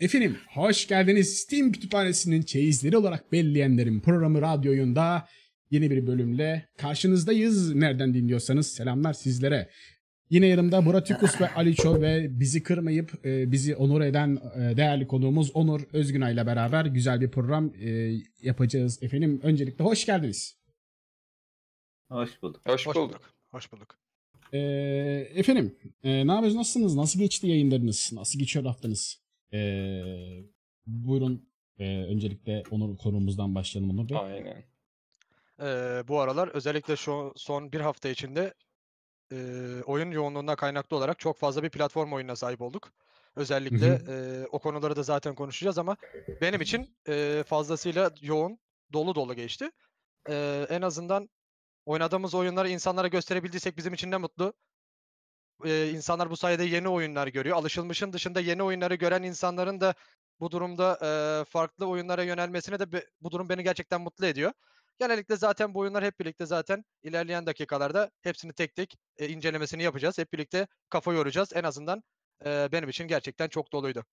Efendim hoş geldiniz. Steam kütüphanesinin çeyizleri olarak belleyenlerin programı radyo oyunda yeni bir bölümle karşınızdayız. Nereden dinliyorsanız selamlar sizlere. Yine yanımda Buratikus ve Aliço ve bizi kırmayıp e, bizi onur eden e, değerli konuğumuz Onur Özgünay ile beraber güzel bir program e, yapacağız efendim. Öncelikle hoş geldiniz. Hoş bulduk. Hoş bulduk. Hoş bulduk. efendim, ne yapıyorsunuz? Nasılsınız? Nasıl geçti yayınlarınız? Nasıl geçiyor haftanız? Ee, buyurun ee, öncelikle Onur konumuzdan başlayalım Onur Bey. Aynen. Ee, bu aralar özellikle şu son bir hafta içinde e, oyun yoğunluğuna kaynaklı olarak çok fazla bir platform oyununa sahip olduk. Özellikle e, o konuları da zaten konuşacağız ama benim için e, fazlasıyla yoğun, dolu dolu geçti. E, en azından oynadığımız oyunları insanlara gösterebildiysek bizim için ne mutlu e, insanlar bu sayede yeni oyunlar görüyor. Alışılmışın dışında yeni oyunları gören insanların da bu durumda e, farklı oyunlara yönelmesine de be, bu durum beni gerçekten mutlu ediyor. Genellikle zaten bu oyunlar hep birlikte zaten ilerleyen dakikalarda hepsini tek tek e, incelemesini yapacağız. Hep birlikte kafa yoracağız. En azından e, benim için gerçekten çok doluydu.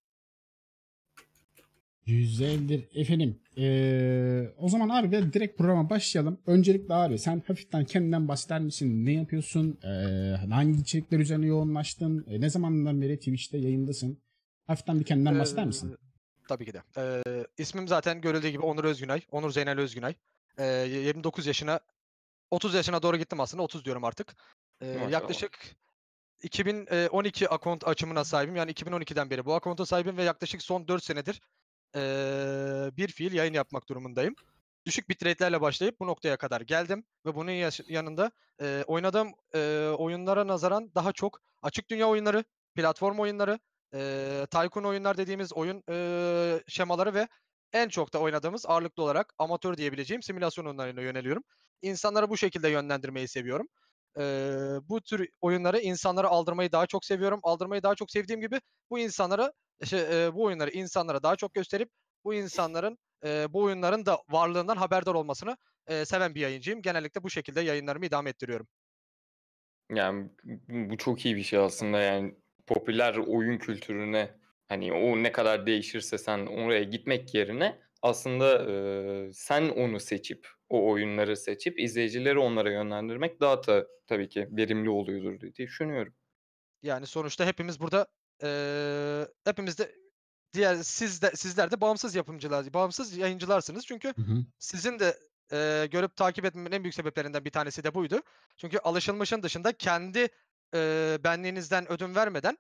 Güzeldir. Efendim ee, o zaman abi de direkt programa başlayalım. Öncelikle abi sen hafiften kendinden bahseder misin? Ne yapıyorsun? E, hangi içerikler üzerine yoğunlaştın? E, ne zamandan beri Twitch'te yayındasın? Hafiften bir kendinden bahseder misin? Ee, tabii ki de. Ee, ismim zaten görüldüğü gibi Onur Özgünay. Onur Zeynel Özgünay. Ee, 29 yaşına 30 yaşına doğru gittim aslında. 30 diyorum artık. Ee, yaklaşık 2012 akont açımına sahibim. Yani 2012'den beri bu akonta sahibim ve yaklaşık son 4 senedir ee, bir fiil yayın yapmak durumundayım. Düşük bitrate'lerle başlayıp bu noktaya kadar geldim ve bunun yanında e, oynadığım e, oyunlara nazaran daha çok açık dünya oyunları, platform oyunları, e, Tycoon oyunlar dediğimiz oyun e, şemaları ve en çok da oynadığımız ağırlıklı olarak amatör diyebileceğim simülasyon oyunlarına yöneliyorum. İnsanları bu şekilde yönlendirmeyi seviyorum e, bu tür oyunları insanlara aldırmayı daha çok seviyorum. Aldırmayı daha çok sevdiğim gibi bu insanlara şey, e, bu oyunları insanlara daha çok gösterip bu insanların e, bu oyunların da varlığından haberdar olmasını e, seven bir yayıncıyım. Genellikle bu şekilde yayınlarımı idame ettiriyorum. Yani bu çok iyi bir şey aslında yani popüler oyun kültürüne hani o ne kadar değişirse sen oraya gitmek yerine aslında e, sen onu seçip o oyunları seçip izleyicileri onlara yönlendirmek daha da tabii ki verimli oluyordur diye düşünüyorum. Yani sonuçta hepimiz burada e, hepimiz de diğer siz de sizler de bağımsız yapımcılar, bağımsız yayıncılarsınız. Çünkü hı hı. sizin de e, görüp takip etmenin en büyük sebeplerinden bir tanesi de buydu. Çünkü alışılmışın dışında kendi e, benliğinizden ödün vermeden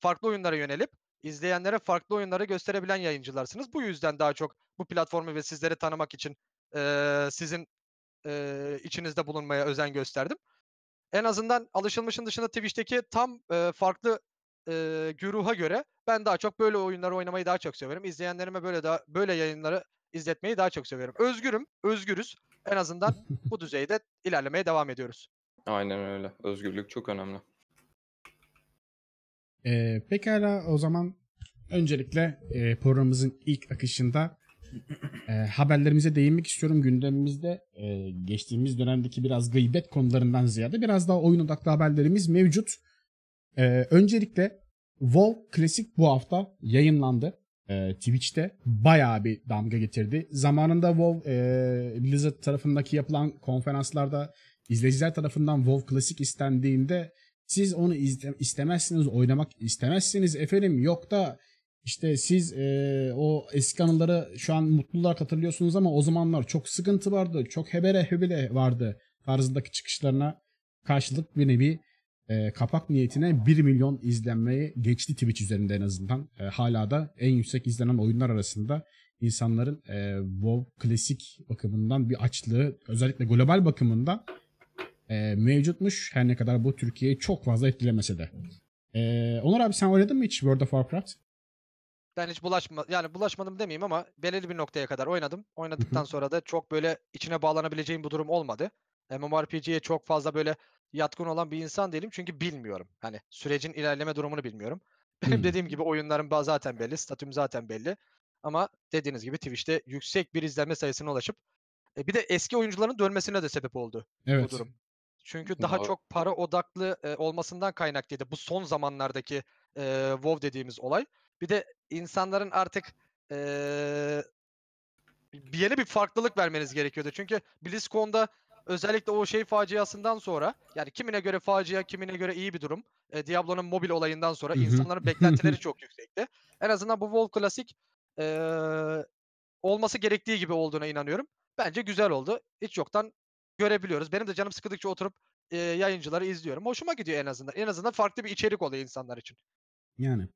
farklı oyunlara yönelip izleyenlere farklı oyunları gösterebilen yayıncılarsınız. Bu yüzden daha çok bu platformu ve sizleri tanımak için e, sizin e, içinizde bulunmaya özen gösterdim. En azından alışılmışın dışında Twitch'teki tam e, farklı e, güruha göre ben daha çok böyle oyunları oynamayı daha çok severim. İzleyenlerime böyle daha böyle yayınları izletmeyi daha çok seviyorum. Özgürüm, özgürüz. En azından bu düzeyde ilerlemeye devam ediyoruz. Aynen öyle. Özgürlük çok önemli. E, pekala o zaman öncelikle e, programımızın ilk akışında e, haberlerimize değinmek istiyorum. Gündemimizde e, geçtiğimiz dönemdeki biraz gıybet konularından ziyade biraz daha oyun odaklı haberlerimiz mevcut. E, öncelikle WoW Classic bu hafta yayınlandı. E, Twitch'te bayağı bir damga getirdi. Zamanında WoW e, Blizzard tarafındaki yapılan konferanslarda izleyiciler tarafından WoW Classic istendiğinde siz onu izle, istemezsiniz, oynamak istemezsiniz efendim. Yok da işte siz e, o eski anıları şu an mutlular hatırlıyorsunuz ama o zamanlar çok sıkıntı vardı, çok hebere hebele vardı tarzındaki çıkışlarına karşılık bir nevi e, kapak niyetine 1 milyon izlenmeye geçti Twitch üzerinde en azından. E, hala da en yüksek izlenen oyunlar arasında insanların e, WoW klasik bakımından bir açlığı özellikle global bakımından e, mevcutmuş. Her ne kadar bu Türkiye'yi çok fazla etkilemese de. E, Onur abi sen oynadın mı hiç World of Warcraft? Ben hiç bulaşma yani bulaşmadım demeyeyim ama belirli bir noktaya kadar oynadım. Oynadıktan sonra da çok böyle içine bağlanabileceğim bu durum olmadı. MMORPG'ye çok fazla böyle yatkın olan bir insan değilim çünkü bilmiyorum. Hani sürecin ilerleme durumunu bilmiyorum. Benim hmm. dediğim gibi oyunlarım zaten belli, statüm zaten belli. Ama dediğiniz gibi Twitch'te yüksek bir izlenme sayısına ulaşıp e, bir de eski oyuncuların dönmesine de sebep oldu evet. bu durum. Çünkü daha çok para odaklı e, olmasından kaynaklıydı bu son zamanlardaki e, WoW dediğimiz olay. Bir de insanların artık e, bir yere bir farklılık vermeniz gerekiyordu. Çünkü BlizzCon'da özellikle o şey faciasından sonra yani kimine göre facia, kimine göre iyi bir durum. E, Diablo'nun mobil olayından sonra insanların beklentileri çok yüksekti. En azından bu WoW klasik e, olması gerektiği gibi olduğuna inanıyorum. Bence güzel oldu. Hiç yoktan görebiliyoruz. Benim de canım sıkıldıkça oturup e, yayıncıları izliyorum. Hoşuma gidiyor en azından. En azından farklı bir içerik oluyor insanlar için. Yani.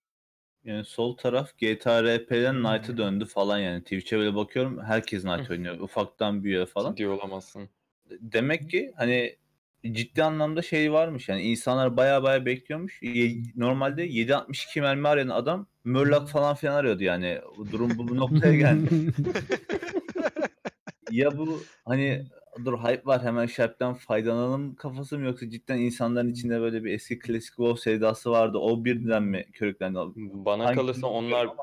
Yani sol taraf GTA RP'den Knight'a döndü falan yani. Twitch'e böyle bakıyorum herkes Knight oynuyor. Ufaktan büyüyor falan. Ciddi olamazsın. Demek ki hani ciddi anlamda şey varmış yani insanlar baya baya bekliyormuş. Normalde 7.62 mermi arayan adam Mörlak falan filan arıyordu yani. Durum bu, bu noktaya geldi. ya bu hani dur hype var hemen Sharp'tan faydalanalım kafası mı yoksa cidden insanların hmm. içinde böyle bir eski klasik WoW sevdası vardı o birden mi körüklendi? Bana Hangi kalırsa onlar ama...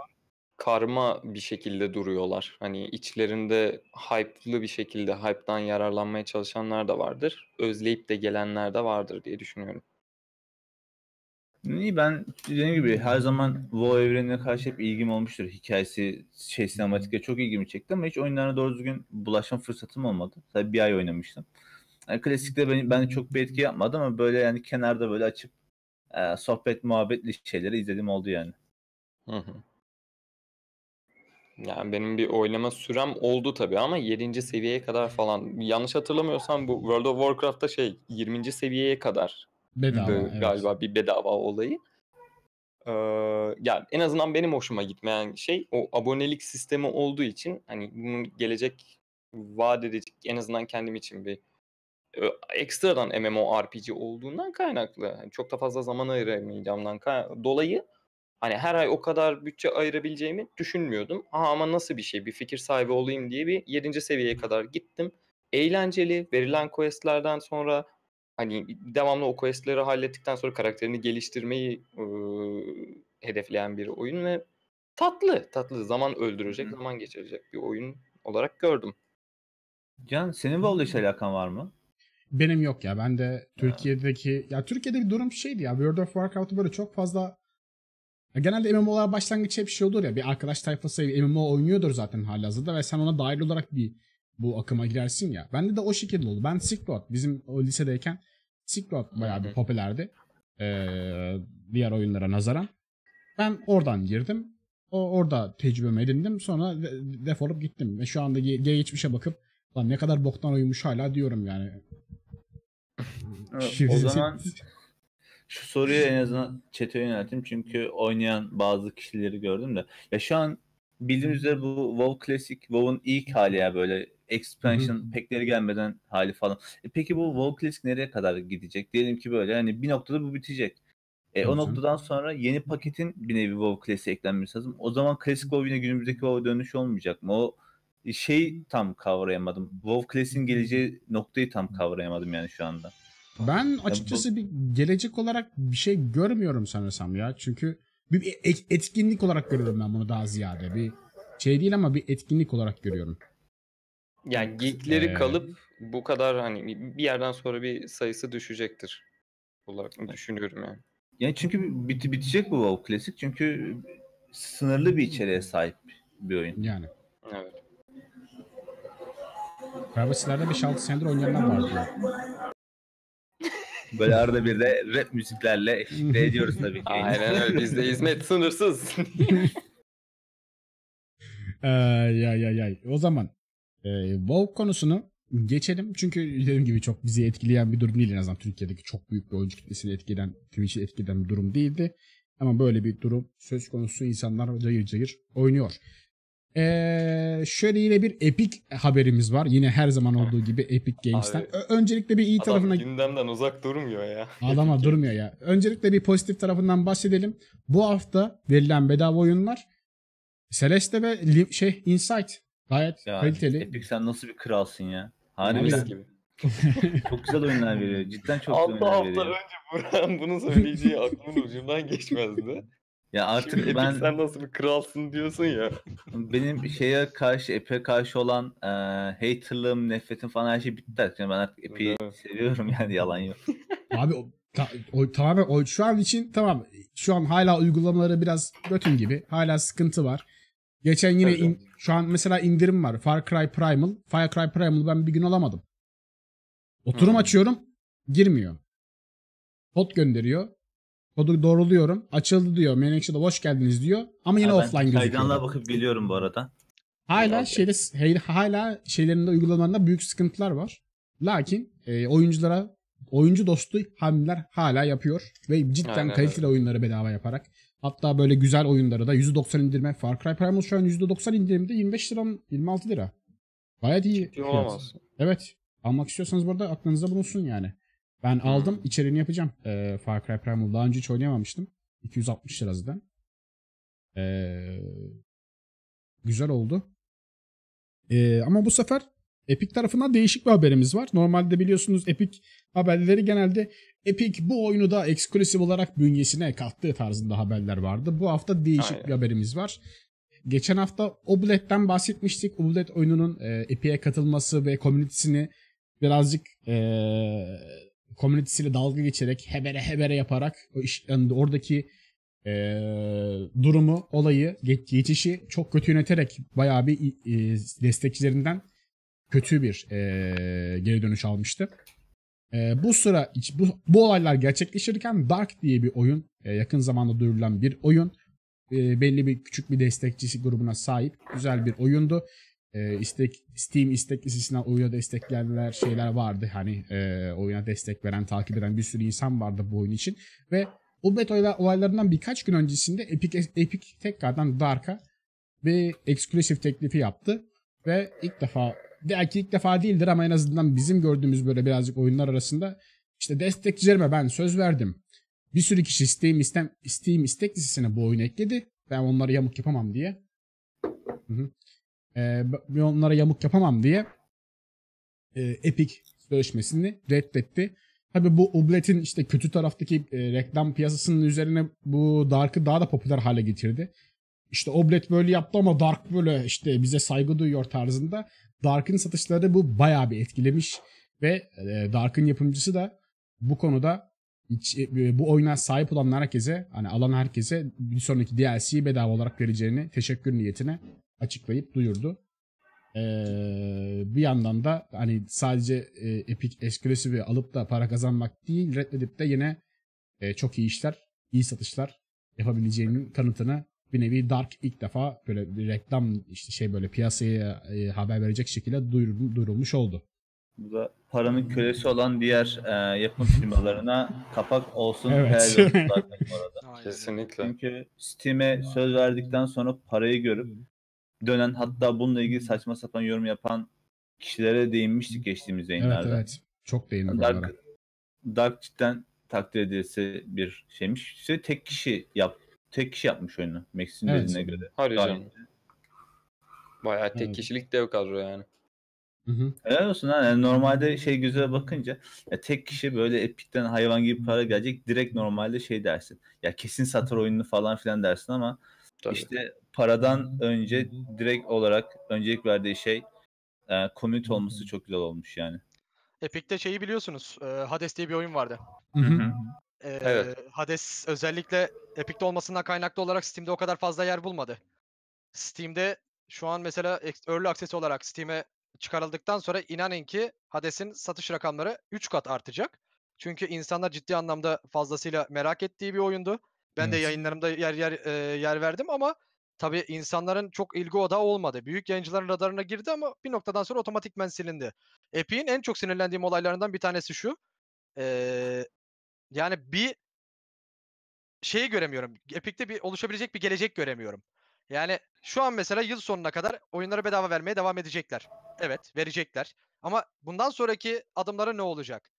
karma bir şekilde duruyorlar. Hani içlerinde hype'lı bir şekilde hype'dan yararlanmaya çalışanlar da vardır. Özleyip de gelenler de vardır diye düşünüyorum. İyi ben dediğim gibi her zaman WoW evrenine karşı hep ilgim olmuştur. Hikayesi şey sinematike çok ilgimi çekti ama hiç oyunlarına doğru düzgün bulaşma fırsatım olmadı. Tabii bir ay oynamıştım. Yani klasikte ben, ben çok bir etki yapmadı ama böyle yani kenarda böyle açıp e, sohbet muhabbetli şeyleri izledim oldu yani. Hı hı. Yani benim bir oynama sürem oldu tabii ama 7. seviyeye kadar falan. Yanlış hatırlamıyorsam bu World of Warcraft'ta şey 20. seviyeye kadar Bedava, evet. galiba bir bedava olayı. Ee, yani en azından benim hoşuma gitmeyen şey o abonelik sistemi olduğu için hani bunun gelecek vaat edecek en azından kendim için bir e, ekstradan MMORPG olduğundan kaynaklı. Yani çok da fazla zaman ayıramayacağımdan dolayı hani her ay o kadar bütçe ayırabileceğimi düşünmüyordum. Aha ama nasıl bir şey bir fikir sahibi olayım diye bir 7. seviyeye kadar gittim. Eğlenceli, verilen questlerden sonra hani devamlı o questleri hallettikten sonra karakterini geliştirmeyi e, hedefleyen bir oyun ve tatlı tatlı zaman öldürecek, Hı. zaman geçirecek bir oyun olarak gördüm. Can senin bu olayla alakan var mı? Benim yok ya. Ben de Türkiye'deki ya Türkiye'de bir durum şeydi ya. World of Warcraft'ı böyle çok fazla ya genelde MMO'lara başlangıç hep şey olur ya. Bir arkadaş tayfası bir MMO oynuyordur zaten halihazırda ve sen ona dahil olarak bir bu akıma girersin ya. Bende de o şekilde oldu. Ben Silk Road bizim o lisedeyken Silk Road bayağı bir popülerdi. Ee, diğer oyunlara nazaran. Ben oradan girdim. O, orada tecrübemi edindim. Sonra defolup gittim. Ve şu anda ge- geçmişe bakıp lan ne kadar boktan oyunmuş hala diyorum yani. Evet, o zaman şu soruyu en azından çete yönelttim çünkü oynayan bazı kişileri gördüm de. Ya şu an bildiğimiz üzere bu WoW Classic, WoW'un ilk hali ya böyle expansion Hı-hı. pekleri gelmeden hali falan. E peki bu WoW Classic nereye kadar gidecek? Diyelim ki böyle hani bir noktada bu bitecek. E, Hı-hı. o noktadan sonra yeni paketin bir nevi WoW Classic eklenmesi lazım. O zaman klasik WoW yine günümüzdeki WoW dönüş olmayacak mı? O e, şey tam kavrayamadım. WoW Classic'in geleceği noktayı tam kavrayamadım yani şu anda. Ben açıkçası bir gelecek olarak bir şey görmüyorum sanırsam ya. Çünkü bir e, e, etkinlik olarak görüyorum ben bunu daha ziyade. Bir şey değil ama bir etkinlik olarak görüyorum. Yani geekleri ee... kalıp bu kadar hani bir yerden sonra bir sayısı düşecektir. Olarak düşünüyorum yani. Yani çünkü bit bitecek bu WoW Classic. Çünkü sınırlı bir içeriğe sahip bir oyun. Yani. Evet. Pervasizlerde 5-6 senedir oynayanlar vardı. Böyle arada bir de rap müziklerle ne ediyoruz tabii ki. Aynen öyle. Bizde hizmet sınırsız. ay ya ya ya O zaman e, konusunu geçelim. Çünkü dediğim gibi çok bizi etkileyen bir durum değil. En azından Türkiye'deki çok büyük bir oyuncu kitlesini etkilen, Twitch'i etkileyen bir durum değildi. Ama böyle bir durum söz konusu insanlar cayır cayır oynuyor. Ee, şöyle yine bir Epic haberimiz var. Yine her zaman olduğu gibi Epic Games'ten. Abi, Ö- öncelikle bir iyi adam tarafına... gündemden uzak durmuyor ya. Adama durmuyor ya. Öncelikle bir pozitif tarafından bahsedelim. Bu hafta verilen bedava oyunlar Celeste ve Lim- şey Insight Gayet ya, kaliteli. Epic sen nasıl bir kralsın ya. Harbiden. gibi. çok güzel oyunlar veriyor. Cidden çok güzel oyunlar veriyor. 6 hafta önce Burak'ın bunu söyleyeceği aklımın ucundan geçmezdi. Ya artık Şimdi ben sen nasıl bir kralsın diyorsun ya. Benim şeye karşı epe karşı olan e, haterlığım, nefretim falan her şey bitti artık. Yani ben artık Epic'i seviyorum yani yalan yok. Abi o, ta, o, tamamen o, şu an için tamam. Şu an hala uygulamaları biraz götüm gibi. Hala sıkıntı var. Geçen yine in, şu an mesela indirim var. Far Cry Primal. Far Cry Primal. ben bir gün alamadım. Oturum hmm. açıyorum. Girmiyor. Kod gönderiyor. Kodu doğruluyorum. Açıldı diyor. Menekşe'de hoş geldiniz diyor. Ama yine ha, offline gözüküyor. Kayganlığa bakıp biliyorum bu arada. Hala şeyde hala şeylerinde uygulamalarında büyük sıkıntılar var. Lakin e, oyunculara oyuncu dostu hamleler hala yapıyor ve cidden Aynen. kaliteli oyunları bedava yaparak Hatta böyle güzel oyunları da %90 indirme. Far Cry Primal şu an %90 indirimde 25 lira 26 lira. Gayet iyi. fiyat. Evet. Almak istiyorsanız burada aklınızda bulunsun yani. Ben hmm. aldım içeriğini yapacağım. Ee, Far Cry Primal daha önce hiç oynayamamıştım. 260 lira zaten. Ee, güzel oldu. Ee, ama bu sefer Epic tarafından değişik bir haberimiz var. Normalde biliyorsunuz Epic haberleri genelde Epic bu oyunu da eksklusif olarak bünyesine kattığı tarzında haberler vardı. Bu hafta değişik Aynen. bir haberimiz var. Geçen hafta Oblet'ten bahsetmiştik. Oblet oyununun e, Epic'e katılması ve komünitesini birazcık e, komünitesiyle dalga geçerek hebere hebere yaparak o iş, yani oradaki e, durumu, olayı, geçişi çok kötü yöneterek bayağı bir e, destekçilerinden kötü bir e, geri dönüş almıştı. E, bu sıra bu, bu olaylar gerçekleşirken Dark diye bir oyun e, yakın zamanda duyurulan bir oyun e, belli bir küçük bir destekçisi grubuna sahip güzel bir oyundu. E, istek Steam istek listesinden oyuna destekleyenler şeyler vardı. Hani e, oyuna destek veren, takip eden bir sürü insan vardı bu oyun için ve o beta olaylarından birkaç gün öncesinde Epic, Epic tekrardan Dark'a bir eksklusif teklifi yaptı ve ilk defa belki ilk defa değildir ama en azından bizim gördüğümüz böyle birazcık oyunlar arasında işte destekçilerime ben söz verdim. Bir sürü kişi Steam, istem, Steam istek listesine bu oyunu ekledi. Ben onlara yamuk yapamam diye. Hı Ee, ben onlara yamuk yapamam diye e, Epic sözleşmesini reddetti. Tabi bu Ublet'in işte kötü taraftaki e, reklam piyasasının üzerine bu Dark'ı daha da popüler hale getirdi. İşte Oblet böyle yaptı ama Dark böyle işte bize saygı duyuyor tarzında. Dark'ın satışları bu bayağı bir etkilemiş ve e, Dark'ın yapımcısı da bu konuda hiç, e, e, bu oyuna sahip olan herkese hani alan herkese bir sonraki DLC'yi bedava olarak vereceğini teşekkür niyetine açıklayıp duyurdu. Ee, bir yandan da hani sadece e, Epic Exclusive'i alıp da para kazanmak değil reddedip de yine e, çok iyi işler, iyi satışlar yapabileceğinin kanıtını bir nevi Dark ilk defa böyle bir reklam işte şey böyle piyasaya e, haber verecek şekilde duyurul, duyurulmuş oldu. Bu da paranın kölesi olan diğer e, yapım firmalarına kapak olsun evet. Kesinlikle. Çünkü Steam'e söz verdikten sonra parayı görüp dönen hatta bununla ilgili saçma sapan yorum yapan kişilere değinmiştik geçtiğimiz yayınlarda. Evet evet. Çok değindik Dark, Dark cidden takdir edilse bir şeymiş. İşte tek kişi yaptı tek kişi yapmış oyunu. Max'in evet. dediğine göre. Harbi canım. Bayağı tek evet. kişilik dev kadro yani. Hı hı. Helal olsun ha. Yani normalde şey güzel bakınca ya tek kişi böyle epikten hayvan gibi para gelecek direkt normalde şey dersin. Ya kesin satır oyununu falan filan dersin ama Tabii. işte paradan önce direkt olarak öncelik verdiği şey e, community olması çok güzel olmuş yani. Epic'te şeyi biliyorsunuz. E, Hades diye bir oyun vardı. Hı hı. Ee, Evet. Hades özellikle Epic'te olmasından kaynaklı olarak Steam'de o kadar fazla yer bulmadı. Steam'de şu an mesela ex- Early Access olarak Steam'e çıkarıldıktan sonra inanın ki Hades'in satış rakamları 3 kat artacak. Çünkü insanlar ciddi anlamda fazlasıyla merak ettiği bir oyundu. Ben de yayınlarımda yer yer e, yer verdim ama tabii insanların çok ilgi odağı olmadı. Büyük yayıncıların radarına girdi ama bir noktadan sonra otomatikmen silindi. Epic'in en çok sinirlendiğim olaylarından bir tanesi şu. Eee yani bir şeyi göremiyorum. Epic'te bir oluşabilecek bir gelecek göremiyorum. Yani şu an mesela yıl sonuna kadar oyunları bedava vermeye devam edecekler. Evet, verecekler. Ama bundan sonraki adımları ne olacak?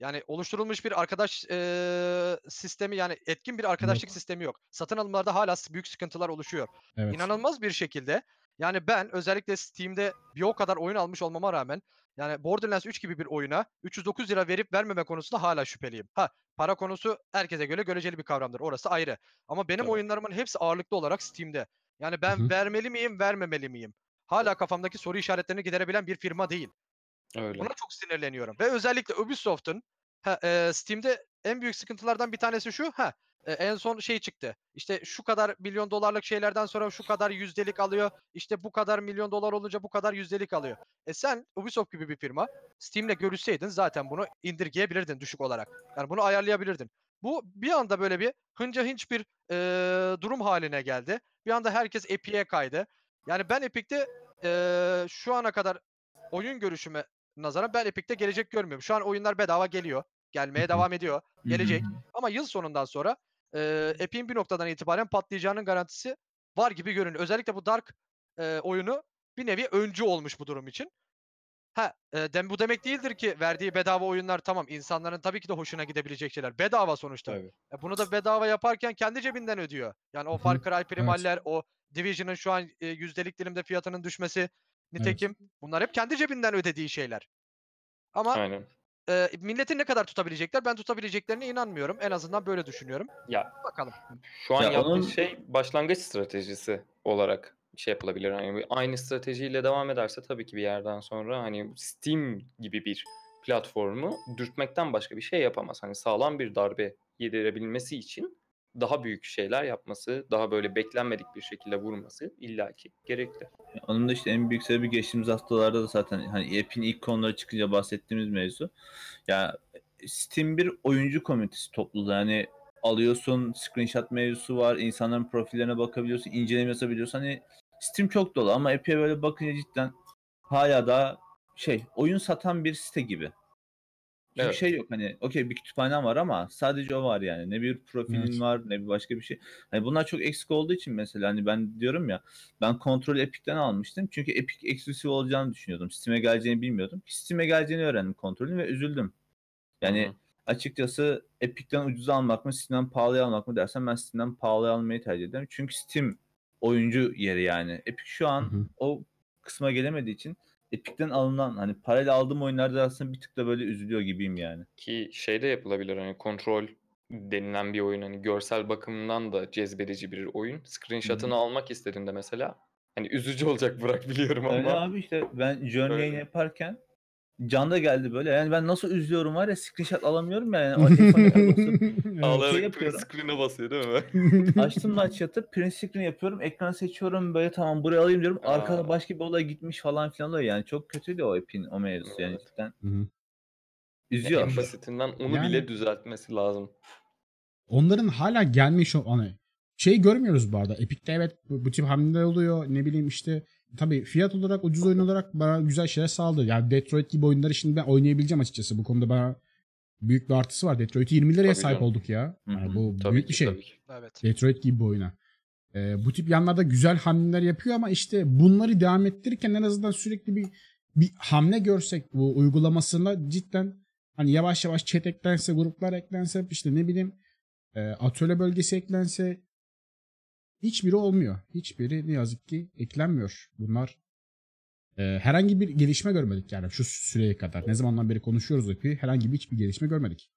Yani oluşturulmuş bir arkadaş e, sistemi yani etkin bir arkadaşlık evet. sistemi yok. Satın alımlarda hala büyük sıkıntılar oluşuyor. Evet. İnanılmaz bir şekilde yani ben özellikle Steam'de bir o kadar oyun almış olmama rağmen yani Borderlands 3 gibi bir oyuna 309 lira verip vermeme konusunda hala şüpheliyim. Ha para konusu herkese göre göreceli bir kavramdır. Orası ayrı. Ama benim evet. oyunlarımın hepsi ağırlıklı olarak Steam'de. Yani ben Hı-hı. vermeli miyim, vermemeli miyim? Hala kafamdaki soru işaretlerini giderebilen bir firma değil. Öyle. Buna çok sinirleniyorum. Ve özellikle Ubisoft'un ha, e, Steam'de en büyük sıkıntılardan bir tanesi şu. Ha e, en son şey çıktı. İşte şu kadar milyon dolarlık şeylerden sonra şu kadar yüzdelik alıyor. İşte bu kadar milyon dolar olunca bu kadar yüzdelik alıyor. E sen Ubisoft gibi bir firma Steam'le görüşseydin zaten bunu indirgeyebilirdin düşük olarak. Yani bunu ayarlayabilirdin. Bu bir anda böyle bir hınca hınç bir e, durum haline geldi. Bir anda herkes Epic'e kaydı. Yani ben Epic'te e, şu ana kadar oyun görüşüme nazaran ben Epic'te gelecek görmüyorum. Şu an oyunlar bedava geliyor. Gelmeye devam ediyor. Gelecek. Ama yıl sonundan sonra e, Epic'in bir noktadan itibaren patlayacağının garantisi var gibi görünüyor. Özellikle bu Dark e, oyunu bir nevi öncü olmuş bu durum için. Ha, e, dem bu demek değildir ki verdiği bedava oyunlar tamam insanların tabii ki de hoşuna gidebilecek şeyler. Bedava sonuçta. Tabii. E, bunu da bedava yaparken kendi cebinden ödüyor. Yani o Far Cry primaller, evet. o Division'ın şu an e, yüzdelik dilimde fiyatının düşmesi nitekim evet. bunlar hep kendi cebinden ödediği şeyler. Ama Aynen e, milleti ne kadar tutabilecekler? Ben tutabileceklerine inanmıyorum. En azından böyle düşünüyorum. Ya bakalım. Şu an ya yaptığı onun... şey başlangıç stratejisi olarak şey yapılabilir. Yani aynı stratejiyle devam ederse tabii ki bir yerden sonra hani Steam gibi bir platformu dürtmekten başka bir şey yapamaz. Hani sağlam bir darbe yedirebilmesi için daha büyük şeyler yapması, daha böyle beklenmedik bir şekilde vurması illaki gerekli. Onun da işte en büyük sebebi geçtiğimiz haftalarda da zaten hani app'in ilk konuları çıkınca bahsettiğimiz mevzu. Yani Steam bir oyuncu komitesi topluluğu. Yani alıyorsun, screenshot mevzusu var, insanların profillerine bakabiliyorsun, inceleme yapabiliyorsun. Hani Steam çok dolu ama app'e böyle bakınca cidden hala da şey oyun satan bir site gibi. Çünkü evet. şey yok hani okey bir kütüphanen var ama sadece o var yani. Ne bir profilin evet. var ne bir başka bir şey. Hani bunlar çok eksik olduğu için mesela hani ben diyorum ya ben kontrol Epic'ten almıştım. Çünkü Epic eksklusif olacağını düşünüyordum. Steam'e geleceğini bilmiyordum. Steam'e geleceğini öğrendim kontrolün ve üzüldüm. Yani Aha. açıkçası Epic'ten ucuza almak mı Steam'den pahalıya almak mı dersen ben Steam'den pahalıya almayı tercih ederim. Çünkü Steam oyuncu yeri yani. Epic şu an hı hı. o kısma gelemediği için Epic'ten alınan hani parayla aldığım oyunlarda aslında bir tık da böyle üzülüyor gibiyim yani. Ki şey de yapılabilir hani kontrol denilen bir oyun hani görsel bakımından da cezbedici bir oyun. Screenshot'ını Hı-hı. almak istediğinde mesela hani üzücü olacak bırak biliyorum ama. Öyle abi işte ben Journey'i yaparken Can da geldi böyle. Yani ben nasıl üzülüyorum var ya screenshot alamıyorum ya. Yani. Ağlayarak şey print screen'e basıyor değil mi? Açtım maç yatıp print screen yapıyorum. Ekran seçiyorum böyle tamam buraya alayım diyorum. Arkada Aa. başka bir olay gitmiş falan filan oluyor. Yani çok kötüydü o epin o mevzu evet. cidden. Üzüyor. Yani en basitinden onu yani... bile düzeltmesi lazım. Onların hala gelmiş o hani şey görmüyoruz bu arada. Epic'te evet bu, bu tip hamleler oluyor. Ne bileyim işte tabii fiyat olarak ucuz oyun olarak bana güzel şeyler sağladı. Yani Detroit gibi oyunları şimdi ben oynayabileceğim açıkçası. Bu konuda bana büyük bir artısı var. Detroit'i 20 liraya tabii sahip canım. olduk ya. Yani bu tabii büyük ki, bir şey. Evet. Detroit gibi bir oyuna. Ee, bu tip yanlarda güzel hamleler yapıyor ama işte bunları devam ettirirken en azından sürekli bir bir hamle görsek bu uygulamasında cidden hani yavaş yavaş chat eklense, gruplar eklense işte ne bileyim e, atölye bölgesi eklense hiçbiri olmuyor. Hiçbiri ne yazık ki eklenmiyor. Bunlar e, herhangi bir gelişme görmedik yani şu süreye kadar. Ne zamandan beri konuşuyoruz ki herhangi bir hiçbir gelişme görmedik.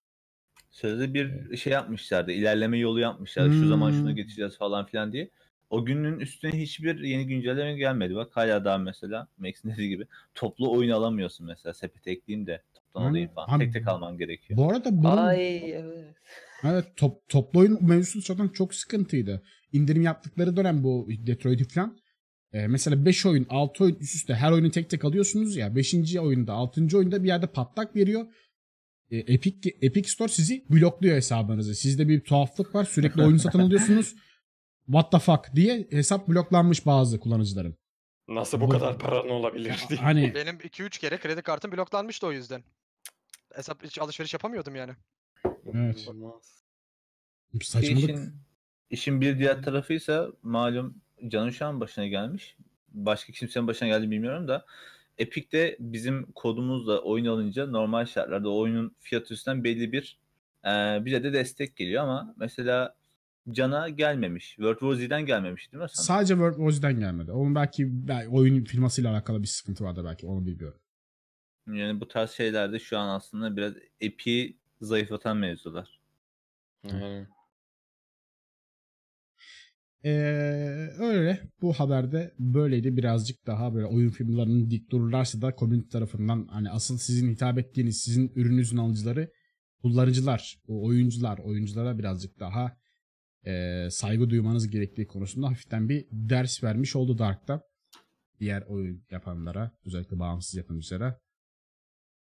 Sözde bir ee, şey yapmışlardı. ilerleme yolu yapmışlardı. Hmm. Şu zaman şunu hmm. geçeceğiz falan filan diye. O günün üstüne hiçbir yeni güncelleme gelmedi. Bak hala daha mesela Max'in dediği gibi toplu oyun alamıyorsun mesela. Sepete ekleyeyim de toptan hmm. alayım falan. Abi, tek tek alman gerekiyor. Bu arada bunun... Ay evet. Evet top, toplu oyun mevzusu zaten çok sıkıntıydı indirim yaptıkları dönem bu Detroit falan. E, mesela 5 oyun 6 oyun üst üste her oyunu tek tek alıyorsunuz ya 5. oyunda 6. oyunda bir yerde patlak veriyor. E, Epic, Epic Store sizi blokluyor hesabınızı. Sizde bir tuhaflık var sürekli oyun satın alıyorsunuz. What the fuck diye hesap bloklanmış bazı kullanıcıların. Nasıl bu, bu kadar paran olabilir diye. Hani... Benim 2-3 kere kredi kartım bloklanmıştı o yüzden. Hesap hiç alışveriş yapamıyordum yani. Evet. Saçmalık. İşin, İşin bir diğer tarafıysa malum Can'ın şu an başına gelmiş. Başka kimsenin başına geldi bilmiyorum da Epic'te bizim kodumuzla oyun alınca normal şartlarda oyunun fiyatı üstünden belli bir e, bize de destek geliyor ama mesela Can'a gelmemiş. World War Z'den gelmemiş değil mi? Sana? Sadece World War Z'den gelmedi. Onun belki, belki oyun firmasıyla alakalı bir sıkıntı vardı belki onu bilmiyorum. Yani bu tarz şeylerde şu an aslında biraz Epic'i zayıflatan mevzular. Yani. Ee, öyle bu haberde böyleydi birazcık daha böyle oyun firmalarının dik dururlarsa da community tarafından hani asıl sizin hitap ettiğiniz sizin ürününüzün alıcıları kullanıcılar, oyuncular, oyunculara birazcık daha e, saygı duymanız gerektiği konusunda hafiften bir ders vermiş oldu Dark'ta. Diğer oyun yapanlara, özellikle bağımsız yapımcılara.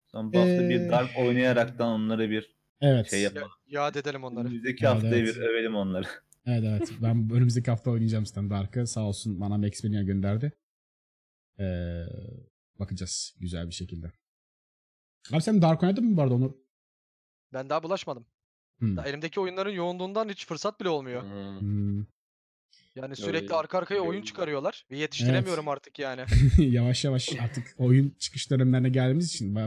Son bu hafta ee... bir Dark oynayaraktan onlara bir evet. şey yapalım. Ya, yad edelim onları. Önümüzdeki haftaya evet. bir övelim onları. Evet evet. ben önümüzdeki hafta oynayacağım Stand Dark'ı. Sağ olsun bana Max Mania gönderdi. Ee, bakacağız güzel bir şekilde. Abi sen Dark oynadın mı vardı arada Onur? Ben daha bulaşmadım. Hmm. Daha elimdeki oyunların yoğunluğundan hiç fırsat bile olmuyor. Hmm. hmm. Yani sürekli arka arkaya oyun çıkarıyorlar ve yetiştiremiyorum evet. artık yani. yavaş yavaş artık oyun çıkış dönemlerine geldiğimiz için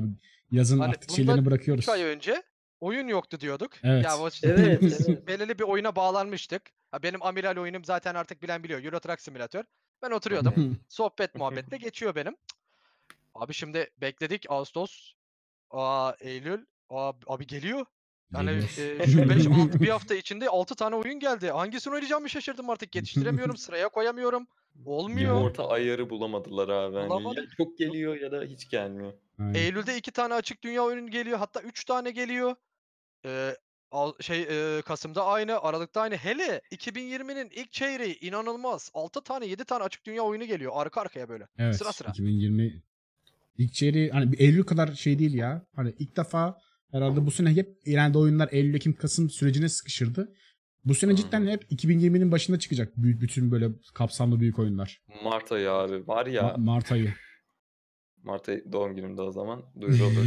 yazın hani artık şeylerini bırakıyoruz. 3 ay önce oyun yoktu diyorduk. Evet. Ya evet, evet. belirli bir oyuna bağlanmıştık. Ha, benim amiral oyunum zaten artık bilen biliyor. Euro Truck Simulator. Ben oturuyordum. sohbet muhabbetle geçiyor benim. Abi şimdi bekledik Ağustos, aa, Eylül, aa, abi geliyor. Yani e, şu 5 6 bir hafta içinde 6 tane oyun geldi. Hangisini oynayacağımı şaşırdım artık. Yetiştiremiyorum, sıraya koyamıyorum. Olmuyor. Bir orta ayarı bulamadılar abi. Yani ya çok geliyor ya da hiç gelmiyor. Aynen. Eylül'de iki tane açık dünya oyunu geliyor. Hatta üç tane geliyor e, al, şey e, Kasım'da aynı, Aralık'ta aynı. Hele 2020'nin ilk çeyreği inanılmaz. 6 tane 7 tane açık dünya oyunu geliyor arka arkaya böyle. Evet, sıra sıra. 2020 ilk çeyreği hani Eylül kadar şey değil ya. Hani ilk defa herhalde bu sene hep genelde oyunlar Eylül, Ekim, Kasım sürecine sıkışırdı. Bu sene cidden hep 2020'nin başında çıkacak bütün böyle kapsamlı büyük oyunlar. Mart ayı abi var ya. Ma- Mart ayı. Mart ayı doğum günümde o zaman duyuruldu.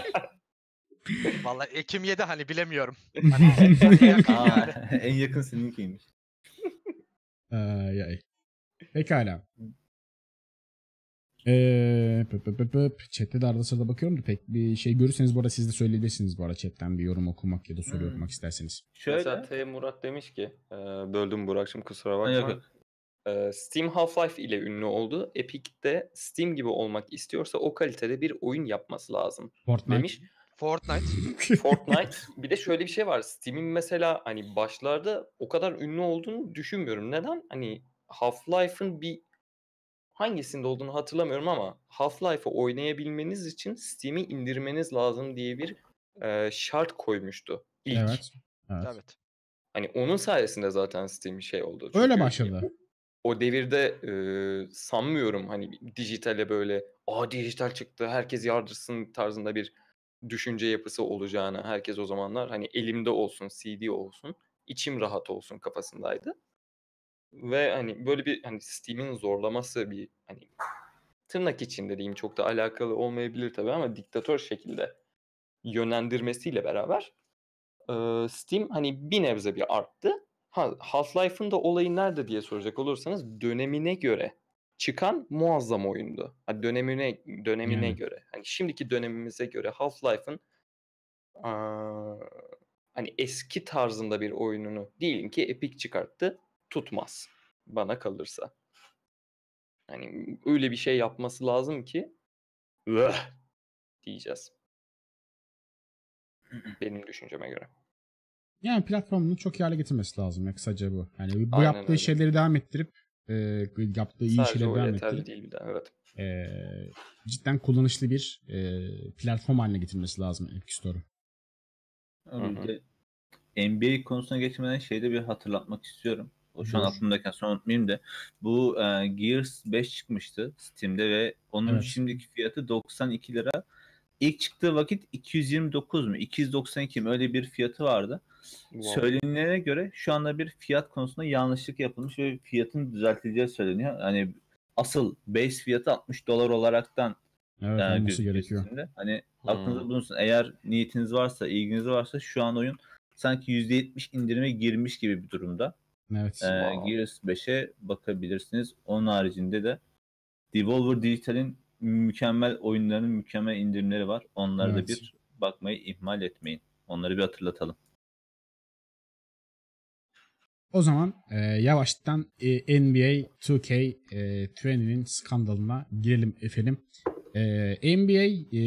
Vallahi Ekim 7 hani bilemiyorum. Hani en yakın seninkiymiş. Ay, ay. Pekala. Ee, pıp pıp Chat'te de arada sırada bakıyorum da pek bir şey görürseniz bu arada siz de söyleyebilirsiniz bu arada chatten bir yorum okumak ya da soru Hmm. okumak isterseniz. Şöyle. Mesela T. Murat demiş ki, e, böldüm Burak'cığım kusura bakma. yok. E, Steam Half-Life ile ünlü oldu. Epic'te Steam gibi olmak istiyorsa o kalitede bir oyun yapması lazım Fortnite. demiş. Fortnite. Fortnite. Bir de şöyle bir şey var. Steam'in mesela hani başlarda o kadar ünlü olduğunu düşünmüyorum. Neden? Hani Half-Life'ın bir hangisinde olduğunu hatırlamıyorum ama Half-Life'ı oynayabilmeniz için Steam'i indirmeniz lazım diye bir e, şart koymuştu ilk. Evet. Evet. evet. Hani onun sayesinde zaten Steam şey oldu. Çünkü Öyle başladı. O devirde e, sanmıyorum hani dijitale böyle aa dijital çıktı herkes yardırsın tarzında bir düşünce yapısı olacağını herkes o zamanlar hani elimde olsun, CD olsun, içim rahat olsun kafasındaydı. Ve hani böyle bir hani Steam'in zorlaması bir hani tırnak içinde diyeyim çok da alakalı olmayabilir tabii ama diktatör şekilde yönlendirmesiyle beraber Steam hani bir nebze bir arttı. Ha, Half-Life'ın da olayı nerede diye soracak olursanız dönemine göre çıkan muazzam oyundu. Hani dönemine dönemine yani. göre. Hani şimdiki dönemimize göre Half-Life'ın hani eski tarzında bir oyununu diyelim ki Epic çıkarttı tutmaz bana kalırsa. Hani öyle bir şey yapması lazım ki Vah! diyeceğiz. Benim düşünceme göre. Yani platformunu çok iyi hale getirmesi lazım ya kısaca bu. Yani bu Aynen yaptığı öyle. şeyleri devam ettirip e, yaptığı iyi Sadece işlere devam etti. değil bir daha evet. E, cidden kullanışlı bir e, platform haline getirmesi lazım Epic Store'u. NBA konusuna geçmeden şeyde bir hatırlatmak istiyorum. O şu an aklımdayken son unutmayayım da. Bu e, Gears 5 çıkmıştı Steam'de ve onun evet. şimdiki fiyatı 92 lira. İlk çıktığı vakit 229 mu? 292 mi? Öyle bir fiyatı vardı. Hı Wow. Söylenilere göre şu anda bir fiyat konusunda yanlışlık yapılmış ve fiyatın düzeltileceği söyleniyor. Hani asıl base fiyatı 60 dolar olaraktan evet, yani gerekiyor. Üstünde. Hani hmm. aklınızda bulunsun. Eğer niyetiniz varsa, ilginiz varsa şu an oyun sanki %70 indirime girmiş gibi bir durumda. Evet. Ee, wow. Gears 5'e bakabilirsiniz. Onun haricinde de Devolver Digital'in mükemmel oyunlarının mükemmel indirimleri var. Onlara evet. da bir bakmayı ihmal etmeyin. Onları bir hatırlatalım. O zaman e, yavaştan e, NBA 2K e, 20'nin skandalına girelim efendim. E, NBA e,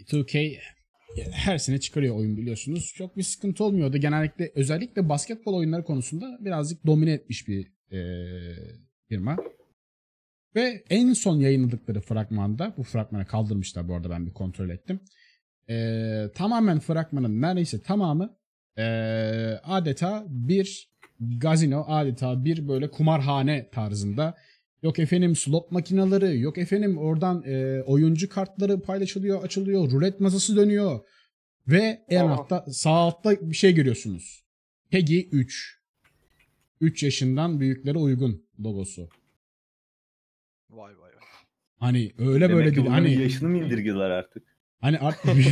2K her sene çıkarıyor oyun biliyorsunuz. Çok bir sıkıntı olmuyordu. Genellikle özellikle basketbol oyunları konusunda birazcık domine etmiş bir e, firma. Ve en son yayınladıkları fragmanda, bu fragmanı kaldırmışlar bu arada ben bir kontrol ettim. E, tamamen fragmanın neredeyse tamamı e, adeta bir gazino adeta bir böyle kumarhane tarzında. Yok efendim slot makinaları, yok efendim oradan e, oyuncu kartları paylaşılıyor, açılıyor, rulet masası dönüyor. Ve en Aha. altta sağ altta bir şey görüyorsunuz. Peggy 3. 3 yaşından büyüklere uygun logosu. Vay vay vay. Hani öyle Demek böyle değil. Hani yaşını mı indirgiler artık? Hani artık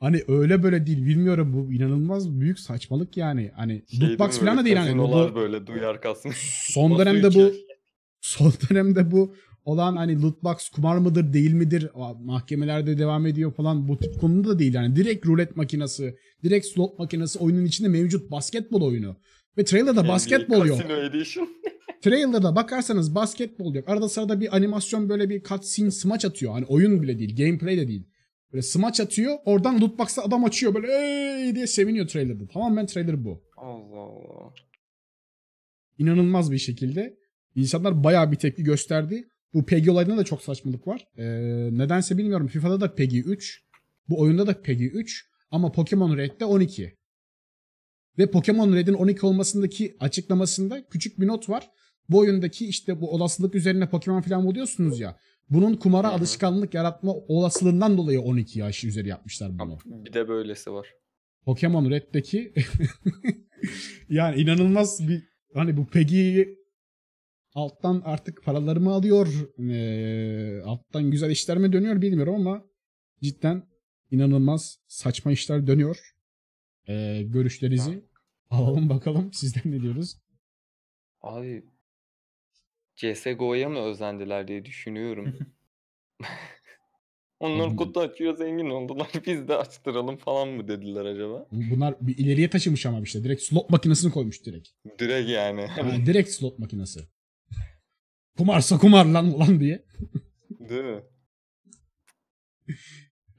Hani öyle böyle değil bilmiyorum bu inanılmaz büyük saçmalık yani. Hani şey lootbox falan da değil hani. Bu, böyle duyar kalsın. Son dönemde bu son dönemde bu olan hani lootbox kumar mıdır değil midir mahkemelerde devam ediyor falan bu tip konuda da değil yani direkt rulet makinesi direkt slot makinesi oyunun içinde mevcut basketbol oyunu ve trailer'da basketbol yok. trailer'da bakarsanız basketbol yok. Arada sırada bir animasyon böyle bir cutscene smaç atıyor. Hani oyun bile değil, gameplay de değil. Böyle smaç atıyor. Oradan loot box'a adam açıyor. Böyle ey diye seviniyor trailer'da. Tamam ben trailer bu. Allah Allah. İnanılmaz bir şekilde. insanlar bayağı bir tepki gösterdi. Bu PEGI olayında da çok saçmalık var. Ee, nedense bilmiyorum. FIFA'da da PEGI 3. Bu oyunda da PEGI 3. Ama Pokemon Red'de 12. Ve Pokemon Red'in 12 olmasındaki açıklamasında küçük bir not var. Bu oyundaki işte bu olasılık üzerine Pokemon falan buluyorsunuz ya. Bunun kumara alışkanlık yaratma olasılığından dolayı 12 yaş üzeri yapmışlar bunu. Bir de böylesi var. Pokemon Red'deki yani inanılmaz bir hani bu Peggy'yi alttan artık paralarımı alıyor ee, alttan güzel işler mi dönüyor bilmiyorum ama cidden inanılmaz saçma işler dönüyor. Ee, görüşlerinizi alalım bakalım sizden ne diyoruz? Abi CSGO'ya mı özendiler diye düşünüyorum. Onlar kutu açıyor zengin oldular biz de açtıralım falan mı dediler acaba? Bunlar bir ileriye taşımış ama işte direkt slot makinesini koymuş direkt. Direkt yani. yani direkt slot makinesi. Kumarsa kumar lan lan diye. Değil mi?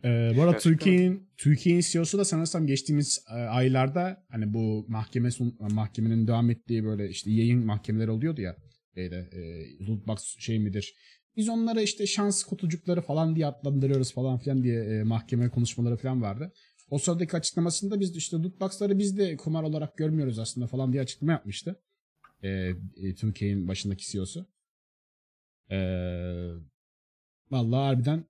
Ee, bu arada Türkiye'nin Türkiye'nin CEO'su da sanırsam geçtiğimiz e, aylarda hani bu mahkeme mahkemenin devam ettiği böyle işte yayın mahkemeler oluyordu ya şeyde e, lootbox şey midir? Biz onlara işte şans kutucukları falan diye adlandırıyoruz falan filan diye e, mahkeme konuşmaları falan vardı. O sıradaki açıklamasında biz işte lootboxları biz de kumar olarak görmüyoruz aslında falan diye açıklama yapmıştı. E, e, başındaki CEO'su. E, vallahi harbiden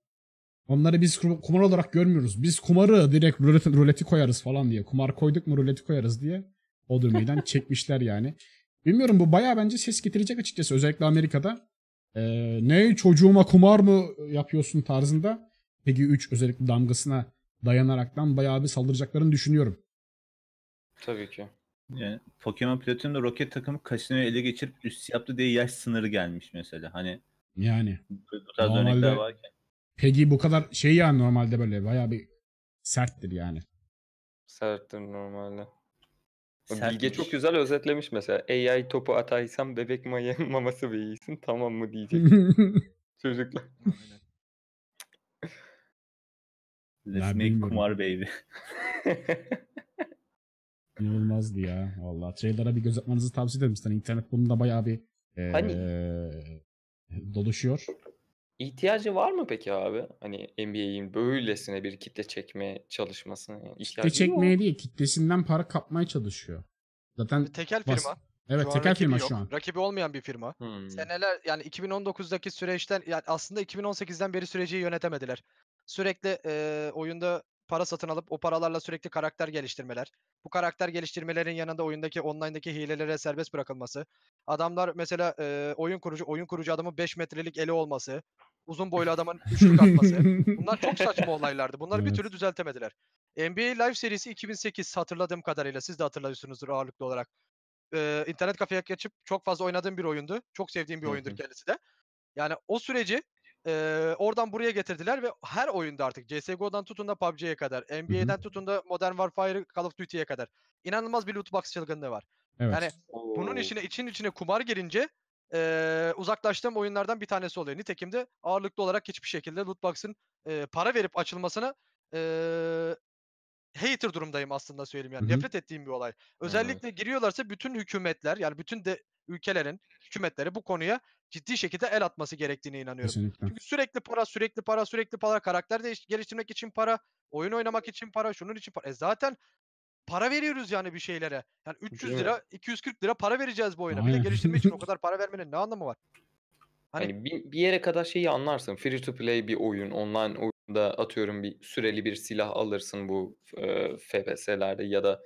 onları biz kumar olarak görmüyoruz. Biz kumarı direkt ruleti, ruleti koyarız falan diye. Kumar koyduk mu ruleti koyarız diye. O durumdan çekmişler yani. Bilmiyorum bu baya bence ses getirecek açıkçası. Özellikle Amerika'da. E, ne çocuğuma kumar mı yapıyorsun tarzında. Peki 3 özellikle damgasına dayanaraktan bayağı bir saldıracaklarını düşünüyorum. Tabii ki. Yani ee, Pokemon Platinum'da roket takımı kasinoyu ele geçirip üst yaptı diye yaş sınırı gelmiş mesela. Hani yani bu tarz normalde, örnekler Peggy bu kadar şey yani normalde böyle bayağı bir serttir yani. Serttir normalde. Sertmiş. Bilge çok güzel özetlemiş mesela. AI topu ataysam bebek maya, maması verirsin tamam mı diyecek. Çocuklar. Let's make kumar baby. İnanılmazdı ya. Valla trailer'a bir göz atmanızı tavsiye ederim. Zaten internet bunun da bayağı bir ee, hani? doluşuyor. İhtiyacı var mı peki abi? Hani NBA'in böylesine bir kitle çekme çalışmasına yani kitle çekmeye değil, kitlesinden para kapmaya çalışıyor. Zaten e, tekel bas- firma. Evet, şu tekel firma yok. şu an. Rakibi olmayan bir firma. Hmm. Seneler yani 2019'daki süreçten yani aslında 2018'den beri süreci yönetemediler. Sürekli e, oyunda para satın alıp o paralarla sürekli karakter geliştirmeler. Bu karakter geliştirmelerin yanında oyundaki online'daki hilelere serbest bırakılması. Adamlar mesela e, oyun kurucu oyun kurucu adamın 5 metrelik eli olması. Uzun boylu adamın üçlük atması. Bunlar çok saçma olaylardı. Bunları evet. bir türlü düzeltemediler. NBA Live serisi 2008 hatırladığım kadarıyla siz de hatırlıyorsunuzdur ağırlıklı olarak. Ee, internet kafeye geçip çok fazla oynadığım bir oyundu. Çok sevdiğim bir oyundur kendisi de. Yani o süreci ee, oradan buraya getirdiler ve her oyunda artık CSGO'dan tutun da PUBG'ye kadar, NBA'den Hı-hı. tutun da Modern Warfare, Call of Duty'ye kadar inanılmaz bir loot box çılgınlığı var. Evet. Yani Oo. bunun içine için içine kumar girince e, uzaklaştığım oyunlardan bir tanesi oluyor. Nitekim de ağırlıklı olarak hiçbir şekilde loot box'ın e, para verip açılmasına e, hater durumdayım aslında söyleyeyim yani. Hı-hı. Nefret ettiğim bir olay. Özellikle evet. giriyorlarsa bütün hükümetler yani bütün de ülkelerin, hükümetleri bu konuya ciddi şekilde el atması gerektiğine inanıyorum. Kesinlikle. Çünkü sürekli para, sürekli para, sürekli para, karakter değiş geliştirmek için para, oyun oynamak için para, şunun için para. E zaten para veriyoruz yani bir şeylere. Yani 300 lira, 240 lira para vereceğiz bu oyuna. Aynen. Bir de geliştirme için o kadar para vermenin ne anlamı var? Hani, hani bir, bir yere kadar şeyi anlarsın. Free to play bir oyun, online oyunda atıyorum bir süreli bir silah alırsın bu e, FPS'lerde ya da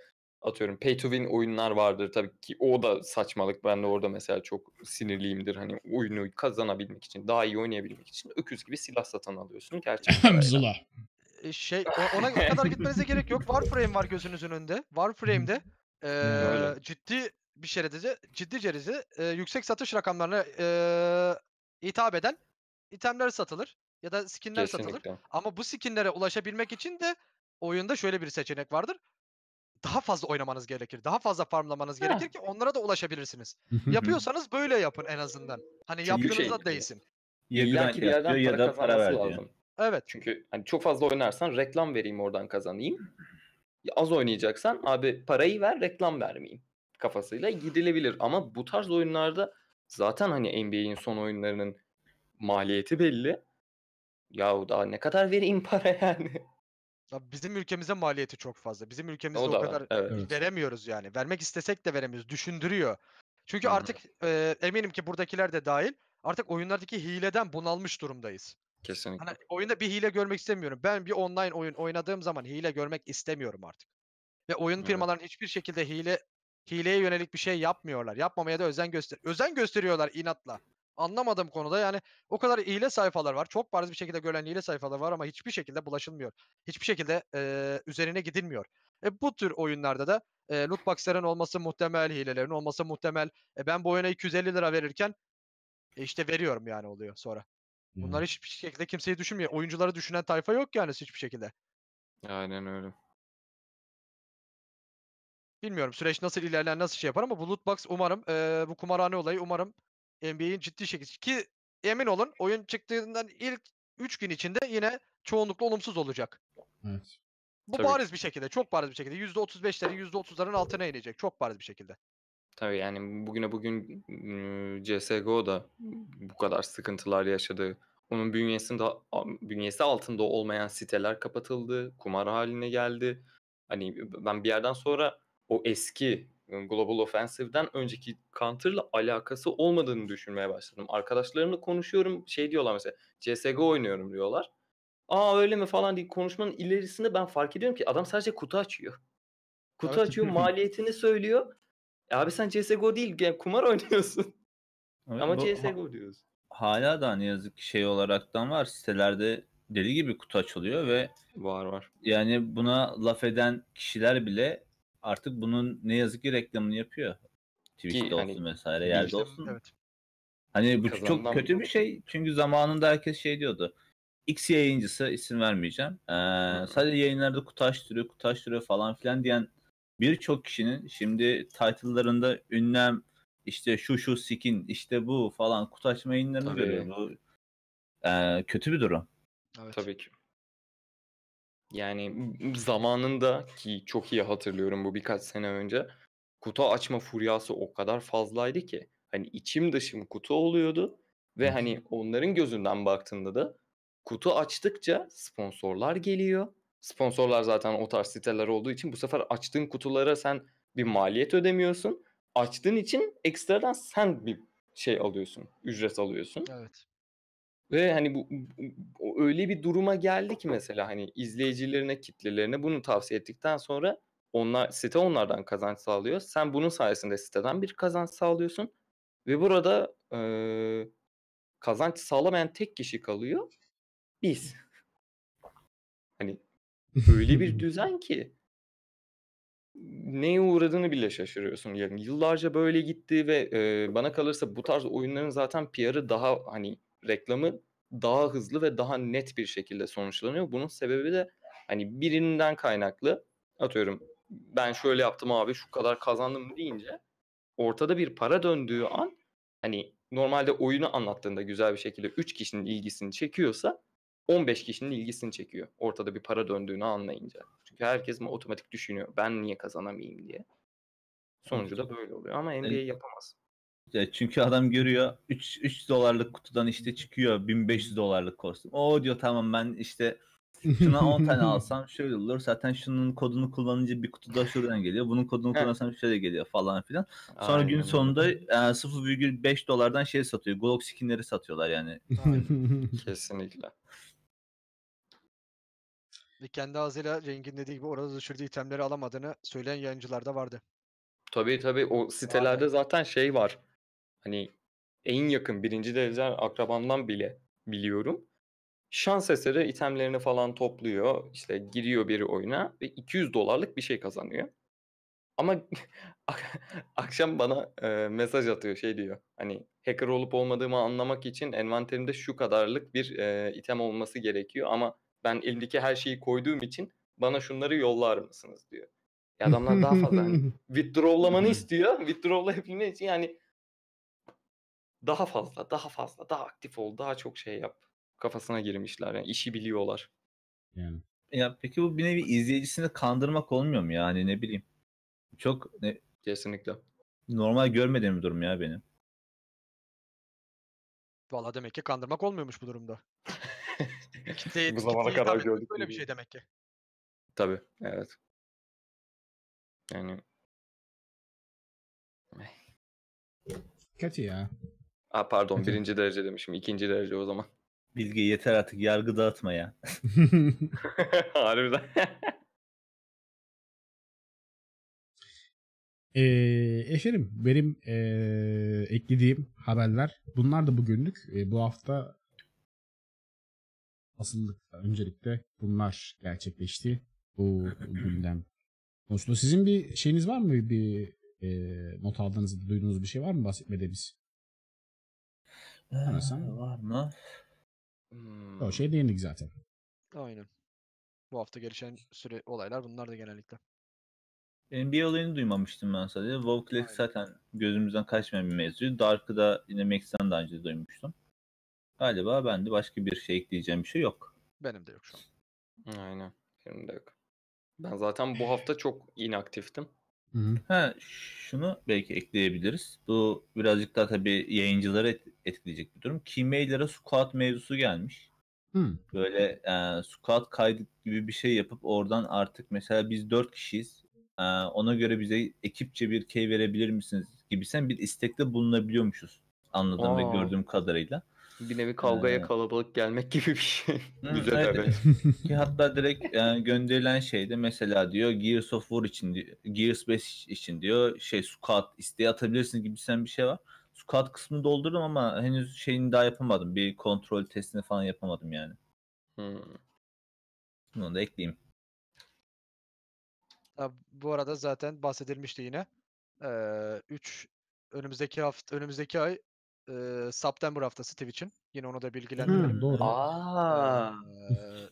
atıyorum pay to win oyunlar vardır tabii ki o da saçmalık ben de orada mesela çok sinirliyimdir hani oyunu kazanabilmek için daha iyi oynayabilmek için öküz gibi silah satın alıyorsun gerçekten. Zula. E, şey ona o kadar gitmenize gerek yok Warframe var gözünüzün önünde Warframe'de e, ciddi bir şeride ciddi cerizi, e, yüksek satış rakamlarına e, hitap eden itemler satılır ya da skinler Kesinlikle. satılır ama bu skinlere ulaşabilmek için de oyunda şöyle bir seçenek vardır daha fazla oynamanız gerekir. Daha fazla farmlamanız gerekir ki onlara da ulaşabilirsiniz. Yapıyorsanız böyle yapın en azından. Hani Çünkü yaptığınızda şey, değsin. Hani İlla ki bir yerden para ya da para verdi. lazım. Evet. Çünkü hani çok fazla oynarsan reklam vereyim oradan kazanayım. Az oynayacaksan abi parayı ver reklam vermeyeyim kafasıyla gidilebilir. Ama bu tarz oyunlarda zaten hani NBA'in son oyunlarının maliyeti belli. Yahu daha ne kadar vereyim para yani. Tabii bizim ülkemize maliyeti çok fazla. Bizim e, ülkemizde o, o kadar evet. veremiyoruz yani. Vermek istesek de veremiyoruz. Düşündürüyor. Çünkü hı artık e, eminim ki buradakiler de dahil artık oyunlardaki hileden bunalmış durumdayız. Hani Kesinlikle. Hani oyunda bir hile görmek istemiyorum. Ben bir online oyun oynadığım zaman hile görmek istemiyorum artık. Ve oyun evet. firmaların hiçbir şekilde hile hileye yönelik bir şey yapmıyorlar. Yapmamaya da özen göster özen gösteriyorlar inatla anlamadığım konuda yani o kadar hile sayfalar var. Çok bariz bir şekilde görülen hile sayfalar var ama hiçbir şekilde bulaşılmıyor. Hiçbir şekilde e, üzerine gidilmiyor. E, bu tür oyunlarda da e, lootboxların olması muhtemel, hilelerin olması muhtemel. E, ben bu oyuna 250 lira verirken e, işte veriyorum yani oluyor sonra. Bunlar hmm. hiçbir şekilde kimseyi düşünmüyor. Oyuncuları düşünen tayfa yok yani hiçbir şekilde. Aynen öyle. Bilmiyorum süreç nasıl ilerler, nasıl şey yapar ama bu lootbox umarım e, bu kumarhane olayı umarım NBA'in ciddi şekilde ki emin olun oyun çıktığından ilk 3 gün içinde yine çoğunlukla olumsuz olacak. Evet. Bu Tabii. bariz bir şekilde, çok bariz bir şekilde %35'lerin %30'ların altına inecek çok bariz bir şekilde. Tabii yani bugüne bugün CSGO da bu kadar sıkıntılar yaşadı. Onun bünyesinde bünyesi altında olmayan siteler kapatıldı, kumar haline geldi. Hani ben bir yerden sonra o eski e, global Offensive'den önceki Counter'la alakası olmadığını düşünmeye başladım. Arkadaşlarımla konuşuyorum şey diyorlar mesela CSGO oynuyorum diyorlar. Aa öyle mi falan diye konuşmanın ilerisinde ben fark ediyorum ki adam sadece kutu açıyor. Kutu evet. açıyor maliyetini söylüyor. E abi sen CSGO değil yani kumar oynuyorsun. Evet, Ama bu, CSGO diyoruz. Hala da ne hani yazık ki şey olaraktan var sitelerde deli gibi kutu açılıyor ve var var. Yani buna laf eden kişiler bile artık bunun ne yazık ki reklamını yapıyor. Twitch'te olsun hani, vesaire yerde işte, olsun. Evet. Hani bu Kazandan çok kötü bir şey. Çünkü zamanında herkes şey diyordu. X yayıncısı isim vermeyeceğim. Ee, sadece yayınlarda kutaştırıyor, kutaştırıyor falan filan diyen birçok kişinin şimdi title'larında ünlem işte şu şu skin işte bu falan kutu yayınlarını Tabii. görüyor. Bu e, kötü bir durum. Evet. Tabii ki. Yani zamanında ki çok iyi hatırlıyorum bu birkaç sene önce kutu açma furyası o kadar fazlaydı ki hani içim dışım kutu oluyordu ve hani onların gözünden baktığında da kutu açtıkça sponsorlar geliyor. Sponsorlar zaten o tarz siteler olduğu için bu sefer açtığın kutulara sen bir maliyet ödemiyorsun. Açtığın için ekstradan sen bir şey alıyorsun, ücret alıyorsun. Evet. Ve hani bu öyle bir duruma geldi ki mesela hani izleyicilerine, kitlelerine bunu tavsiye ettikten sonra onlar site onlardan kazanç sağlıyor. Sen bunun sayesinde siteden bir kazanç sağlıyorsun ve burada e, kazanç sağlamayan tek kişi kalıyor. Biz. Hani böyle bir düzen ki neye uğradığını bile şaşırıyorsun. Yani yıllarca böyle gitti ve e, bana kalırsa bu tarz oyunların zaten PR'ı daha hani reklamı daha hızlı ve daha net bir şekilde sonuçlanıyor. Bunun sebebi de hani birinden kaynaklı atıyorum ben şöyle yaptım abi şu kadar kazandım deyince ortada bir para döndüğü an hani normalde oyunu anlattığında güzel bir şekilde 3 kişinin ilgisini çekiyorsa 15 kişinin ilgisini çekiyor. Ortada bir para döndüğünü anlayınca. Çünkü herkes mi otomatik düşünüyor ben niye kazanamayayım diye. Sonucu da böyle oluyor ama NBA yapamaz. Çünkü adam görüyor 3, 3 dolarlık kutudan işte çıkıyor 1500 dolarlık kostüm. O diyor tamam ben işte şuna 10 tane alsam şöyle olur. Zaten şunun kodunu kullanınca bir kutuda şuradan geliyor. Bunun kodunu kullanırsam şöyle geliyor falan filan. Sonra Aynen. gün sonunda e, 0,5 dolardan şey satıyor. Glock skinleri satıyorlar yani. Kesinlikle. Ve kendi ağzıyla Rengin dediği gibi orada düşürdüğü itemleri alamadığını söyleyen yayıncılar da vardı. Tabii tabii o sitelerde zaten şey var hani en yakın birinci derecen akrabamdan bile biliyorum. Şans eseri itemlerini falan topluyor. işte giriyor biri oyuna ve 200 dolarlık bir şey kazanıyor. Ama akşam bana e, mesaj atıyor şey diyor. Hani hacker olup olmadığımı anlamak için envanterimde şu kadarlık bir e, item olması gerekiyor ama ben elimdeki her şeyi koyduğum için bana şunları yollar mısınız diyor. Ya adamlar daha fazla hani withdrawlamanı istiyor. Withdrawlayabilmek için yani daha fazla, daha fazla, daha aktif ol, daha çok şey yap kafasına girmişler. Yani işi biliyorlar. Yani. Ya peki bu bir nevi izleyicisini kandırmak olmuyor mu yani ne bileyim. Çok ne... Kesinlikle. Normal görmediğim bir durum ya benim. Valla demek ki kandırmak olmuyormuş bu durumda. kitleyi, bu zamana kadar gördük. Böyle bir şey demek ki. Tabii evet. Yani Kötü ya. Aa, pardon birinci derece demişim. ikinci derece o zaman. Bilgi yeter artık yargı dağıtma ya. Harbiden. Ee, eşerim benim e, eklediğim haberler bunlar da bugünlük. E, bu hafta asıl öncelikle bunlar gerçekleşti. Bu gündem konusunda. Sizin bir şeyiniz var mı? Bir e, not aldığınız, duyduğunuz bir şey var mı bahsetmediğimiz? Anlasam. Ee, var mı? Hmm. O şey değindik zaten. Aynen. Bu hafta gelişen süre olaylar bunlar da genellikle. NBA olayını duymamıştım ben sadece. WoW Classic zaten gözümüzden kaçmayan bir mevzu. Dark'ı da yine Max'ten daha önce duymuştum. Galiba ben de başka bir şey ekleyeceğim bir şey yok. Benim de yok şu an. Aynen. Benim de yok. Ben zaten bu hafta çok inaktiftim. Hı hı. Ha, şunu belki ekleyebiliriz. Bu birazcık daha tabii yayıncıları et, etkileyecek bir durum. Kimeylere squat mevzusu gelmiş. Hı. Böyle e, squat kaydı gibi bir şey yapıp oradan artık mesela biz dört kişiyiz. E, ona göre bize ekipçe bir key verebilir misiniz gibisen bir istekte bulunabiliyormuşuz. Anladığım Aa. ve gördüğüm kadarıyla bir nevi kavgaya ee, kalabalık gelmek gibi bir şey. Hı, Güzel evet. evet. Ki hatta direkt yani e, gönderilen şeyde mesela diyor Gears of War için diyor, Gears 5 için diyor şey squat isteği atabilirsiniz gibi sen bir şey var. Squat kısmını doldurdum ama henüz şeyini daha yapamadım. Bir kontrol testini falan yapamadım yani. Hmm. Bunu da ekleyeyim. Ya, bu arada zaten bahsedilmişti yine. Ee, üç önümüzdeki hafta önümüzdeki ay e, September haftası Twitch'in. Yine onu da bilgilendirelim. doğru. Aa. Ee,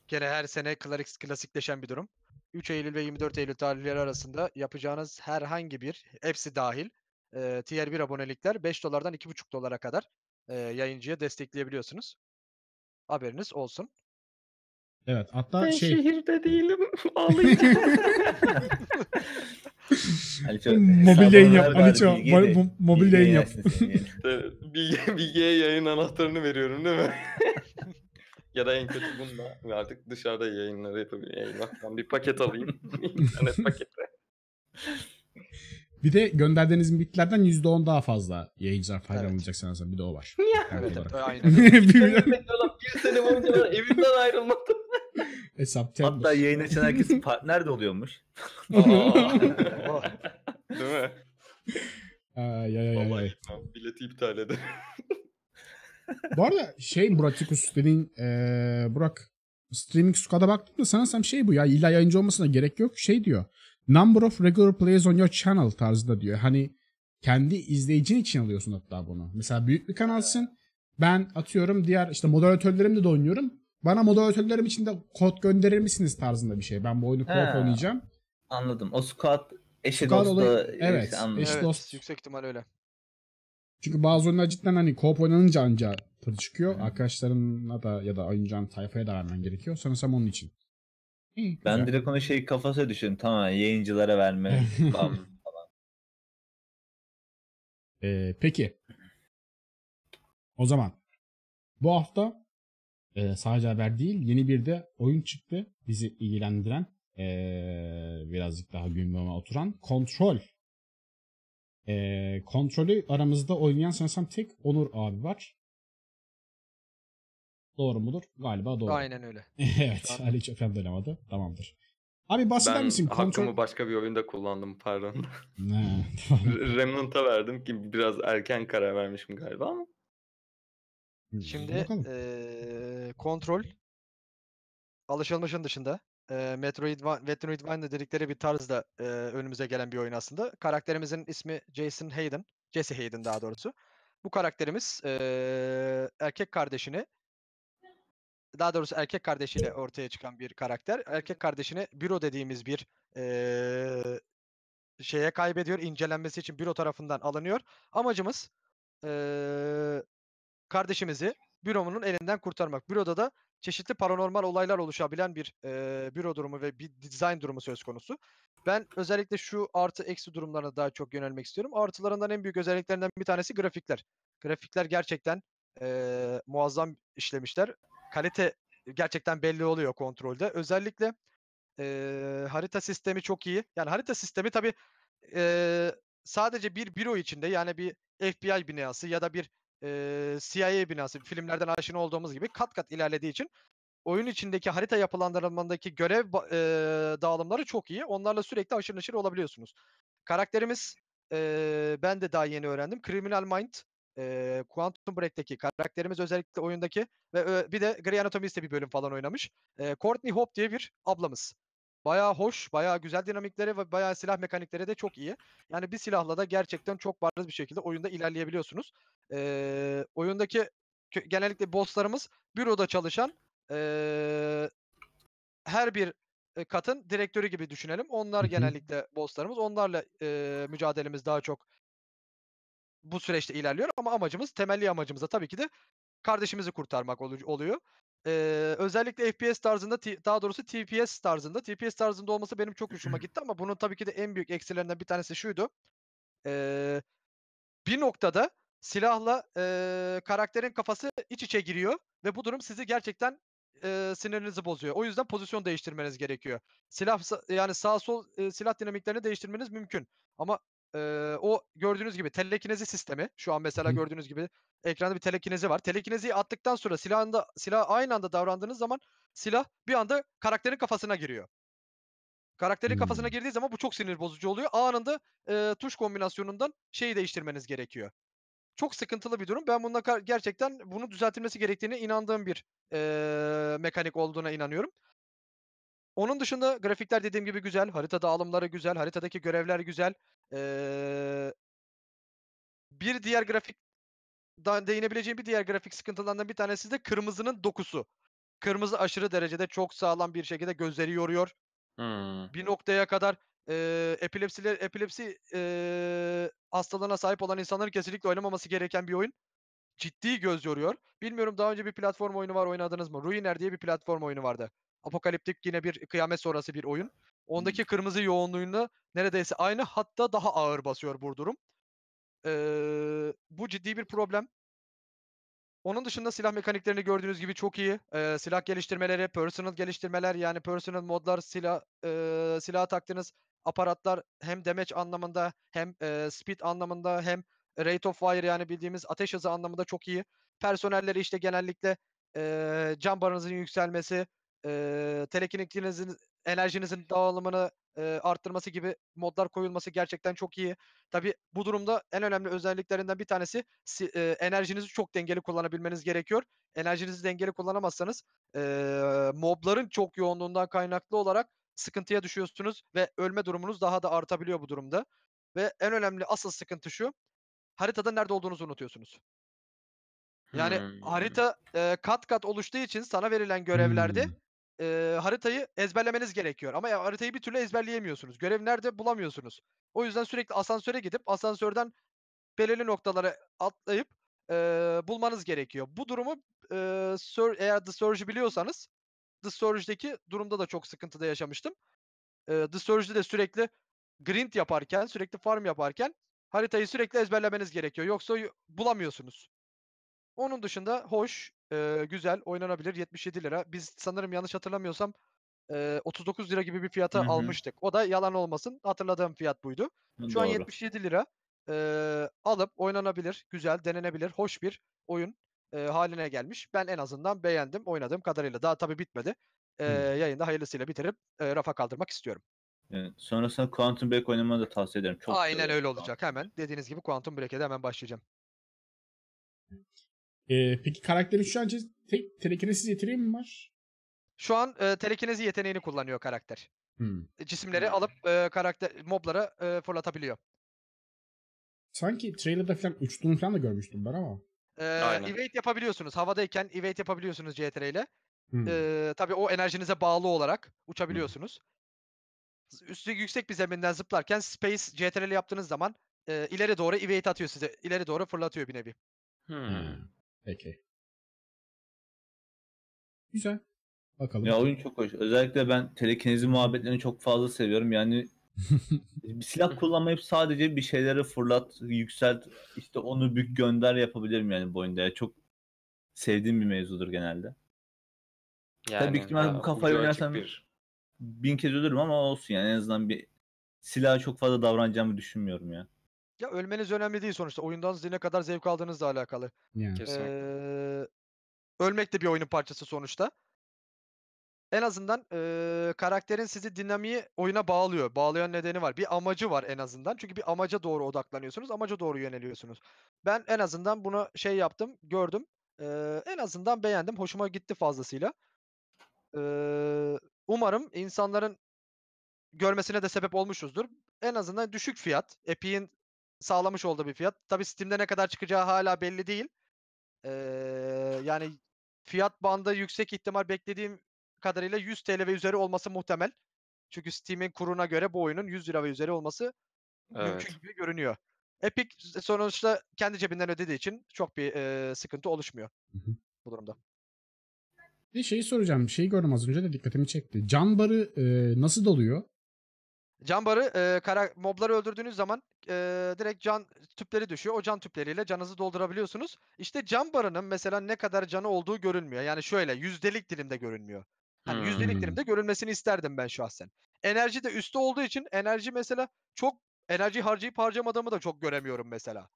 gene her sene Clarix klasikleşen bir durum. 3 Eylül ve 24 Eylül tarihleri arasında yapacağınız herhangi bir, hepsi dahil, e, tier 1 abonelikler 5 dolardan 2,5 dolara kadar e, yayıncıya destekleyebiliyorsunuz. Haberiniz olsun. Evet hatta ben şey... şehirde değilim ağlayacağım. Hani mobil yayın yap. Aniço mo- mobil yayın yap. bilge, bilgiye yayın anahtarını veriyorum değil mi? ya da en kötü bununla artık dışarıda yayınları yapabilirim. Yayınlar. bir paket alayım. İnternet paketi. Bir de gönderdiğiniz bitlerden %10 daha fazla yayıncılar faydalanacak evet. sanırsam. Bir de o var. Ya. Evet, evet, aynen. bir sene boyunca evimden ayrılmadım. E, September. Hatta yayın açan herkes partner de oluyormuş. Değil mi? Ay ay ay. Vallahi bileti iptal eder. Bu arada şey Muratikus dediğin ee, Burak streaming squad'a baktım da sanırsam şey bu ya illa yayıncı olmasına gerek yok şey diyor. Number of regular players on your channel tarzında diyor. Hani kendi izleyicin için alıyorsun hatta bunu. Mesela büyük bir kanalsın. Ben atıyorum diğer işte moderatörlerimle de oynuyorum. Bana moderatörlerim için de kod gönderir misiniz tarzında bir şey. Ben bu oyunu co oynayacağım. Anladım. O squad eşi dostu. Olayı, evet. Eşi evet, dost. Yüksek ihtimal öyle. Çünkü bazı oyunlar cidden hani co-op oynanınca anca tadı çıkıyor. Evet. Arkadaşlarına da ya da oynayacağın tayfaya da vermen gerekiyor. Sanırsam onun için ben güzel. direkt onu şey kafasına düşündüm. Tamam yayıncılara verme falan. ee, peki. O zaman bu hafta e, sadece haber değil yeni bir de oyun çıktı. Bizi ilgilendiren e, birazcık daha gündeme oturan kontrol. E, kontrolü aramızda oynayan sanırsam tek Onur abi var. Doğru mudur? Galiba doğru. Aynen öyle. evet. Aynen. Ali Çöken dönemedi. Tamamdır. Abi bahseder ben misin? Ben hakkımı başka bir oyunda kullandım pardon. Ne? Remnant'a verdim ki biraz erken karar vermişim galiba ama. Şimdi e, kontrol alışılmışın dışında e, Metroidvania dedikleri bir tarzda e, önümüze gelen bir oyun aslında. Karakterimizin ismi Jason Hayden. Jesse Hayden daha doğrusu. Bu karakterimiz e, erkek kardeşini daha doğrusu erkek kardeşiyle ortaya çıkan bir karakter. Erkek kardeşini büro dediğimiz bir e, şeye kaybediyor. İncelenmesi için büro tarafından alınıyor. Amacımız e, kardeşimizi büromunun elinden kurtarmak. Büroda da çeşitli paranormal olaylar oluşabilen bir e, büro durumu ve bir dizayn durumu söz konusu. Ben özellikle şu artı eksi durumlarına daha çok yönelmek istiyorum. Artılarından en büyük özelliklerinden bir tanesi grafikler. Grafikler gerçekten e, muazzam işlemişler kalite gerçekten belli oluyor kontrolde. Özellikle e, harita sistemi çok iyi. Yani harita sistemi tabii e, sadece bir büro içinde yani bir FBI binası ya da bir e, CIA binası filmlerden aşina olduğumuz gibi kat kat ilerlediği için oyun içindeki harita yapılandırmandaki görev e, dağılımları çok iyi. Onlarla sürekli aşırı neşir olabiliyorsunuz. Karakterimiz e, ben de daha yeni öğrendim. Criminal Mind e, Quantum Break'teki karakterimiz özellikle oyundaki ve e, bir de Grey Anatomist'te bir bölüm falan oynamış. E, Courtney Hope diye bir ablamız. Baya hoş, baya güzel dinamikleri ve baya silah mekanikleri de çok iyi. Yani bir silahla da gerçekten çok bariz bir şekilde oyunda ilerleyebiliyorsunuz. E, oyundaki genellikle bosslarımız büroda çalışan e, her bir e, katın direktörü gibi düşünelim. Onlar genellikle bosslarımız. Onlarla e, mücadelemiz daha çok bu süreçte ilerliyor ama amacımız temelli amacımız da tabii ki de kardeşimizi kurtarmak oluyor. Ee, özellikle FPS tarzında daha doğrusu TPS tarzında TPS tarzında olması benim çok hoşuma gitti ama bunun tabii ki de en büyük eksilerinden bir tanesi şuydu. Ee, bir noktada silahla e, karakterin kafası iç içe giriyor ve bu durum sizi gerçekten e, sinirinizi bozuyor. O yüzden pozisyon değiştirmeniz gerekiyor. Silah yani sağ sol e, silah dinamiklerini değiştirmeniz mümkün. Ama e, o gördüğünüz gibi telekinezi sistemi şu an mesela Hı. gördüğünüz gibi ekranda bir telekinezi var. Telekineziyi attıktan sonra silahında silah aynı anda davrandığınız zaman silah bir anda karakterin kafasına giriyor. Karakterin Hı. kafasına hmm. girdiği zaman bu çok sinir bozucu oluyor. Anında e, tuş kombinasyonundan şeyi değiştirmeniz gerekiyor. Çok sıkıntılı bir durum. Ben bununla gerçekten bunu düzeltilmesi gerektiğine inandığım bir e, mekanik olduğuna inanıyorum. Onun dışında grafikler dediğim gibi güzel. Harita dağılımları güzel. Haritadaki görevler güzel. Ee, bir diğer grafik değinebileceğim bir diğer grafik sıkıntılarından bir tanesi de kırmızının dokusu. Kırmızı aşırı derecede çok sağlam bir şekilde gözleri yoruyor. Hmm. Bir noktaya kadar e, epilepsiler epilepsi e, hastalığına sahip olan insanların kesinlikle oynamaması gereken bir oyun. Ciddi göz yoruyor. Bilmiyorum daha önce bir platform oyunu var oynadınız mı? Ruiner diye bir platform oyunu vardı apokaliptik yine bir kıyamet sonrası bir oyun. Ondaki kırmızı yoğunluğuyla neredeyse aynı hatta daha ağır basıyor bu durum. Ee, bu ciddi bir problem. Onun dışında silah mekaniklerini gördüğünüz gibi çok iyi. Ee, silah geliştirmeleri, personal geliştirmeler yani personal modlar, silah e, silah taktığınız aparatlar hem damage anlamında hem e, speed anlamında hem rate of fire yani bildiğimiz ateş hızı anlamında çok iyi. Personelleri işte genellikle e, can barınızın yükselmesi, e, telekinetinizin enerjinizin dağılımını e, arttırması gibi modlar koyulması gerçekten çok iyi. Tabi bu durumda en önemli özelliklerinden bir tanesi e, enerjinizi çok dengeli kullanabilmeniz gerekiyor. Enerjinizi dengeli kullanamazsanız e, mobların çok yoğunluğundan kaynaklı olarak sıkıntıya düşüyorsunuz ve ölme durumunuz daha da artabiliyor bu durumda. Ve en önemli asıl sıkıntı şu. Haritada nerede olduğunuzu unutuyorsunuz. Yani hmm. harita e, kat kat oluştuğu için sana verilen görevlerde hmm e, haritayı ezberlemeniz gerekiyor. Ama ya, haritayı bir türlü ezberleyemiyorsunuz. Görev nerede bulamıyorsunuz. O yüzden sürekli asansöre gidip asansörden belirli noktalara atlayıp e, bulmanız gerekiyor. Bu durumu e, Sur eğer The Surge'ı biliyorsanız The Surge'deki durumda da çok sıkıntıda yaşamıştım. E, The Surge'de de sürekli grind yaparken, sürekli farm yaparken haritayı sürekli ezberlemeniz gerekiyor. Yoksa bulamıyorsunuz. Onun dışında hoş, ee, güzel oynanabilir 77 lira. Biz sanırım yanlış hatırlamıyorsam e, 39 lira gibi bir fiyata Hı-hı. almıştık. O da yalan olmasın hatırladığım fiyat buydu. Hı, Şu Doğru. an 77 lira e, alıp oynanabilir, güzel denenebilir, hoş bir oyun e, haline gelmiş. Ben en azından beğendim oynadığım kadarıyla. Daha tabii bitmedi. E, yayında hayırlısıyla bitirip e, rafa kaldırmak istiyorum. Evet. Sonrasında Quantum Break oynamanı da tavsiye ederim. Çok Aynen öyle olacak. Hemen dediğiniz gibi Quantum Break'e de hemen başlayacağım. Ee, peki karakterin şu an tek telekinesiz yeteneği mi var? Şu an e, telekinezi yeteneğini kullanıyor karakter. Hmm. E, cisimleri hmm. alıp e, karakter moblara e, fırlatabiliyor. Sanki trailerda falan uçtuğunu falan da görmüştüm ben ama. Ee, evade yapabiliyorsunuz. Havadayken evade yapabiliyorsunuz CTR ile. Hmm. Ee, tabii o enerjinize bağlı olarak uçabiliyorsunuz. Hmm. Üstü yüksek bir zeminden zıplarken Space CTR ile yaptığınız zaman e, ileri doğru evade atıyor size. İleri doğru fırlatıyor bir nevi. Hmm. hmm. Peki. Güzel. Bakalım. Ya oyun çok hoş. Özellikle ben telekinezi muhabbetlerini çok fazla seviyorum. Yani bir silah kullanmayıp sadece bir şeyleri fırlat, yükselt, işte onu bük gönder yapabilirim yani bu oyunda. Yani çok sevdiğim bir mevzudur genelde. Yani, Tabii ki ben bu kafayı oynarsam bir... bin kez ölürüm ama olsun yani en azından bir silaha çok fazla davranacağımı düşünmüyorum ya. Ya ölmeniz önemli değil sonuçta. Oyundan siz ne kadar zevk aldığınızla alakalı. Yani. Ee, ölmek de bir oyunun parçası sonuçta. En azından e, karakterin sizi dinamiği oyuna bağlıyor. Bağlayan nedeni var. Bir amacı var en azından. Çünkü bir amaca doğru odaklanıyorsunuz. Amaca doğru yöneliyorsunuz. Ben en azından bunu şey yaptım. Gördüm. E, en azından beğendim. Hoşuma gitti fazlasıyla. E, umarım insanların görmesine de sebep olmuşuzdur. En azından düşük fiyat. Epic'in sağlamış oldu bir fiyat. Tabi Steam'de ne kadar çıkacağı hala belli değil. Ee, yani fiyat bandı yüksek ihtimal beklediğim kadarıyla 100 TL ve üzeri olması muhtemel. Çünkü Steam'in kuruna göre bu oyunun 100 lira ve üzeri olması evet. mümkün gibi görünüyor. Epic sonuçta kendi cebinden ödediği için çok bir e, sıkıntı oluşmuyor bu durumda. Bir şeyi soracağım. Şeyi gördüm az önce de dikkatimi çekti. Can barı e, nasıl doluyor? Can barı e, kara, mobları öldürdüğünüz zaman e, direkt can tüpleri düşüyor. O can tüpleriyle canınızı doldurabiliyorsunuz. İşte can barının mesela ne kadar canı olduğu görünmüyor. Yani şöyle yüzdelik dilimde görünmüyor. Hani hmm. yüzdelik dilimde görünmesini isterdim ben şahsen. Enerji de üstte olduğu için enerji mesela çok enerji harcayıp harcamadığımı da çok göremiyorum mesela.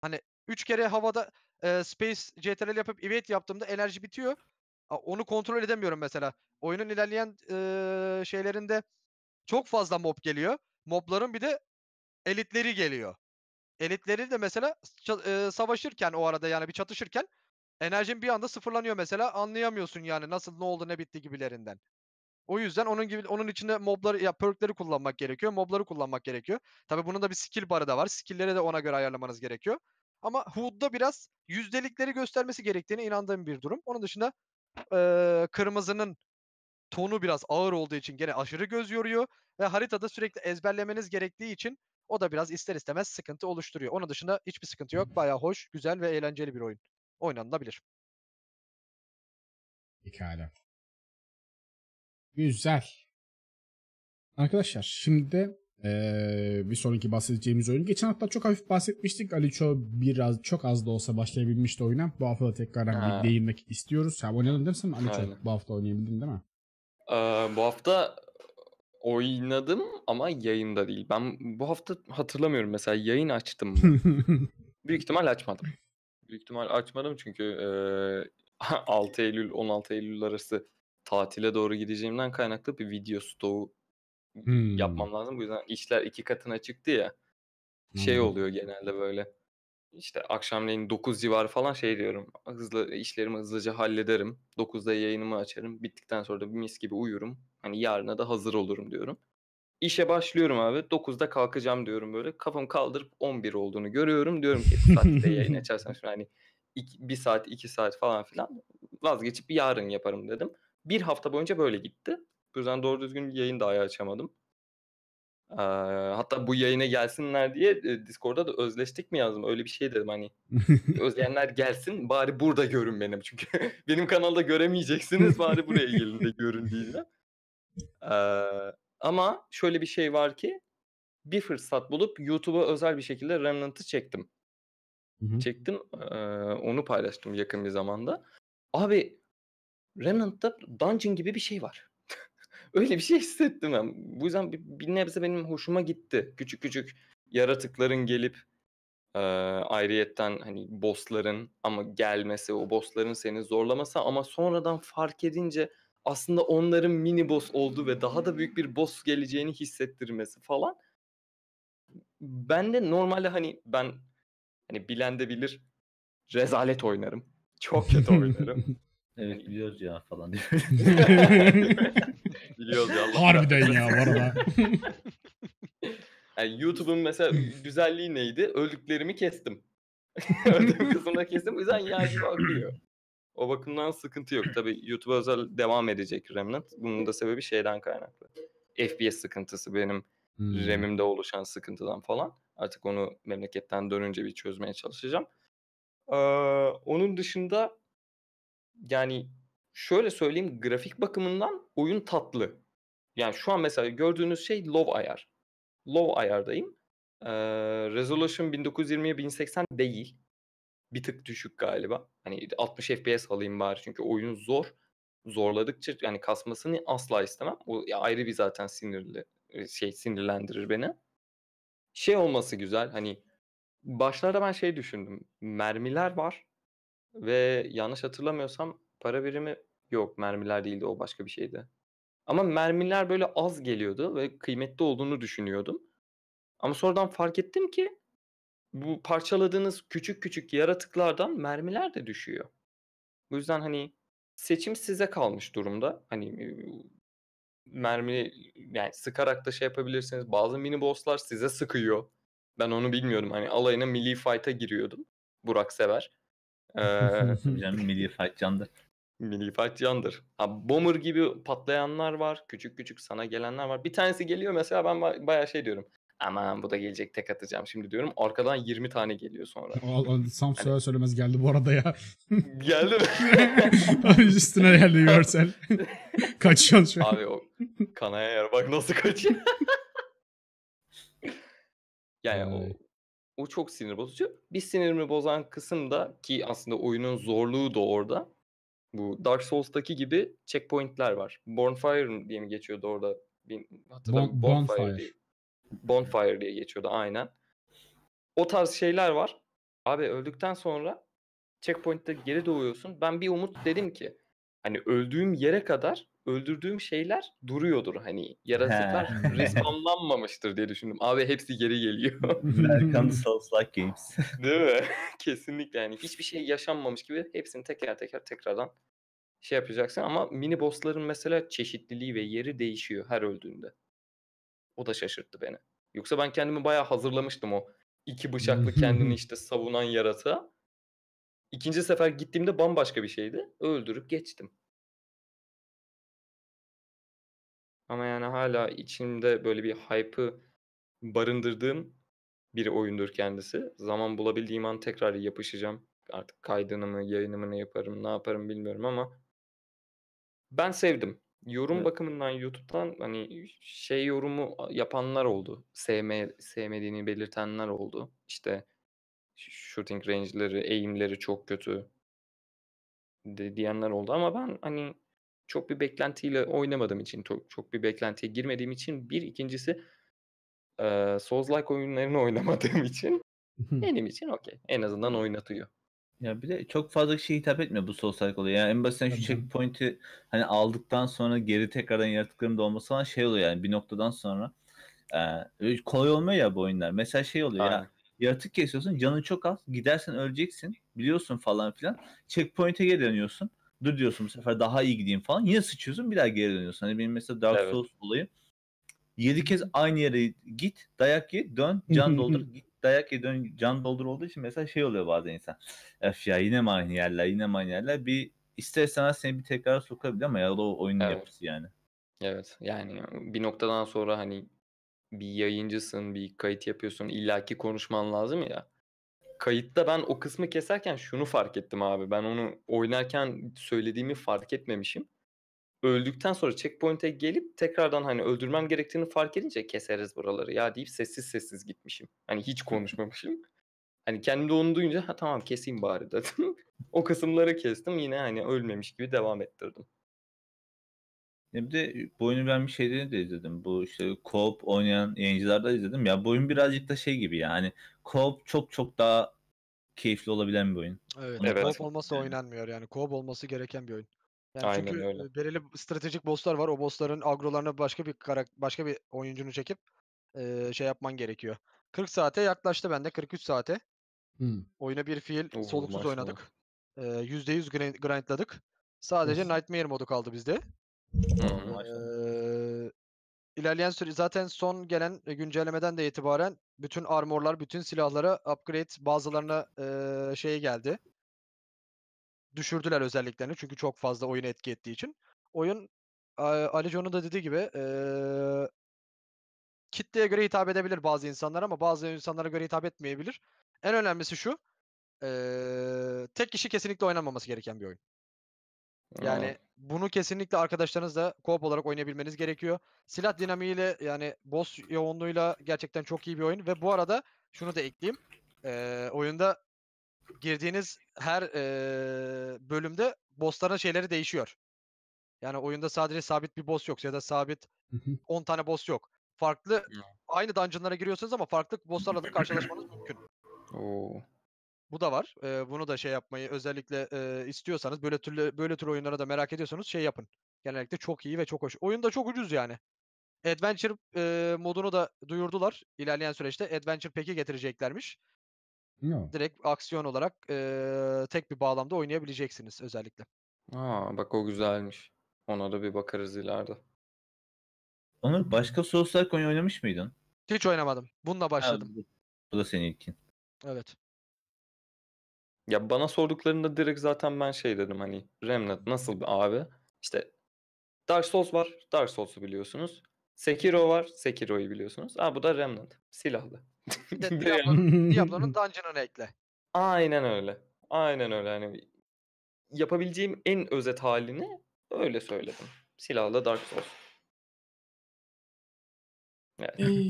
Hani 3 kere havada e, Space CTRL yapıp evade yaptığımda enerji bitiyor. Onu kontrol edemiyorum mesela. Oyunun ilerleyen e, şeylerinde çok fazla mob geliyor. Mobların bir de elitleri geliyor. Elitleri de mesela e, savaşırken o arada yani bir çatışırken enerjin bir anda sıfırlanıyor mesela anlayamıyorsun yani nasıl ne oldu ne bitti gibilerinden. O yüzden onun gibi onun içinde mobları ya perkleri kullanmak gerekiyor. Mobları kullanmak gerekiyor. Tabi bunun da bir skill barı da var. Skill'leri de ona göre ayarlamanız gerekiyor. Ama Hood'da biraz yüzdelikleri göstermesi gerektiğine inandığım bir durum. Onun dışında e, kırmızının tonu biraz ağır olduğu için gene aşırı göz yoruyor ve haritada sürekli ezberlemeniz gerektiği için o da biraz ister istemez sıkıntı oluşturuyor. Onun dışında hiçbir sıkıntı yok. Bayağı hoş, güzel ve eğlenceli bir oyun. Oynanılabilir. Pekala. Güzel. Arkadaşlar şimdi ee, bir sonraki bahsedeceğimiz oyun. Geçen hafta çok hafif bahsetmiştik. Ali Ço biraz çok az da olsa başlayabilmişti oyuna. Bu hafta da tekrardan ha. bir değinmek istiyoruz. Sen oynadın değil mi Ali Ço? Bu hafta oynayabildin değil mi? bu hafta oynadım ama yayında değil. Ben bu hafta hatırlamıyorum mesela yayın açtım Büyük ihtimal açmadım. Büyük ihtimal açmadım çünkü e, 6 Eylül 16 Eylül arası tatile doğru gideceğimden kaynaklı bir video stoğu hmm. yapmam lazım. Bu yüzden işler iki katına çıktı ya. Şey hmm. Şey oluyor genelde böyle işte akşamleyin 9 civarı falan şey diyorum. Hızlı işlerimi hızlıca hallederim. 9'da yayınımı açarım. Bittikten sonra da mis gibi uyurum. Hani yarına da hazır olurum diyorum. İşe başlıyorum abi. 9'da kalkacağım diyorum böyle. Kafam kaldırıp 11 olduğunu görüyorum. Diyorum ki saatte yayın açarsam şimdi hani bir saat iki saat falan filan vazgeçip yarın yaparım dedim. Bir hafta boyunca böyle gitti. Bu yüzden doğru düzgün yayın dahi açamadım. Ee, hatta bu yayına gelsinler diye Discord'da da özleştik mi yazdım. Öyle bir şey dedim hani. özleyenler gelsin bari burada görün benim. Çünkü benim kanalda göremeyeceksiniz bari buraya gelin de görün diye. Ee, ama şöyle bir şey var ki bir fırsat bulup YouTube'a özel bir şekilde Remnant'ı çektim. Hı-hı. Çektim. E, onu paylaştım yakın bir zamanda. Abi Remnant'ta dungeon gibi bir şey var. Öyle bir şey hissettim ben. Bu yüzden bir, bir nebze benim hoşuma gitti. Küçük küçük yaratıkların gelip e, ayrıyetten hani bossların ama gelmesi, o bossların seni zorlaması ama sonradan fark edince aslında onların mini boss oldu ve daha da büyük bir boss geleceğini hissettirmesi falan. Ben de normalde hani ben hani bilen de bilir rezalet oynarım. Çok kötü oynarım. evet hani biliyoruz ya falan diyor. Biliyoruz ya. Allah Harbiden ya bu arada. yani YouTube'un mesela güzelliği neydi? Öldüklerimi kestim. Öldüğüm kısmını kestim. O yüzden yani gibi akıyor. O bakımdan sıkıntı yok. tabi YouTube özel devam edecek Remnant. Bunun da sebebi şeyden kaynaklı. FPS sıkıntısı benim hmm. RAM'imde oluşan sıkıntıdan falan. Artık onu memleketten dönünce bir çözmeye çalışacağım. Ee, onun dışında yani şöyle söyleyeyim grafik bakımından oyun tatlı. Yani şu an mesela gördüğünüz şey low ayar. Low ayardayım. Ee, resolution 1920'ye 1080 değil. Bir tık düşük galiba. Hani 60 FPS alayım bari çünkü oyun zor. Zorladıkça yani kasmasını asla istemem. O ayrı bir zaten sinirli şey sinirlendirir beni. Şey olması güzel. Hani başlarda ben şey düşündüm. Mermiler var ve yanlış hatırlamıyorsam para birimi yok mermiler değildi o başka bir şeydi. Ama mermiler böyle az geliyordu ve kıymetli olduğunu düşünüyordum. Ama sonradan fark ettim ki bu parçaladığınız küçük küçük yaratıklardan mermiler de düşüyor. Bu yüzden hani seçim size kalmış durumda. Hani mermi yani sıkarak da şey yapabilirsiniz. Bazı mini bosslar size sıkıyor. Ben onu bilmiyorum. Hani alayına milli fight'a giriyordum. Burak sever. Ee... milli fight candır. Mini fight yandır. Ha, bomber gibi patlayanlar var. Küçük küçük sana gelenler var. Bir tanesi geliyor mesela ben bayağı şey diyorum. Aman bu da gelecek tek atacağım şimdi diyorum. Arkadan 20 tane geliyor sonra. Sam hani söyler söylemez geldi bu arada ya. geldi mi? Üstüne geldi görsel. Kaçıyorsun şu an. Abi o kanaya yer bak nasıl kaçıyor. yani o o çok sinir bozucu. Bir sinirimi bozan kısım da ki aslında oyunun zorluğu da orada. Bu Dark Souls'taki gibi checkpoint'ler var. Bonfire diye mi geçiyordu orada? Hatırlamıyorum. Bon, bonfire. Bonfire diye. bonfire diye geçiyordu aynen. O tarz şeyler var. Abi öldükten sonra checkpoint'te geri doğuyorsun. Ben bir umut dedim ki hani öldüğüm yere kadar öldürdüğüm şeyler duruyordur hani. Yaratıklar respawnlanmamıştır diye düşündüm. Abi hepsi geri geliyor. Berkan Souls-like Games. Değil mi? Kesinlikle yani hiçbir şey yaşanmamış gibi hepsini teker teker tekrardan şey yapacaksın ama mini bossların mesela çeşitliliği ve yeri değişiyor her öldüğünde. O da şaşırttı beni. Yoksa ben kendimi bayağı hazırlamıştım o iki bıçaklı kendini işte savunan yaratığa. İkinci sefer gittiğimde bambaşka bir şeydi. Öldürüp geçtim. Ama yani hala içimde böyle bir hype'ı barındırdığım bir oyundur kendisi. Zaman bulabildiğim an tekrar yapışacağım. Artık kaydını mı, yayınımı ne yaparım, ne yaparım bilmiyorum ama ben sevdim. Yorum evet. bakımından YouTube'dan hani şey yorumu yapanlar oldu. Sevme, sevmediğini belirtenler oldu. İşte shooting range'leri, eğimleri çok kötü de, diyenler oldu ama ben hani çok bir beklentiyle oynamadığım için, çok, bir beklentiye girmediğim için bir. ikincisi e, Souls-like oyunlarını oynamadığım için benim için okey. En azından oynatıyor. Ya bir de çok fazla şey hitap etmiyor bu Souls like oluyor. Yani en basitten şu checkpoint'i hani aldıktan sonra geri tekrardan yaratıklarında olması falan şey oluyor yani bir noktadan sonra. E, kolay olmuyor ya bu oyunlar. Mesela şey oluyor Aynen. ya yaratık kesiyorsun canın çok az gidersen öleceksin biliyorsun falan filan. Checkpoint'e geri dönüyorsun dur diyorsun bu sefer daha iyi gideyim falan. Yine sıçıyorsun bir daha geri dönüyorsun. Hani benim mesela Dark evet. Souls olayı 7 kez aynı yere git, dayak ye, dön, can doldur, git, dayak ye, dön, can doldur olduğu için mesela şey oluyor bazen insan. Öf ya yine mi aynı yerler, yine mi aynı yerler? Bir ister istemez seni bir tekrar sokabilir ama ya o oyunun evet. yapısı yani. Evet yani bir noktadan sonra hani bir yayıncısın, bir kayıt yapıyorsun, illaki konuşman lazım ya kayıtta ben o kısmı keserken şunu fark ettim abi. Ben onu oynarken söylediğimi fark etmemişim. Öldükten sonra checkpoint'e gelip tekrardan hani öldürmem gerektiğini fark edince keseriz buraları ya deyip sessiz sessiz gitmişim. Hani hiç konuşmamışım. Hani kendim de onu duyunca ha tamam keseyim bari dedim. o kısımları kestim yine hani ölmemiş gibi devam ettirdim. Ya bir de e, bu oyunu ben bir şeyden de izledim. Bu işte co-op oynayan yayıncılarda izledim. Ya bu oyun birazcık da şey gibi yani. Co-op çok çok daha keyifli olabilen bir oyun. Evet. evet. olmasa oynanmıyor yani. koop olması gereken bir oyun. Yani Aynen çünkü öyle. belirli stratejik bosslar var. O bossların agrolarını başka bir karak başka bir oyuncunu çekip e, şey yapman gerekiyor. 40 saate yaklaştı bende 43 saate. Hmm. Oyuna bir fiil Oo, soluksuz maşallah. oynadık. E, %100 grindladık. Sadece Nightmare modu kaldı bizde. Hmm. E, ilerleyen süre zaten son gelen e, güncellemeden de itibaren bütün armorlar, bütün silahlara upgrade bazılarına e, şeye geldi. Düşürdüler özelliklerini çünkü çok fazla oyun etki ettiği için. Oyun Ali John'un da dediği gibi e, kitleye göre hitap edebilir bazı insanlar ama bazı insanlara göre hitap etmeyebilir. En önemlisi şu. E, tek kişi kesinlikle oynanmaması gereken bir oyun. Yani evet. bunu kesinlikle arkadaşlarınızla koop olarak oynayabilmeniz gerekiyor. Silah dinamiğiyle yani boss yoğunluğuyla gerçekten çok iyi bir oyun ve bu arada şunu da ekleyeyim. Ee, oyunda girdiğiniz her e, bölümde bossların şeyleri değişiyor. Yani oyunda sadece sabit bir boss yok ya da sabit 10 tane boss yok. Farklı aynı dungeonlara giriyorsunuz ama farklı bosslarla da karşılaşmanız mümkün. Oo. Bu da var. E, bunu da şey yapmayı özellikle e, istiyorsanız böyle türlü böyle tür oyunlara da merak ediyorsanız şey yapın. Genellikle çok iyi ve çok hoş. Oyun da çok ucuz yani. Adventure e, modunu da duyurdular. İlerleyen süreçte Adventure peki getireceklermiş. No. Direkt aksiyon olarak e, tek bir bağlamda oynayabileceksiniz özellikle. Aa bak o güzelmiş. Ona da bir bakarız ileride. Onur başka Souls-like oyun oynamış mıydın? Hiç oynamadım. Bununla başladım. Ha, bu da senin ilkin. Evet. Ya bana sorduklarında direkt zaten ben şey dedim hani Remnant nasıl bir abi? İşte Dark Souls var. Dark Souls'u biliyorsunuz. Sekiro var. Sekiro'yu biliyorsunuz. Aa bu da Remnant. Silahlı. Diablo'nun Diablo dungeon'ını ekle. Aynen öyle. Aynen öyle. Hani yapabileceğim en özet halini öyle söyledim. Silahlı Dark Souls. Yani.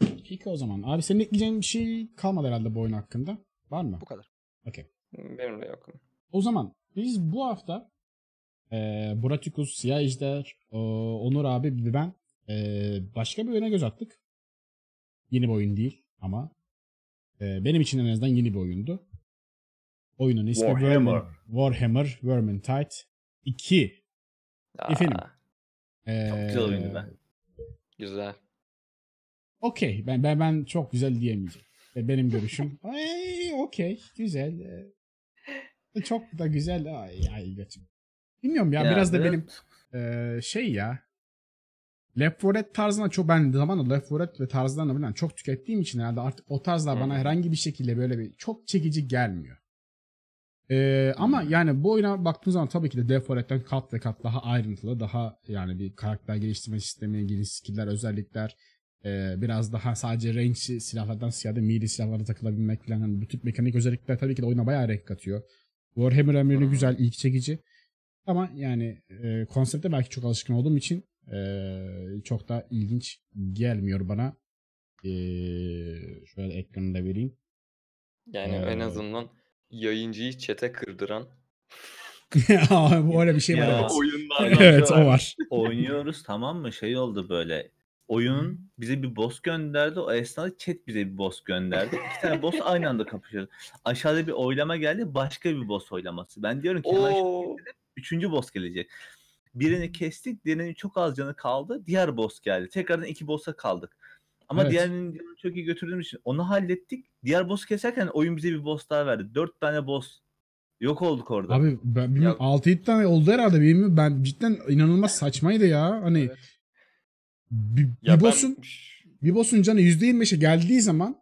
Peki o zaman. Abi senin ekleyeceğin bir şey kalmadı herhalde bu oyun hakkında. Var mı? Bu kadar. Okey. Benim de yok. O zaman biz bu hafta e, Buratikus, Siyah Ejder, e, Onur abi ben e, başka bir oyuna göz attık. Yeni bir oyun değil ama e, benim için en azından yeni bir oyundu. Oyunun ismi Warhammer, Warhammer Vermintide 2. Aa, Efendim. E, çok güzel oyundu ben. Güzel. Okey. Ben, ben, ben çok güzel diyemeyeceğim. Benim görüşüm. Ay okey güzel. E, e, çok da güzel. Ay, ay götüm. Bilmiyorum ya, ya biraz da benim e, şey ya Left 4 Dead tarzına çok ben zamanla Left 4 Dead ve tarzlarına bilen çok tükettiğim için herhalde artık o tarzlar hmm. bana herhangi bir şekilde böyle bir çok çekici gelmiyor. Ee, ama yani bu oyuna baktığın zaman tabii ki de Left 4 Dead'den kat ve kat daha ayrıntılı, daha yani bir karakter geliştirme sistemi, yeni skill'ler, özellikler, ee, biraz daha sadece range silahlardan siyade melee silahlara takılabilmek falan yani bu mekanik özellikler tabii ki de oyuna bayağı renk katıyor. Warhammer emrini güzel, ilk çekici. Ama yani e, konsepte belki çok alışkın olduğum için e, çok da ilginç gelmiyor bana. E, şöyle ekranı da vereyim. Yani ee, en azından yayıncıyı çete kırdıran bu öyle bir şey var. Ya, evet. evet o var. Oynuyoruz tamam mı? Şey oldu böyle oyunun bize bir boss gönderdi. O esnada chat bize bir boss gönderdi. İki tane boss aynı anda kapışıyordu. Aşağıda bir oylama geldi. Başka bir boss oylaması. Ben diyorum ki üçüncü boss gelecek. Birini kestik. Diğerinin çok az canı kaldı. Diğer boss geldi. Tekrardan iki boss'a kaldık. Ama evet. diğerinin canını çok iyi götürdüğümüz için onu hallettik. Diğer boss keserken oyun bize bir boss daha verdi. Dört tane boss Yok olduk orada. Abi ben bilmiyorum 6-7 tane oldu herhalde benim ben cidden inanılmaz saçmaydı ya. Hani evet. Bibos'un ben... Bibos'un canı %25'e geldiği zaman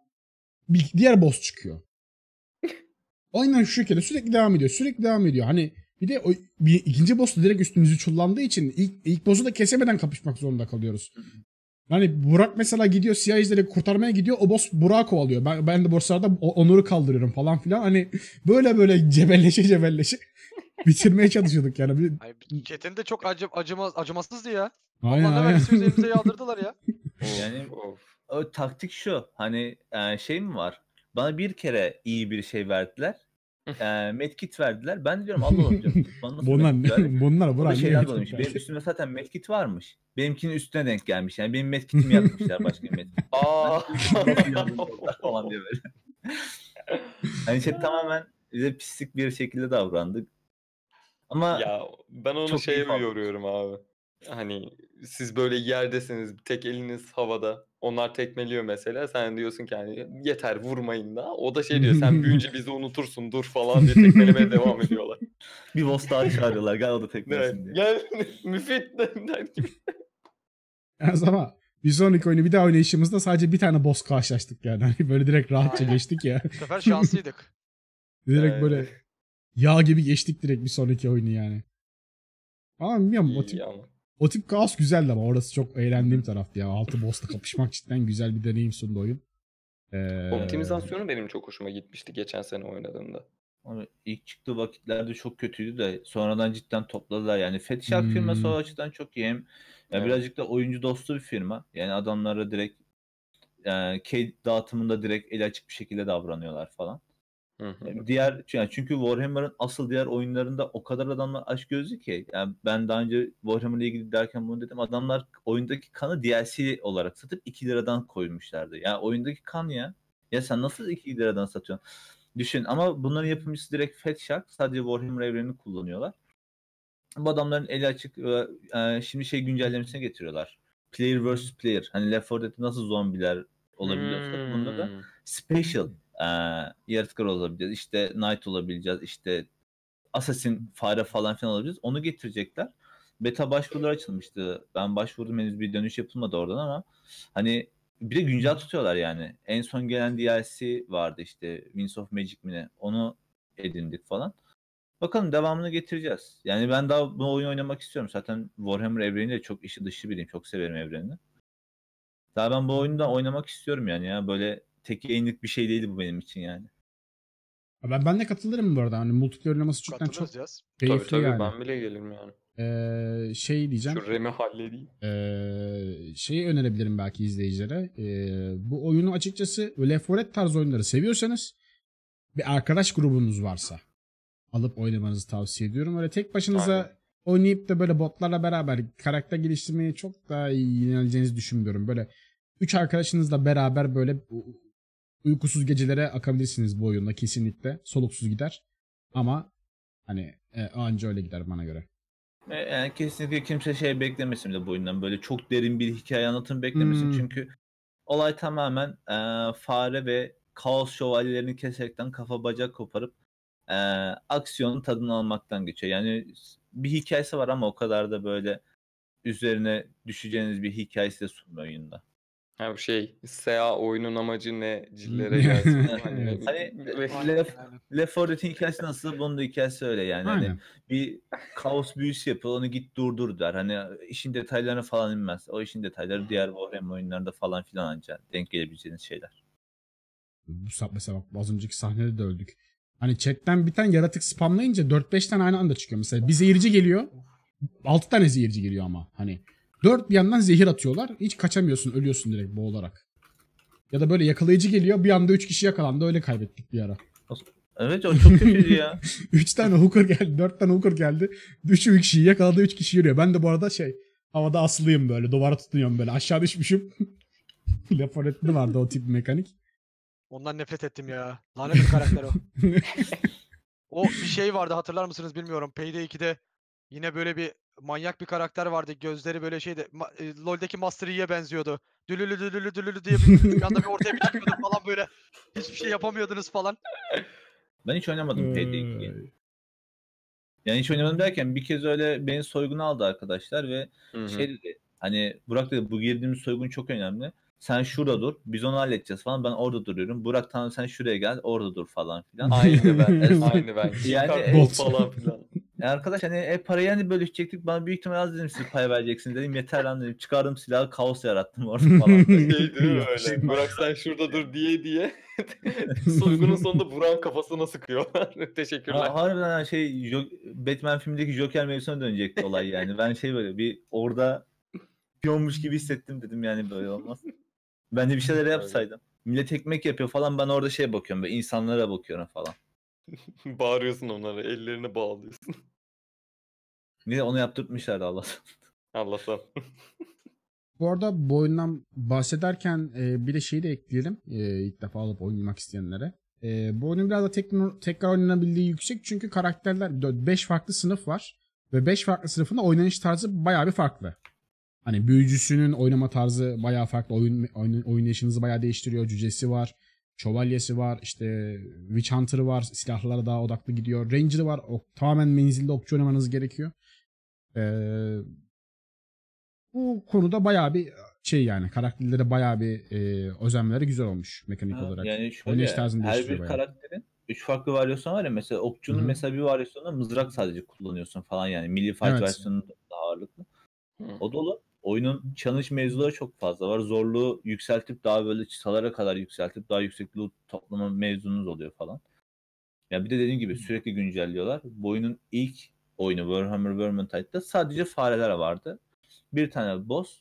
bir diğer boss çıkıyor. Aynen şu şekilde sürekli devam ediyor. Sürekli devam ediyor. Hani bir de o bir, ikinci boss direkt üstümüzü çullandığı için ilk, ilk boss'u da kesemeden kapışmak zorunda kalıyoruz. Hani Burak mesela gidiyor siyah izleri kurtarmaya gidiyor. O boss Burak'ı kovalıyor. Ben, ben de bosslarda Onur'u kaldırıyorum falan filan. Hani böyle böyle cebelleşe cebelleşe bitirmeye çalışıyorduk yani. Bir... Çetin de çok acı, acımaz, acımasızdı ya. Aynen Onlar aynen. Onlar üzerimize yağdırdılar ya. yani o taktik şu. Hani e, şey mi var? Bana bir kere iyi bir şey verdiler. e, medkit verdiler. Ben diyorum Allah Allah diyorum. bunlar, bunlar Burak. Şeyler Benim üstümde zaten medkit varmış. Benimkinin üstüne denk gelmiş. Yani benim medkitimi yapmışlar başka bir medkit. Aa. falan diye böyle. hani şey tamamen bize pislik bir şekilde davrandık. Ama ya ben onu şeye mi yoruyorum abi? Hani siz böyle yerdesiniz tek eliniz havada onlar tekmeliyor mesela sen diyorsun ki hani yeter vurmayın da o da şey diyor sen büyünce bizi unutursun dur falan diye tekmelemeye devam ediyorlar. Bir boss daha çağırıyorlar gel o da tekmelesin evet. diye. Gel müfit der gibi. Yalnız ama bir sonraki oyunu bir daha oynayışımızda sadece bir tane boss karşılaştık yani. Hani böyle direkt rahatça geçtik ya. Bu sefer şanslıydık. direkt böyle Yağ gibi geçtik direkt bir sonraki oyunu yani. Ama bilmiyorum o tip, o tip kaos güzeldi ama orası çok eğlendiğim taraf ya. Altı boss'la kapışmak cidden güzel bir deneyim sundu oyun. Ee... Optimizasyonu benim çok hoşuma gitmişti geçen sene oynadığımda. Abi ilk çıktığı vakitlerde çok kötüydü de sonradan cidden topladılar. Yani Fat Shark hmm. firması o açıdan çok iyi. Hem evet. birazcık da oyuncu dostu bir firma. Yani adamlara direkt yani e, key dağıtımında direkt el açık bir şekilde davranıyorlar falan. Hı hı. Diğer yani çünkü Warhammer'ın asıl diğer oyunlarında o kadar adamlar aç gözlü ki yani ben daha önce Warhammer'la ilgili derken bunu dedim adamlar oyundaki kanı DLC olarak satıp 2 liradan koymuşlardı. Yani oyundaki kan ya. Ya sen nasıl 2 liradan satıyorsun? Düşün ama bunların yapımcısı direkt Fat Shark sadece Warhammer evrenini kullanıyorlar. Bu adamların eli açık e, şimdi şey güncellemesine getiriyorlar. Player vs player. Hani Left 4 Dead'de nasıl zombiler olabiliyorsa Hmm. Bunda da hmm. special e, yaratıklar olabileceğiz. İşte Knight olabileceğiz. İşte Assassin fare falan filan olabileceğiz. Onu getirecekler. Beta başvurular açılmıştı. Ben başvurdum henüz bir dönüş yapılmadı oradan ama hani bir de güncel tutuyorlar yani. En son gelen DLC vardı işte Winds of Magic mi Onu edindik falan. Bakalım devamını getireceğiz. Yani ben daha bu oyunu oynamak istiyorum. Zaten Warhammer evreni de çok işi dışı biriyim. Çok severim evrenini. Daha ben bu oyunu da oynamak istiyorum yani ya. Böyle tek yayınlık bir şey değildi bu benim için yani. Ben, ben de katılırım bu arada. Hani multiplayer oynaması cidden çok keyifli tabii, tabii, yani. Ben bile gelirim yani. Ee, şey diyeceğim. Şu remi halledeyim. Ee, şeyi önerebilirim belki izleyicilere. Ee, bu oyunu açıkçası Left 4 tarzı oyunları seviyorsanız bir arkadaş grubunuz varsa alıp oynamanızı tavsiye ediyorum. Öyle tek başınıza Aynen. oynayıp da böyle botlarla beraber karakter geliştirmeyi çok daha iyi yenileceğinizi düşünmüyorum. Böyle üç arkadaşınızla beraber böyle uykusuz gecelere akabilirsiniz bu oyunda kesinlikle. Soluksuz gider. Ama hani e, anca öyle gider bana göre. E, yani kesinlikle kimse şey beklemesin de bu oyundan. Böyle çok derin bir hikaye anlatım beklemesin. Hmm. Çünkü olay tamamen e, fare ve kaos şövalyelerini keserekten kafa bacak koparıp e, aksiyonun tadını almaktan geçiyor. Yani bir hikayesi var ama o kadar da böyle üzerine düşeceğiniz bir hikayesi de sunmuyor oyunda. Hem şey SEA oyunun amacı ne? Cillere gelsin. hani, hani Left, Left 4 Dead'in nasıl? Bunun da hikayesi öyle yani. Hani bir kaos büyüsü yapıl onu git durdur der. Hani işin detaylarına falan inmez. O işin detayları diğer Warhammer oyunlarında falan filan ancak denk gelebileceğiniz şeyler. Bu mesela bak az önceki sahnede de öldük. Hani chatten bir tane yaratık spamlayınca 4-5 tane aynı anda çıkıyor. Mesela bir zehirci geliyor. 6 tane zehirci geliyor ama. Hani Dört bir yandan zehir atıyorlar. Hiç kaçamıyorsun. Ölüyorsun direkt boğularak. Ya da böyle yakalayıcı geliyor. Bir anda üç kişi yakalandı. Öyle kaybettik bir ara. Evet o çok kötüydü şey ya. üç tane hooker geldi. Dört tane hooker geldi. Üç kişiyi yakaladı. Üç kişi yürüyor. Ben de bu arada şey havada asılıyım böyle. Duvara tutunuyorum böyle. Aşağı düşmüşüm. Laforetli vardı o tip mekanik. Ondan nefret ettim ya. Lanet bir karakter o. o bir şey vardı hatırlar mısınız bilmiyorum. Payday 2'de yine böyle bir manyak bir karakter vardı. Gözleri böyle şeydi. Ma, e, LoL'deki Master Yi'ye benziyordu. Dülülü dülülü dülülü diye bir, bir anda bir ortaya bir çıkıyordu falan böyle. Hiçbir şey yapamıyordunuz falan. Ben hiç oynamadım PD2'yi. Hmm. Yani hiç oynamadım derken bir kez öyle beni soyguna aldı arkadaşlar ve Hı-hı. şey dedi. Hani Burak dedi bu girdiğimiz soygun çok önemli. Sen şurada dur. Biz onu halledeceğiz falan. Ben orada duruyorum. Burak tamam sen şuraya gel. Orada dur falan filan. Aynı ben. aynı ben. Yani, Bot falan filan. E arkadaş hani e, parayı hani bölüşecektik bana büyük ihtimal az dedim siz pay vereceksiniz dedim yeter lan dedim çıkardım silahı kaos yarattım orada falan. Şey, şey değil mi öyle Burak sen şurada dur diye diye soygunun sonunda Burak'ın kafasına sıkıyor Teşekkürler. Ha, harbiden şey Batman filmindeki Joker mevzusuna dönecekti olay yani. Ben şey böyle bir orada piyonmuş gibi hissettim dedim yani böyle olmaz. Ben de bir şeyler yapsaydım. Millet ekmek yapıyor falan ben orada şey bakıyorum böyle insanlara bakıyorum falan. Bağırıyorsun onlara ellerini bağlıyorsun. Bir de onu yaptırtmışlardı Allah'tan. Allah'tan. Bu arada bu oyundan bahsederken e, bir de şeyi de ekleyelim. E, ilk defa alıp oynamak isteyenlere. E, bu oyunun biraz da tekrar, tekrar oynanabildiği yüksek çünkü karakterler 5 farklı sınıf var. Ve 5 farklı sınıfın da oynanış tarzı baya bir farklı. Hani büyücüsünün oynama tarzı baya farklı. Oyun, oyun, oynayışınızı baya değiştiriyor. Cücesi var. çovalyesi var. işte Witch Hunter'ı var. Silahlara daha odaklı gidiyor. Ranger'ı var. ok, tamamen menzilde okçu oynamanız gerekiyor. Ee, bu konuda bayağı bir şey yani karakterlere bayağı bir e, özenmeleri güzel olmuş mekanik ha, olarak. Yani şöyle, Oynayış tarzını her bir bayağı. karakterin üç farklı varyasyonu var ya mesela okçunun Hı-hı. mesela bir varyasyonunda mızrak sadece kullanıyorsun falan yani milli fight evet. versiyonu daha ağırlıklı. Hı. O dolu. Oyunun çalış mevzuları çok fazla var. Zorluğu yükseltip daha böyle çıtalara kadar yükseltip daha yüksek loot toplama mevzunuz oluyor falan. Ya bir de dediğim gibi sürekli güncelliyorlar. Bu oyunun ilk oyunu Warhammer Vermintide'da sadece fareler vardı. Bir tane boss,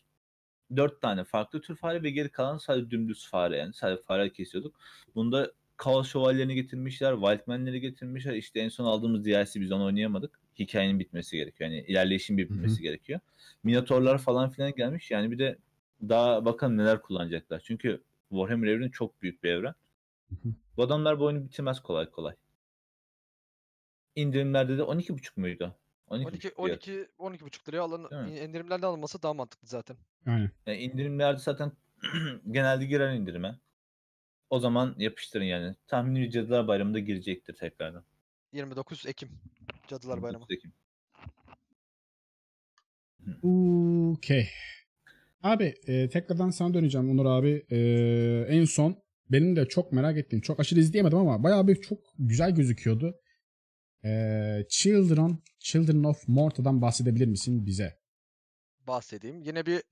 dört tane farklı tür fare ve geri kalan sadece dümdüz fare yani sadece fare kesiyorduk. Bunda Kaos Şövalyelerini getirmişler, Wildman'leri getirmişler. İşte en son aldığımız DLC biz onu oynayamadık. Hikayenin bitmesi gerekiyor. Yani ilerleyişin bitmesi Hı-hı. gerekiyor. Minotorlar falan filan gelmiş. Yani bir de daha bakalım neler kullanacaklar. Çünkü Warhammer evreni çok büyük bir evren. Hı-hı. Bu adamlar bu oyunu bitirmez kolay kolay indirimlerde de buçuk muydu? 12 12 12 12 buçuk liraya alın indirimlerde alınması daha mantıklı zaten. Aynen. Yani e, indirimlerde zaten genelde giren indirime. O zaman yapıştırın yani. Tahmini Cadılar Bayramı'nda girecektir tekrardan. 29 Ekim Cadılar Bayramı. Ekim. Okey. Abi e, tekrardan sana döneceğim Onur abi. E, en son benim de çok merak ettiğim, çok aşırı izleyemedim ama bayağı bir çok güzel gözüküyordu. Ee, Children, Children of Morta'dan bahsedebilir misin bize? Bahsedeyim. Yine bir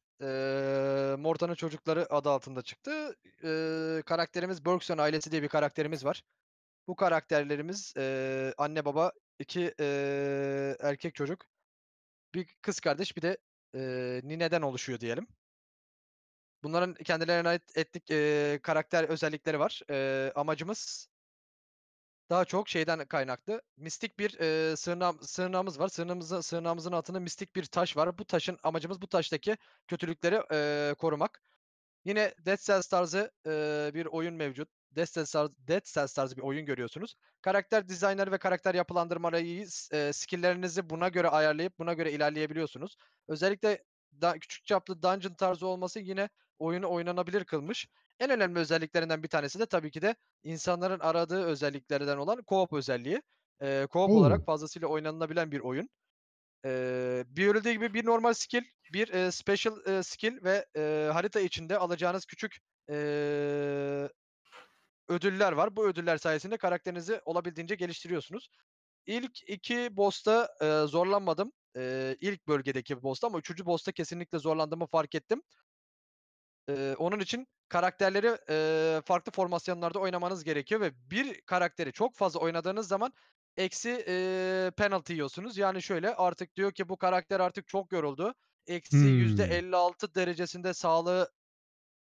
e, Morta'nın çocukları adı altında çıktı. E, karakterimiz Bergson ailesi diye bir karakterimiz var. Bu karakterlerimiz e, anne baba iki e, erkek çocuk bir kız kardeş bir de e, nineden oluşuyor diyelim. Bunların kendilerine ait etnik e, karakter özellikleri var. E, amacımız daha çok şeyden kaynaklı. Mistik bir e, sığınağı, sığınağımız var. Sığınağımızın, sığınağımızın altında mistik bir taş var. Bu taşın amacımız bu taştaki kötülükleri e, korumak. Yine Dead Cells tarzı e, bir oyun mevcut. Dead Cells, tarzı, Dead Cells tarzı bir oyun görüyorsunuz. Karakter dizaynları ve karakter yapılandırmayı e, skilllerinizi buna göre ayarlayıp buna göre ilerleyebiliyorsunuz. Özellikle da, küçük çaplı dungeon tarzı olması yine oyunu oynanabilir kılmış. En önemli özelliklerinden bir tanesi de tabii ki de insanların aradığı özelliklerden olan co-op özelliği. Ee, co-op hmm. olarak fazlasıyla oynanılabilen bir oyun. Ee, buyurulduğu gibi bir normal skill, bir e, special e, skill ve e, harita içinde alacağınız küçük e, ödüller var. Bu ödüller sayesinde karakterinizi olabildiğince geliştiriyorsunuz. İlk iki boss'ta e, zorlanmadım. E, ilk bölgedeki boss'ta ama üçüncü boss'ta kesinlikle zorlandığımı fark ettim. Ee, onun için karakterleri e, farklı formasyonlarda oynamanız gerekiyor ve bir karakteri çok fazla oynadığınız zaman eksi e, penalty yiyorsunuz. Yani şöyle artık diyor ki bu karakter artık çok yoruldu. Eksi hmm. %56 derecesinde sağlığı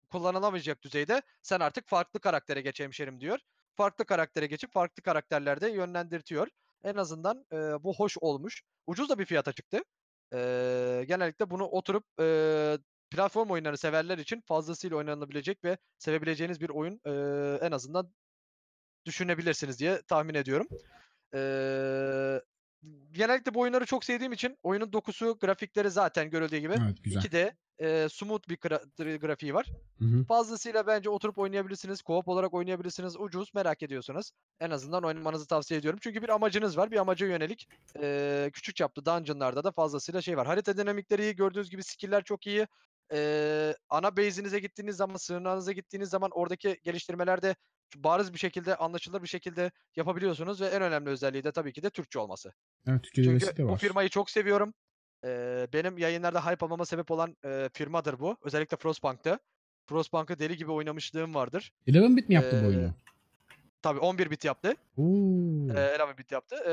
kullanılamayacak düzeyde sen artık farklı karaktere geç hemşerim diyor. Farklı karaktere geçip farklı karakterlerde yönlendirtiyor. En azından e, bu hoş olmuş. Ucuz da bir fiyata çıktı. E, genellikle bunu oturup e, platform oyunları severler için fazlasıyla oynanabilecek ve sevebileceğiniz bir oyun e, en azından düşünebilirsiniz diye tahmin ediyorum. E, genellikle bu oyunları çok sevdiğim için oyunun dokusu, grafikleri zaten görüldüğü gibi. Evet, güzel. 2D e, smooth bir gra- grafiği var. Hı hı. Fazlasıyla bence oturup oynayabilirsiniz. Co-op olarak oynayabilirsiniz. Ucuz merak ediyorsanız en azından oynamanızı tavsiye ediyorum. Çünkü bir amacınız var. Bir amaca yönelik e, küçük çaplı dungeonlarda da fazlasıyla şey var. Harita dinamikleri iyi. Gördüğünüz gibi skiller çok iyi e, ana base'inize gittiğiniz zaman, sınırlarınıza gittiğiniz zaman oradaki geliştirmelerde bariz bir şekilde, anlaşılır bir şekilde yapabiliyorsunuz ve en önemli özelliği de tabii ki de Türkçe olması. Evet, Türkçe Çünkü de var. bu firmayı çok seviyorum. E, benim yayınlarda hype almama sebep olan e, firmadır bu. Özellikle Frostpunk'ta. Frostpunk'ı deli gibi oynamışlığım vardır. 11 bit mi yaptı ee, bu oyunu? Tabii 11 bit yaptı. Oo. Ee, 11 bit yaptı. Ee,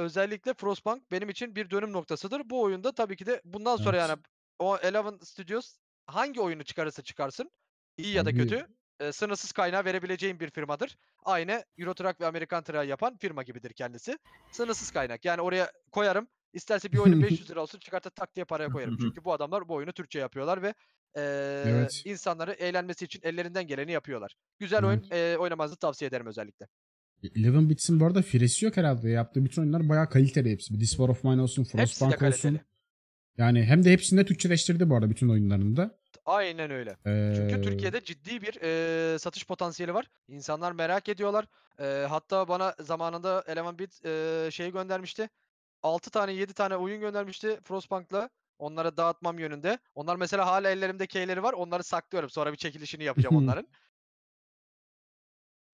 özellikle Frostpunk benim için bir dönüm noktasıdır. Bu oyunda tabii ki de bundan evet. sonra yani o Eleven Studios hangi oyunu çıkarırsa çıkarsın iyi ya da kötü sınırsız kaynağı verebileceğin bir firmadır. Aynı Euro Truck ve Amerikan Truck yapan firma gibidir kendisi. Sınırsız kaynak. Yani oraya koyarım. İsterse bir oyunu 500 lira olsun çıkartıp tak diye paraya koyarım. Çünkü bu adamlar bu oyunu Türkçe yapıyorlar ve e, evet. insanları eğlenmesi için ellerinden geleni yapıyorlar. Güzel oyun e, oynamanızı tavsiye ederim özellikle. E, Eleven Bits'in bu arada firesi yok herhalde. Yaptığı bütün oyunlar bayağı kaliteli hepsi. This War of Mine olsun, Frostpunk olsun. Yani hem de hepsinde de Türkçeleştirdi bu arada bütün oyunlarında. Aynen öyle. Ee... Çünkü Türkiye'de ciddi bir e, satış potansiyeli var. İnsanlar merak ediyorlar. E, hatta bana zamanında Eleven Beat e, şeyi göndermişti. 6 tane 7 tane oyun göndermişti Frostpunk'la. Onlara dağıtmam yönünde. Onlar mesela hala ellerimde keyleri var. Onları saklıyorum. Sonra bir çekilişini yapacağım onların.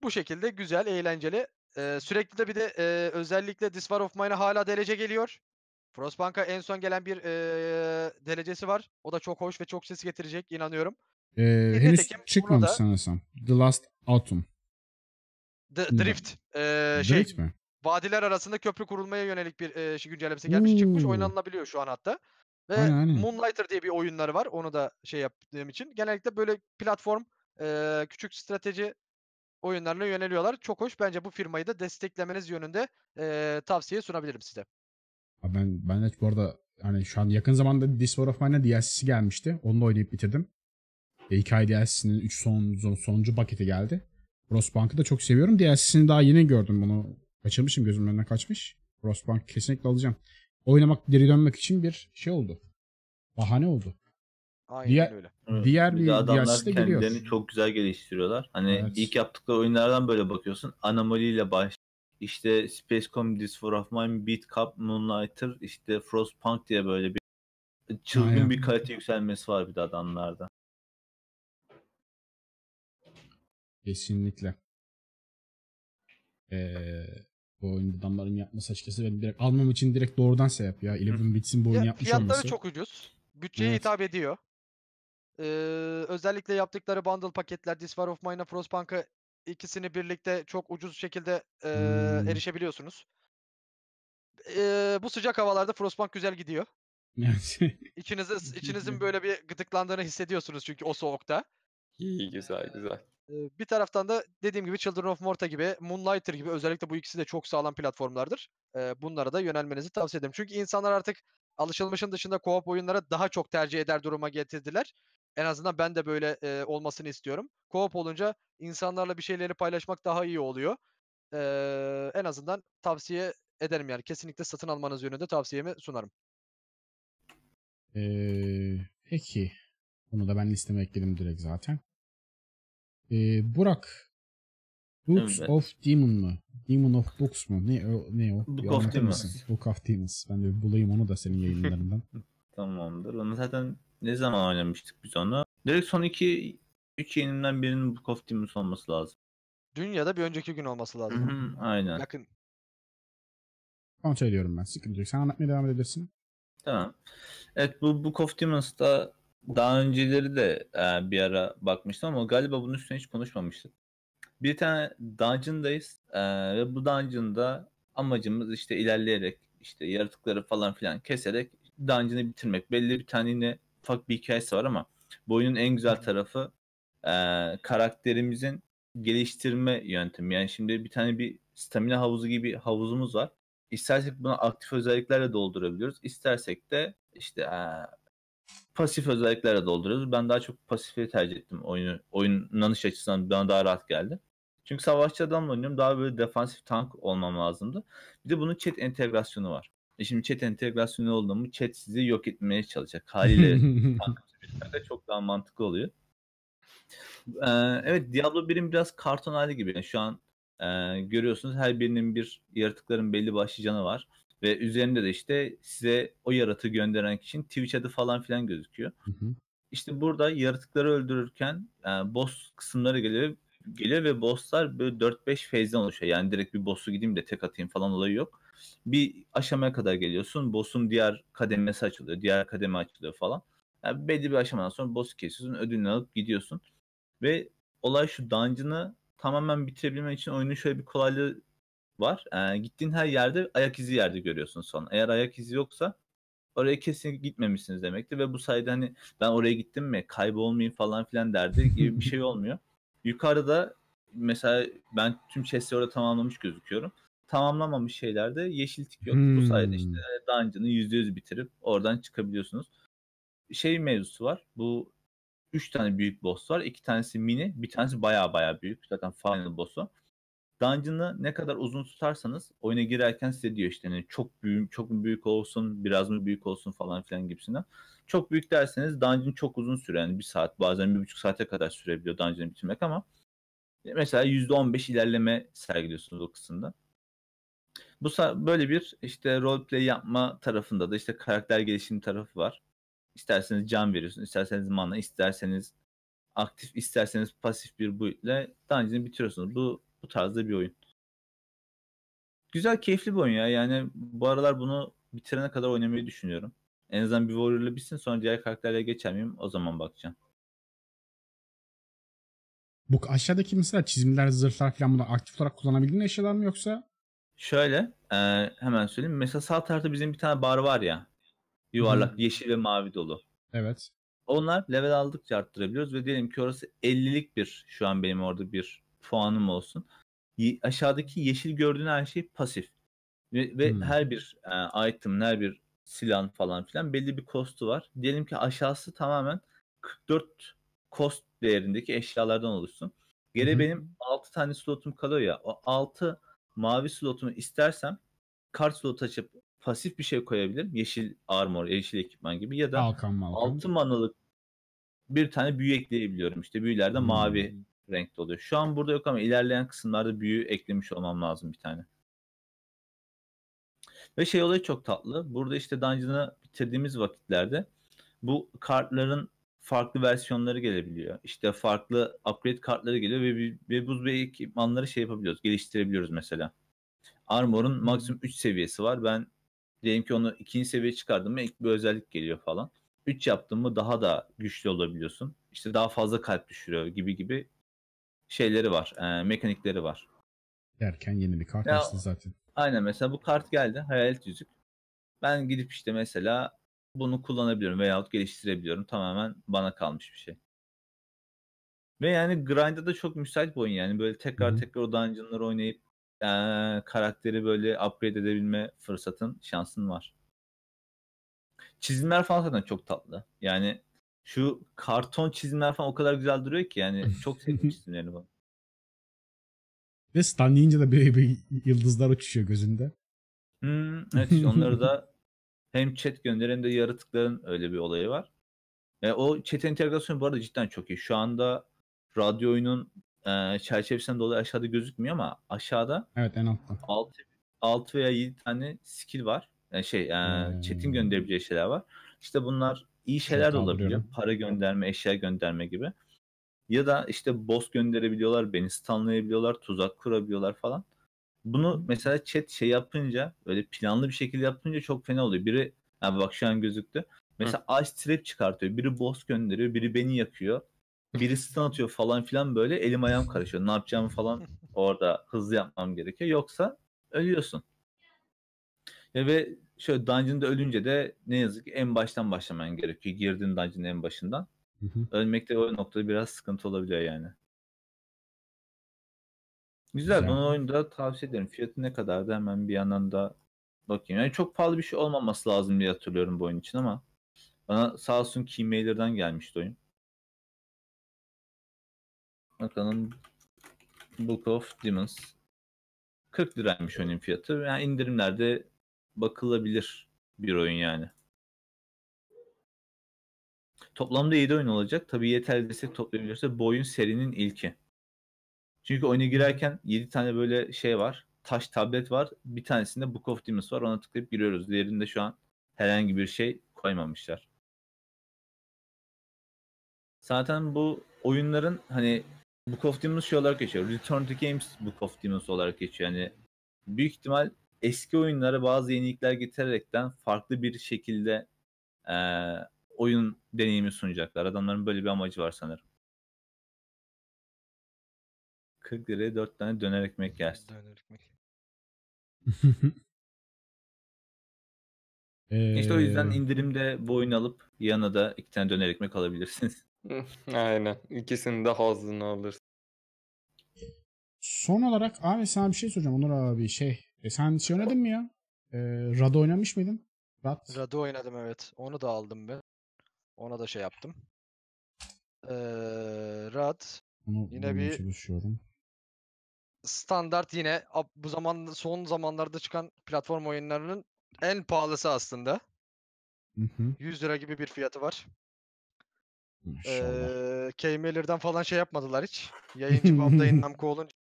Bu şekilde güzel, eğlenceli. E, sürekli de bir de e, özellikle This War of Mine'a hala derece geliyor. Frostbank'a en son gelen bir e, derecesi var. O da çok hoş ve çok ses getirecek inanıyorum. Ee, henüz Nitekim çıkmamış burada- sanırsam. The Last Autumn. The Drift e, şey Direkt mi? vadiler arasında köprü kurulmaya yönelik bir e, şey güncellemesi gelmiş. Çıkmış oynanabiliyor şu an hatta. Ve Aynen, aynen. Moonlighter diye bir oyunları var. Onu da şey yaptığım için. Genellikle böyle platform e, küçük strateji oyunlarına yöneliyorlar. Çok hoş. Bence bu firmayı da desteklemeniz yönünde e, tavsiye sunabilirim size. Ben, ben de bu arada hani şu an yakın zamanda This War of Mine'ın DLC'si gelmişti. Onu da oynayıp bitirdim. E, hikaye DLC'sinin 3 son, son, sonuncu paketi geldi. Frostbank'ı da çok seviyorum. DLC'sini daha yeni gördüm bunu. Kaçırmışım gözümün önüne kaçmış. Frostbank kesinlikle alacağım. Oynamak geri dönmek için bir şey oldu. Bahane oldu. Aynen diğer, öyle. Diğer bir, bir adamlar kendilerini geliyor. çok güzel geliştiriyorlar. Hani evet. ilk yaptıkları oyunlardan böyle bakıyorsun. Anomali baş, işte Space Comedies for of Mine, Beat Cup, Moonlighter, işte Frostpunk diye böyle bir çılgın Aynen. bir kalite yükselmesi var bir de adamlarda. Kesinlikle. Ee, bu oyun adamların yapması açıkçası ben direkt almam için direkt doğrudan sebep ya. Eleven Bits'in bu oyunu ya, yapmış fiyatları olması. Fiyatları çok ucuz. Bütçeye evet. hitap ediyor. Ee, özellikle yaptıkları bundle paketler This War of Mine'a Frostpunk'a ikisini birlikte çok ucuz şekilde e, Hmm. erişebiliyorsunuz. E, bu sıcak havalarda Frostpunk güzel gidiyor. Evet. İçinizi, içinizin böyle bir gıdıklandığını hissediyorsunuz çünkü o soğukta. İyi güzel güzel. E, bir taraftan da dediğim gibi Children of Morta gibi, Moonlighter gibi özellikle bu ikisi de çok sağlam platformlardır. E, bunlara da yönelmenizi tavsiye ederim. Çünkü insanlar artık alışılmışın dışında co-op oyunlara daha çok tercih eder duruma getirdiler. En azından ben de böyle e, olmasını istiyorum. Koop olunca insanlarla bir şeyleri paylaşmak daha iyi oluyor. E, en azından tavsiye ederim yani. Kesinlikle satın almanız yönünde tavsiyemi sunarım. Ee, peki. Bunu da ben listeme ekledim direkt zaten. Ee, Burak. Books evet. of Demon mu? Demon of Books mu? Ne o? Ne o? Book of Demons. Book of Demons. Ben de bulayım onu da senin yayınlarından. Tamamdır. Onu zaten ne zaman oynamıştık biz onu? Direkt son iki üç yayınımdan birinin Book of Demons olması lazım. Dün ya da bir önceki gün olması lazım. Hı-hı, aynen. Yakın. Kontrol ediyorum ben. Sıkıntı Sen anlatmaya devam edebilirsin. Tamam. Evet bu Book of Demons'ta daha önceleri de e, bir ara bakmıştım ama galiba bunun üstüne hiç konuşmamıştık. Bir tane dungeon'dayız e, ve bu dungeon'da amacımız işte ilerleyerek işte yaratıkları falan filan keserek dungeon'ı bitirmek. Belli bir tane yine ufak bir hikayesi var ama bu oyunun en güzel tarafı e, karakterimizin geliştirme yöntemi. Yani şimdi bir tane bir stamina havuzu gibi havuzumuz var. İstersek bunu aktif özelliklerle doldurabiliyoruz. İstersek de işte e, pasif özelliklerle dolduruyoruz. Ben daha çok pasifi tercih ettim oyunu. Oyunlanış açısından bana daha rahat geldi. Çünkü savaşçı adamla oynuyorum. Daha böyle defansif tank olmam lazımdı. Bir de bunun chat entegrasyonu var. E şimdi chat entegrasyonu oldu mu chat sizi yok etmeye çalışacak. Haliyle de çok daha mantıklı oluyor. Ee, evet Diablo 1'in biraz karton hali gibi. Yani şu an e, görüyorsunuz her birinin bir yaratıkların belli başlı canı var. Ve üzerinde de işte size o yaratığı gönderen kişinin Twitch adı falan filan gözüküyor. İşte burada yaratıkları öldürürken e, boss kısımları geliyor geliyor ve bosslar böyle 4-5 phase'den oluşuyor. Yani direkt bir boss'u gideyim de tek atayım falan olayı yok bir aşamaya kadar geliyorsun. Boss'un diğer kademesi açılıyor. Diğer kademe açılıyor falan. Yani belli bir aşamadan sonra boss kesiyorsun. Ödülünü alıp gidiyorsun. Ve olay şu dungeon'ı tamamen bitirebilmen için oyunun şöyle bir kolaylığı var. Yani ee, gittiğin her yerde ayak izi yerde görüyorsun son. Eğer ayak izi yoksa oraya kesin gitmemişsiniz demekti ve bu sayede hani ben oraya gittim mi kaybolmayayım falan filan derdi gibi bir şey olmuyor. Yukarıda mesela ben tüm chest'i orada tamamlamış gözüküyorum tamamlamamış şeylerde yeşil tik yok. Hmm. Bu sayede işte hmm. e, dungeon'ı %100 bitirip oradan çıkabiliyorsunuz. Şey mevzusu var. Bu 3 tane büyük boss var. 2 tanesi mini, bir tanesi baya baya büyük. Zaten final boss'u. Dungeon'ı ne kadar uzun tutarsanız oyuna girerken size diyor işte hani çok büyük çok mu büyük olsun, biraz mı büyük olsun falan filan gibisinden. Çok büyük derseniz dungeon çok uzun süren yani bir saat bazen bir buçuk saate kadar sürebiliyor dungeon'ı bitirmek ama mesela %15 ilerleme sergiliyorsunuz o kısımda. Bu böyle bir işte roleplay yapma tarafında da işte karakter gelişimi tarafı var. İsterseniz can veriyorsun, isterseniz mana, isterseniz aktif, isterseniz pasif bir buildle dungeon'ı bitiriyorsunuz. Bu bu tarzda bir oyun. Güzel, keyifli bir oyun ya. Yani bu aralar bunu bitirene kadar oynamayı düşünüyorum. En azından bir warrior'la bitsin sonra diğer karakterlere geçer miyim? O zaman bakacağım. Bu aşağıdaki mesela çizimler, zırhlar falan bunu aktif olarak kullanabildiğin eşyalar mı yoksa Şöyle e, hemen söyleyeyim. Mesela sağ tarafta bizim bir tane bar var ya. Yuvarlak, hmm. yeşil ve mavi dolu. Evet. Onlar level aldıkça arttırabiliyoruz ve diyelim ki orası 50'lik bir şu an benim orada bir puanım olsun. Ye- aşağıdaki yeşil gördüğün her şey pasif. Ve, ve hmm. her bir e, item, her bir silah falan filan belli bir kostu var. Diyelim ki aşağısı tamamen 44 kost değerindeki eşyalardan oluşsun. Geri hı benim 6 tane slotum kalıyor ya. O 6 mavi slotunu istersem kart slot açıp pasif bir şey koyabilirim. Yeşil armor, yeşil ekipman gibi ya da Balkan, Balkan. 6 manalık bir tane büyü ekleyebiliyorum. İşte büyülerde hmm. mavi renkte oluyor. Şu an burada yok ama ilerleyen kısımlarda büyü eklemiş olmam lazım bir tane. Ve şey olayı çok tatlı. Burada işte dungeon'ı bitirdiğimiz vakitlerde bu kartların farklı versiyonları gelebiliyor. İşte farklı upgrade kartları geliyor ve, ve bu ve ekipmanları şey yapabiliyoruz, geliştirebiliyoruz mesela. Armor'un maksimum 3 seviyesi var. Ben diyelim ki onu 2. seviye çıkardım mı ek bir özellik geliyor falan. 3 yaptım mı daha da güçlü olabiliyorsun. İşte daha fazla kalp düşürüyor gibi gibi şeyleri var, e, mekanikleri var. Derken yeni bir kart ya, zaten. Aynen mesela bu kart geldi, hayalet yüzük. Ben gidip işte mesela bunu kullanabiliyorum veyahut geliştirebiliyorum. Tamamen bana kalmış bir şey. Ve yani grind'a da çok müsait bir oyun yani. Böyle tekrar tekrar o dungeon'ları oynayıp e, karakteri böyle upgrade edebilme fırsatın, şansın var. Çizimler falan zaten çok tatlı. Yani şu karton çizimler falan o kadar güzel duruyor ki yani çok sevdim çizimlerini bu. Ve stunlayınca de böyle bir yıldızlar uçuşuyor gözünde. Hmm, evet onları da hem chat gönderen hem de yaratıkların öyle bir olayı var. E, o chat entegrasyonu bu arada cidden çok iyi. Şu anda radyo oyunun e, çerçevesinden dolayı aşağıda gözükmüyor ama aşağıda Evet en altta. 6, 6 veya 7 tane skill var. Yani e, şey e, hmm. chat'in gönderebileceği şeyler var. İşte bunlar iyi şeyler de olabiliyor. Para gönderme, eşya gönderme gibi. Ya da işte boss gönderebiliyorlar, beni stunlayabiliyorlar, tuzak kurabiliyorlar falan. Bunu mesela chat şey yapınca öyle planlı bir şekilde yapınca çok fena oluyor. Biri yani bak şu an gözüktü. Mesela Hı. Ice Trap çıkartıyor. Biri boss gönderiyor. Biri beni yakıyor. Biri stun atıyor falan filan böyle elim ayağım karışıyor. Ne yapacağımı falan orada hızlı yapmam gerekiyor. Yoksa ölüyorsun. ve şöyle dungeon'da ölünce de ne yazık ki en baştan başlaman gerekiyor. Girdiğin dungeon'ın en başından. Hı hı. Ölmekte o noktada biraz sıkıntı olabiliyor yani. Güzel, Güzel. oyunu da tavsiye ederim. Fiyatı ne kadardı hemen bir yandan da bakayım. Yani çok pahalı bir şey olmaması lazım diye hatırlıyorum bu oyun için ama bana sağ olsun Keymailer'dan gelmişti oyun. Bakalım Book of Demons 40 liraymış oyunun fiyatı. Yani indirimlerde bakılabilir bir oyun yani. Toplamda 7 oyun olacak. Tabii yeterli destek toplayabilirse bu oyun serinin ilki. Çünkü oyuna girerken 7 tane böyle şey var. Taş tablet var. Bir tanesinde Book of Demons var. Ona tıklayıp giriyoruz. Diğerinde şu an herhangi bir şey koymamışlar. Zaten bu oyunların hani Book of Demons şey olarak geçiyor. Return to Games Book of Demons olarak geçiyor. Yani büyük ihtimal eski oyunlara bazı yenilikler getirerekten farklı bir şekilde e, oyun deneyimi sunacaklar. Adamların böyle bir amacı var sanırım. 40 liraya 4 tane döner ekmek yersin. Döner ekmek. İşte o yüzden indirimde boyun alıp yana da iki tane döner ekmek alabilirsiniz. Aynen. İkisini de hazını alırsın. Son olarak abi sana bir şey soracağım Onur abi şey. E sen şey oynadın mı ya? E, Rado oynamış mıydın? Rad. Rado oynadım evet. Onu da aldım ben. Ona da şey yaptım. Ee, Rad. Onu, Yine bir çalışıyorum standart yine bu zaman son zamanlarda çıkan platform oyunlarının en pahalısı aslında. Hı hı. 100 lira gibi bir fiyatı var. İnşallah. Ee, falan şey yapmadılar hiç. Yayıncı Bandai Namco olunca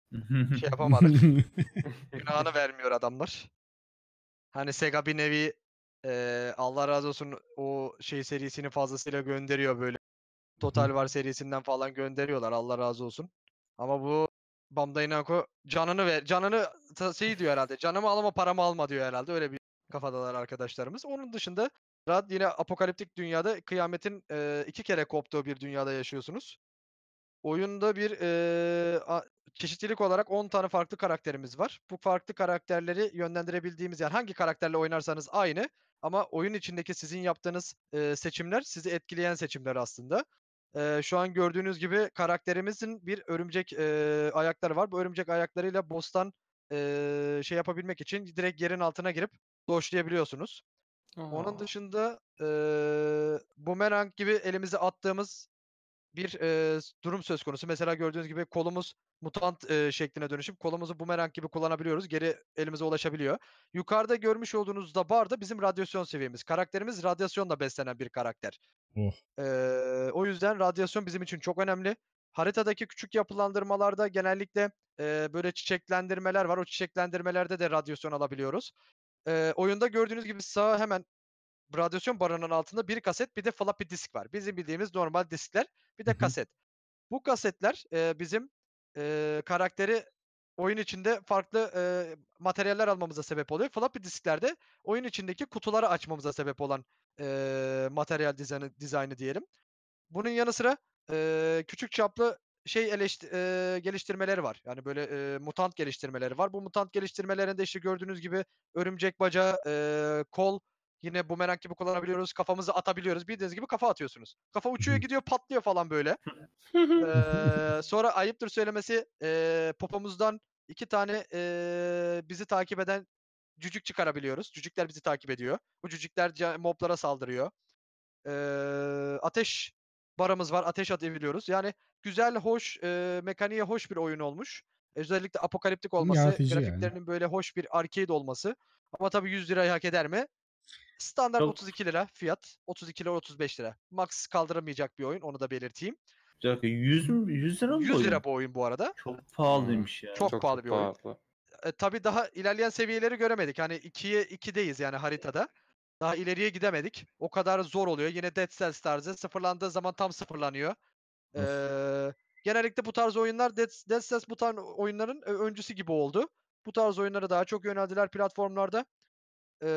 şey yapamadık. Günahını vermiyor adamlar. Hani Sega bir nevi e, Allah razı olsun o şey serisini fazlasıyla gönderiyor böyle. Total War serisinden falan gönderiyorlar Allah razı olsun. Ama bu Bandai Namco canını ver, canını şey diyor herhalde. Canımı alma paramı alma diyor herhalde. Öyle bir kafadalar arkadaşlarımız. Onun dışında Rad yine apokaliptik dünyada kıyametin e, iki kere koptuğu bir dünyada yaşıyorsunuz. Oyunda bir e, a, çeşitlilik olarak 10 tane farklı karakterimiz var. Bu farklı karakterleri yönlendirebildiğimiz yani hangi karakterle oynarsanız aynı ama oyun içindeki sizin yaptığınız e, seçimler sizi etkileyen seçimler aslında. E, şu an gördüğünüz gibi karakterimizin bir örümcek e, ayakları var. Bu örümcek ayaklarıyla boss'tan e, şey yapabilmek için direkt yerin altına girip doşlayabiliyorsunuz. Aa. Onun dışında e, bumerang gibi elimizi attığımız bir e, durum söz konusu. Mesela gördüğünüz gibi kolumuz mutant e, şekline dönüşüp kolumuzu bumerang gibi kullanabiliyoruz. Geri elimize ulaşabiliyor. Yukarıda görmüş olduğunuz da bar da bizim radyasyon seviyemiz. Karakterimiz radyasyonla beslenen bir karakter. E, o yüzden radyasyon bizim için çok önemli. Haritadaki küçük yapılandırmalarda genellikle e, böyle çiçeklendirmeler var. O çiçeklendirmelerde de radyasyon alabiliyoruz. E, oyunda gördüğünüz gibi sağa hemen radyasyon barının altında bir kaset bir de floppy disk var. Bizim bildiğimiz normal diskler bir de kaset. Bu kasetler e, bizim e, karakteri oyun içinde farklı e, materyaller almamıza sebep oluyor. Floppy disklerde oyun içindeki kutuları açmamıza sebep olan e, materyal dizaynı, dizaynı diyelim. Bunun yanı sıra e, küçük çaplı şey eleşti, e, geliştirmeleri var. Yani böyle e, mutant geliştirmeleri var. Bu mutant geliştirmelerinde işte gördüğünüz gibi örümcek bacağı, e, kol, Yine bumerang gibi kullanabiliyoruz. Kafamızı atabiliyoruz. Bildiğiniz gibi kafa atıyorsunuz. Kafa uçuyor gidiyor patlıyor falan böyle. ee, sonra ayıptır söylemesi e, popomuzdan iki tane e, bizi takip eden cücük çıkarabiliyoruz. Cücükler bizi takip ediyor. Bu cücükler moblara saldırıyor. Ee, ateş barımız var. Ateş atabiliyoruz. Yani güzel, hoş, e, mekaniğe hoş bir oyun olmuş. Özellikle apokaliptik olması, Yaratıcı grafiklerinin yani. böyle hoş bir arcade olması. Ama tabii 100 lirayı hak eder mi? Standart Çok- 32 lira fiyat. 32 lira 35 lira. Max kaldıramayacak bir oyun onu da belirteyim. Bir dakika 100 100 lira mı 100 lira bu oyun bu arada. Çok pahalıymış ya. Çok pahalı bir oyun. pahalı. E, tabii daha ilerleyen seviyeleri göremedik. Hani 2'ye 2'deyiz yani haritada. Daha ileriye gidemedik. O kadar zor oluyor. Yine Dead Cells tarzı sıfırlandığı zaman tam sıfırlanıyor. Hı. E, genellikle bu tarz oyunlar Dead, Dead Cells bu tarz oyunların e, öncüsü gibi oldu. Bu tarz oyunlara daha çok yöneldiler platformlarda e,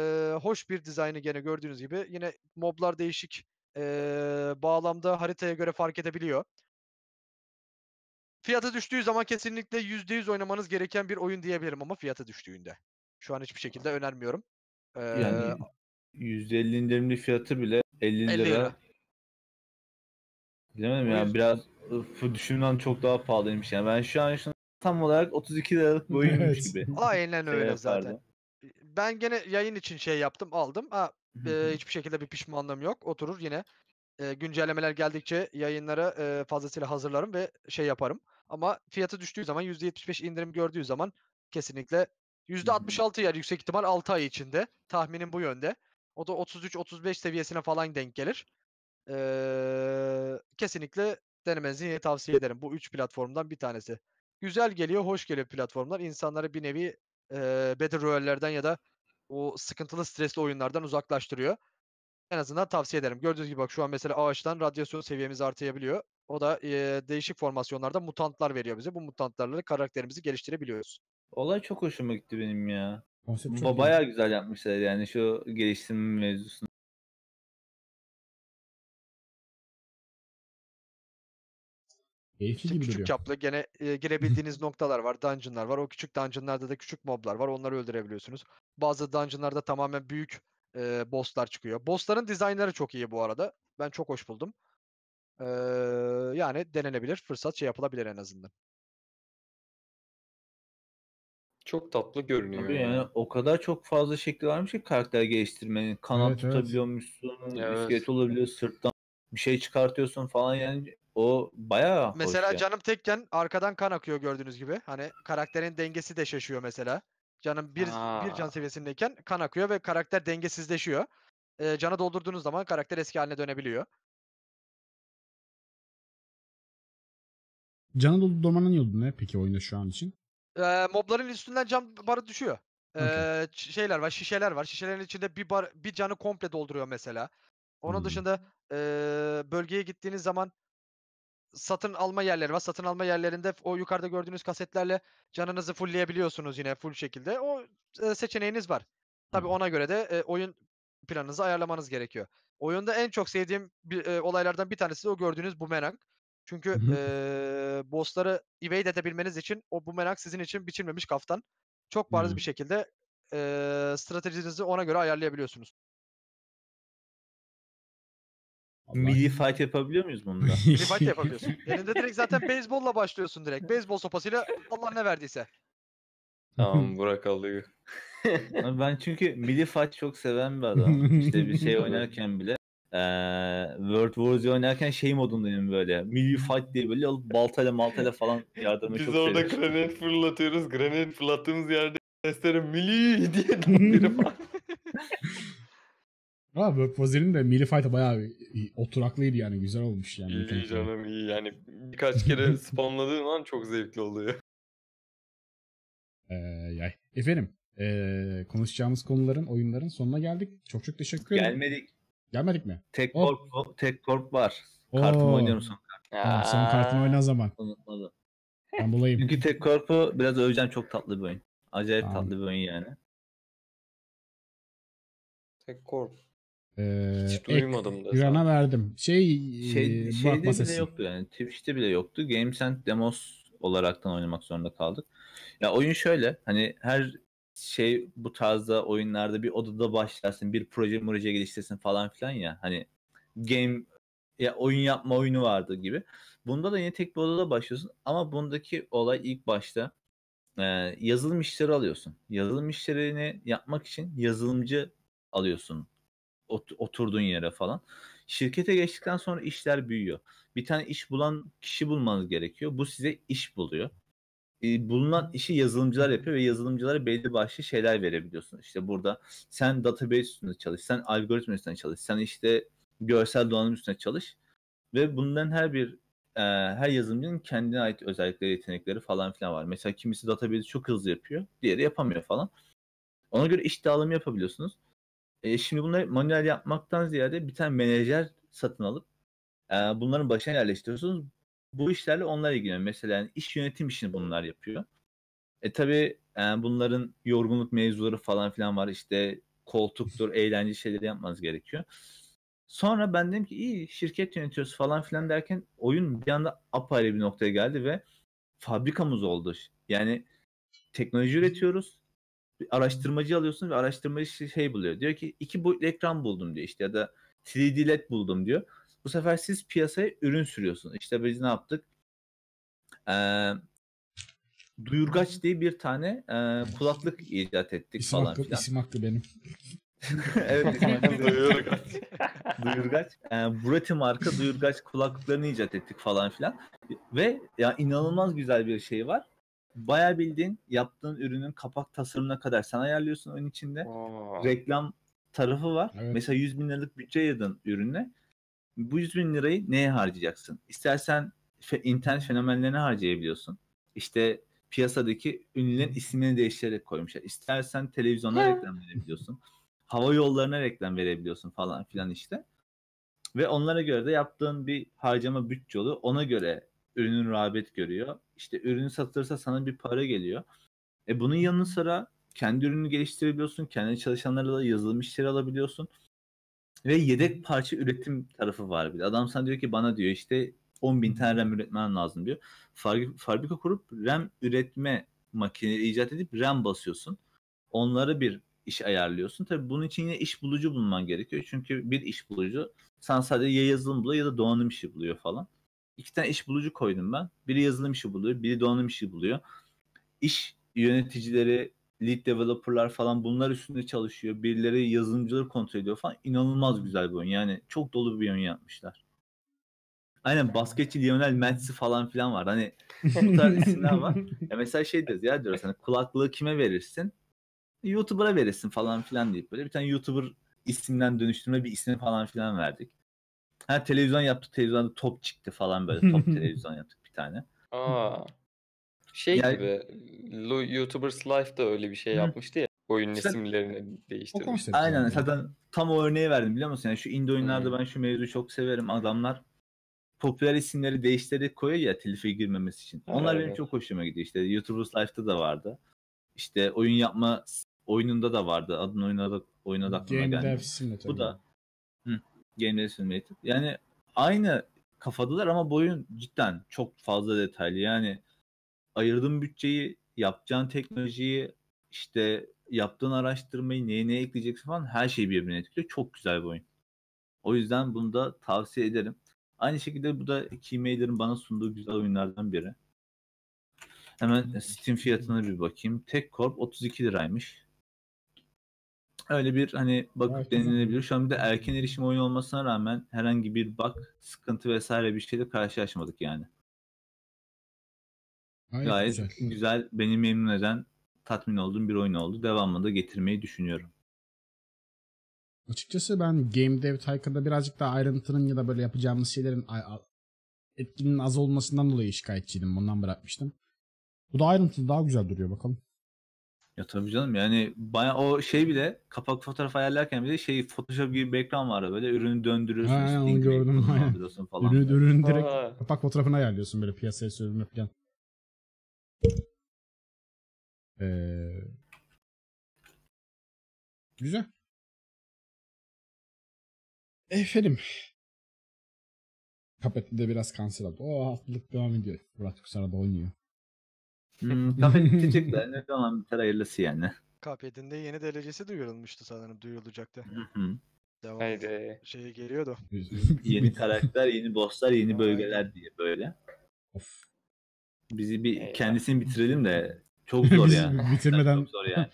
hoş bir dizaynı gene gördüğünüz gibi. Yine moblar değişik e, bağlamda haritaya göre fark edebiliyor. Fiyata düştüğü zaman kesinlikle %100 oynamanız gereken bir oyun diyebilirim ama fiyatı düştüğünde. Şu an hiçbir şekilde önermiyorum. Ee, yani %50 indirimli fiyatı bile 50 lira. 50 lira. Bilemedim yani, biraz düşünden çok daha pahalıymış yani. Ben şu an şu tam olarak 32 liralık bir oyunmuş evet. gibi. Aynen şey öyle şey zaten ben gene yayın için şey yaptım aldım. Ha, e, hiçbir şekilde bir pişmanlığım yok. Oturur yine e, güncellemeler geldikçe yayınlara e, fazlasıyla hazırlarım ve şey yaparım. Ama fiyatı düştüğü zaman %75 indirim gördüğü zaman kesinlikle %66 yer yüksek ihtimal 6 ay içinde. Tahminim bu yönde. O da 33-35 seviyesine falan denk gelir. Ee, kesinlikle denemenizi tavsiye ederim. Bu üç platformdan bir tanesi. Güzel geliyor, hoş geliyor platformlar. İnsanları bir nevi e, Battle Royale'lerden ya da o sıkıntılı stresli oyunlardan uzaklaştırıyor. En azından tavsiye ederim. Gördüğünüz gibi bak şu an mesela ağaçtan radyasyon seviyemiz artayabiliyor. O da e, değişik formasyonlarda mutantlar veriyor bize. Bu mutantlarla karakterimizi geliştirebiliyoruz. Olay çok hoşuma gitti benim ya. Konsept güzel yapmışlar yani şu geliştirme mevzusunu. Keyifli küçük duruyor. çaplı gene e, girebildiğiniz noktalar var. Dungeon'lar var. O küçük dungeon'larda da küçük moblar var. Onları öldürebiliyorsunuz. Bazı dungeon'larda tamamen büyük e, boss'lar çıkıyor. Boss'ların dizaynları çok iyi bu arada. Ben çok hoş buldum. E, yani denenebilir. Fırsat şey yapılabilir en azından. Çok tatlı görünüyor. Tabii yani o kadar çok fazla şekli varmış ki karakter geliştirmenin. Kanat Evet, evet. tutabiliyormuşsun, Evet. iskelet olabiliyor, sırttan bir şey çıkartıyorsun falan yani o bayağı Mesela ya. canım tekken arkadan kan akıyor gördüğünüz gibi. Hani karakterin dengesi de şaşıyor mesela. Canım bir, Aa. bir can seviyesindeyken kan akıyor ve karakter dengesizleşiyor. Ee, canı doldurduğunuz zaman karakter eski haline dönebiliyor. Canı doldurmanın yolu ne peki oyunda şu an için? Ee, mobların üstünden can barı düşüyor. Ee, okay. Şeyler var, şişeler var. Şişelerin içinde bir bar, bir canı komple dolduruyor mesela. Onun hmm. dışında e, bölgeye gittiğiniz zaman satın alma yerleri var. Satın alma yerlerinde o yukarıda gördüğünüz kasetlerle canınızı fullleyebiliyorsunuz yine full şekilde. O e, seçeneğiniz var. Tabii ona göre de e, oyun planınızı ayarlamanız gerekiyor. Oyunda en çok sevdiğim bir, e, olaylardan bir tanesi de o gördüğünüz bumerang. Çünkü hı e, bossları evade edebilmeniz için o bumerang sizin için biçilmemiş kaftan. Çok bariz hı bir şekilde e, stratejinizi ona göre ayarlayabiliyorsunuz. Milli fight yapabiliyor muyuz bunda? Milli fight yapabiliyorsun. Elinde direkt zaten beyzbolla başlıyorsun direkt. Beyzbol sopasıyla Allah ne verdiyse. Tamam Burak alıyor. ben çünkü milli fight çok seven bir adam. İşte bir şey oynarken bile ee, World War Z oynarken şey modundayım böyle. Milli fight diye böyle alıp baltayla maltayla falan yardımı Biz çok orada seviyorum. granit fırlatıyoruz. Granit fırlattığımız yerde sesleri milli diye biri falan. Ama Brock Bozier'in de Milli Fight'a bayağı bir, bir oturaklıydı yani güzel olmuş yani. İyi canım iyi yani birkaç kere spamladığın an çok zevkli oluyor. Ee, yay. Efendim ee, konuşacağımız konuların oyunların sonuna geldik. Çok çok teşekkür ederim. Gelmedik. Gelmedik mi? Tek korp, tek korp var. Oo. oynuyorum son kart. Tamam, son kartını oyna zaman. Unutmadım. Ben bulayım. Çünkü tek korpu biraz öveceğim çok tatlı bir oyun. Acayip tamam. tatlı bir oyun yani. Tek korp. Ee, Hiç duymadım da. İran'a verdim. Şey, şey e, şeyde bile sesi. yoktu yani. Twitch'te bile yoktu. Games and Demos olaraktan oynamak zorunda kaldık. Ya oyun şöyle hani her şey bu tarzda oyunlarda bir odada başlarsın, bir proje proje geliştirsin falan filan ya. Hani game ya oyun yapma oyunu vardı gibi. Bunda da yine tek bir odada başlıyorsun ama bundaki olay ilk başta e, yazılım işleri alıyorsun. Yazılım işlerini yapmak için yazılımcı alıyorsun ot, oturduğun yere falan. Şirkete geçtikten sonra işler büyüyor. Bir tane iş bulan kişi bulmanız gerekiyor. Bu size iş buluyor. E, bulunan işi yazılımcılar yapıyor ve yazılımcılara belli başlı şeyler verebiliyorsun. İşte burada sen database üstünde çalış, sen algoritma üstünde çalış, sen işte görsel donanım üstüne çalış ve bundan her bir e, her yazılımcının kendine ait özellikleri, yetenekleri falan filan var. Mesela kimisi database çok hızlı yapıyor, diğeri yapamıyor falan. Ona göre iş dağılımı yapabiliyorsunuz. E, şimdi bunları manuel yapmaktan ziyade bir tane menajer satın alıp e, bunların başına yerleştiriyorsunuz. Bu işlerle onlar ilgileniyor. Mesela yani iş yönetim işini bunlar yapıyor. E tabi yani e, bunların yorgunluk mevzuları falan filan var. İşte koltuktur, eğlence şeyleri yapmanız gerekiyor. Sonra ben dedim ki iyi şirket yönetiyoruz falan filan derken oyun bir anda apayrı bir noktaya geldi ve fabrikamız oldu. Yani teknoloji üretiyoruz bir araştırmacı alıyorsun ve araştırmacı şey, şey buluyor. Diyor ki iki boyutlu ekran buldum diyor işte ya da 3D LED buldum diyor. Bu sefer siz piyasaya ürün sürüyorsunuz. İşte biz ne yaptık? Ee, duyurgaç diye bir tane e, kulaklık icat ettik isim falan hakkı, filan. İsim hakkı benim. evet isim hakkı duyurgaç. duyurgaç. E, Burati marka duyurgaç kulaklıklarını icat ettik falan filan. Ve ya inanılmaz güzel bir şey var baya bildiğin yaptığın ürünün kapak tasarımına kadar sen ayarlıyorsun onun içinde. Aa. Reklam tarafı var. Evet. Mesela 100 bin liralık bütçe ayırdın ürüne. Bu 100 bin lirayı neye harcayacaksın? İstersen fe, internet fenomenlerine harcayabiliyorsun. İşte piyasadaki ünlülerin ismini değiştirerek koymuşlar. İstersen televizyona reklam verebiliyorsun. Hava yollarına reklam verebiliyorsun falan filan işte. Ve onlara göre de yaptığın bir harcama bütçe oluyor. Ona göre ürünün rağbet görüyor. İşte ürünü satılırsa sana bir para geliyor. E bunun yanı sıra kendi ürününü geliştirebiliyorsun. Kendi çalışanlarla yazılım işleri alabiliyorsun. Ve yedek parça üretim tarafı var bir Adam sana diyor ki bana diyor işte 10 bin tane RAM üretmen lazım diyor. Fabrika kurup RAM üretme makineleri icat edip RAM basıyorsun. Onları bir iş ayarlıyorsun. Tabii bunun için yine iş bulucu bulman gerekiyor. Çünkü bir iş bulucu sen sadece ya yazılım buluyor ya da donanım işi buluyor falan iki tane iş bulucu koydum ben. Biri yazılım işi buluyor, biri donanım işi buluyor. İş yöneticileri, lead developerlar falan bunlar üstünde çalışıyor. Birileri yazılımcıları kontrol ediyor falan. İnanılmaz güzel bir oyun. Yani çok dolu bir oyun yapmışlar. Aynen basketçi Lionel Messi falan filan var. Hani bu tarz isimler var. Ya mesela şey deriz ya diyoruz hani kulaklığı kime verirsin? YouTuber'a verirsin falan filan deyip böyle bir tane YouTuber isimden dönüştürme bir isim falan filan verdik. Ha televizyon yaptı Televizyonda top çıktı falan böyle. Top televizyon yaptık bir tane. Aa. Şey yani, gibi YouTubers Life da öyle bir şey yapmıştı ya. Oyun işte, isimlerini değiştirmişti. Aynen yani. zaten tam o örneği verdim biliyor musun? Yani şu indie oyunlarda hmm. ben şu mevzuyu çok severim. Adamlar popüler isimleri değiştirerek koyuyor ya telife girmemesi için. Evet, Onlar benim çok hoşuma gidiyor. İşte YouTubers Life'da da vardı. İşte oyun yapma oyununda da vardı. Adın oyuna da oyuna da aklıma geldi. Bu da Game Simulator. Yani aynı kafadalar ama boyun cidden çok fazla detaylı. Yani ayırdığın bütçeyi, yapacağın teknolojiyi, işte yaptığın araştırmayı, neye neye ekleyeceksin falan her şey birbirine etkiliyor. Çok güzel bir oyun. O yüzden bunu da tavsiye ederim. Aynı şekilde bu da Keymailer'ın bana sunduğu güzel oyunlardan biri. Hemen Steam fiyatına bir bakayım. Tek Corp 32 liraymış. Öyle bir hani bakıp Herkes. denilebilir. Şu an bir de erken erişim oyun olmasına rağmen herhangi bir bak, sıkıntı vesaire bir şeyle karşılaşmadık yani. Gayet, Gayet güzel. güzel, beni memnun eden, tatmin olduğum bir oyun oldu. Devamını da getirmeyi düşünüyorum. Açıkçası ben Game Dev Tycoon'da birazcık daha ayrıntının ya da böyle yapacağımız şeylerin etkinin az olmasından dolayı şikayetçiydim. Bundan bırakmıştım. Bu da ayrıntılı daha güzel duruyor bakalım. Ya tabii canım yani baya o şey bile kapak fotoğraf ayarlarken bile şey Photoshop gibi bir ekran var böyle ürünü döndürüyorsun. Ha, onu gördüm. falan. Ürünü, böyle. ürünü direkt Aa. kapak fotoğrafını ayarlıyorsun böyle piyasaya sürülme falan. Ee, güzel. Efendim. Kapetli de biraz kanser oldu. O haftalık devam ediyor. Murat Kusan'a da oynuyor. Hmm, kafe bitecek ne zaman biter hayırlısı yani. KP'nin yeni derecesi duyurulmuştu sanırım duyurulacaktı. Hı hı. Devam Haydi. şeye geliyordu. yeni karakter, yeni bosslar, yeni bölgeler diye böyle. Of. Bizi bir Eyvah. kendisini bitirelim de çok zor Biz ya. bitirmeden- Çok zor yani.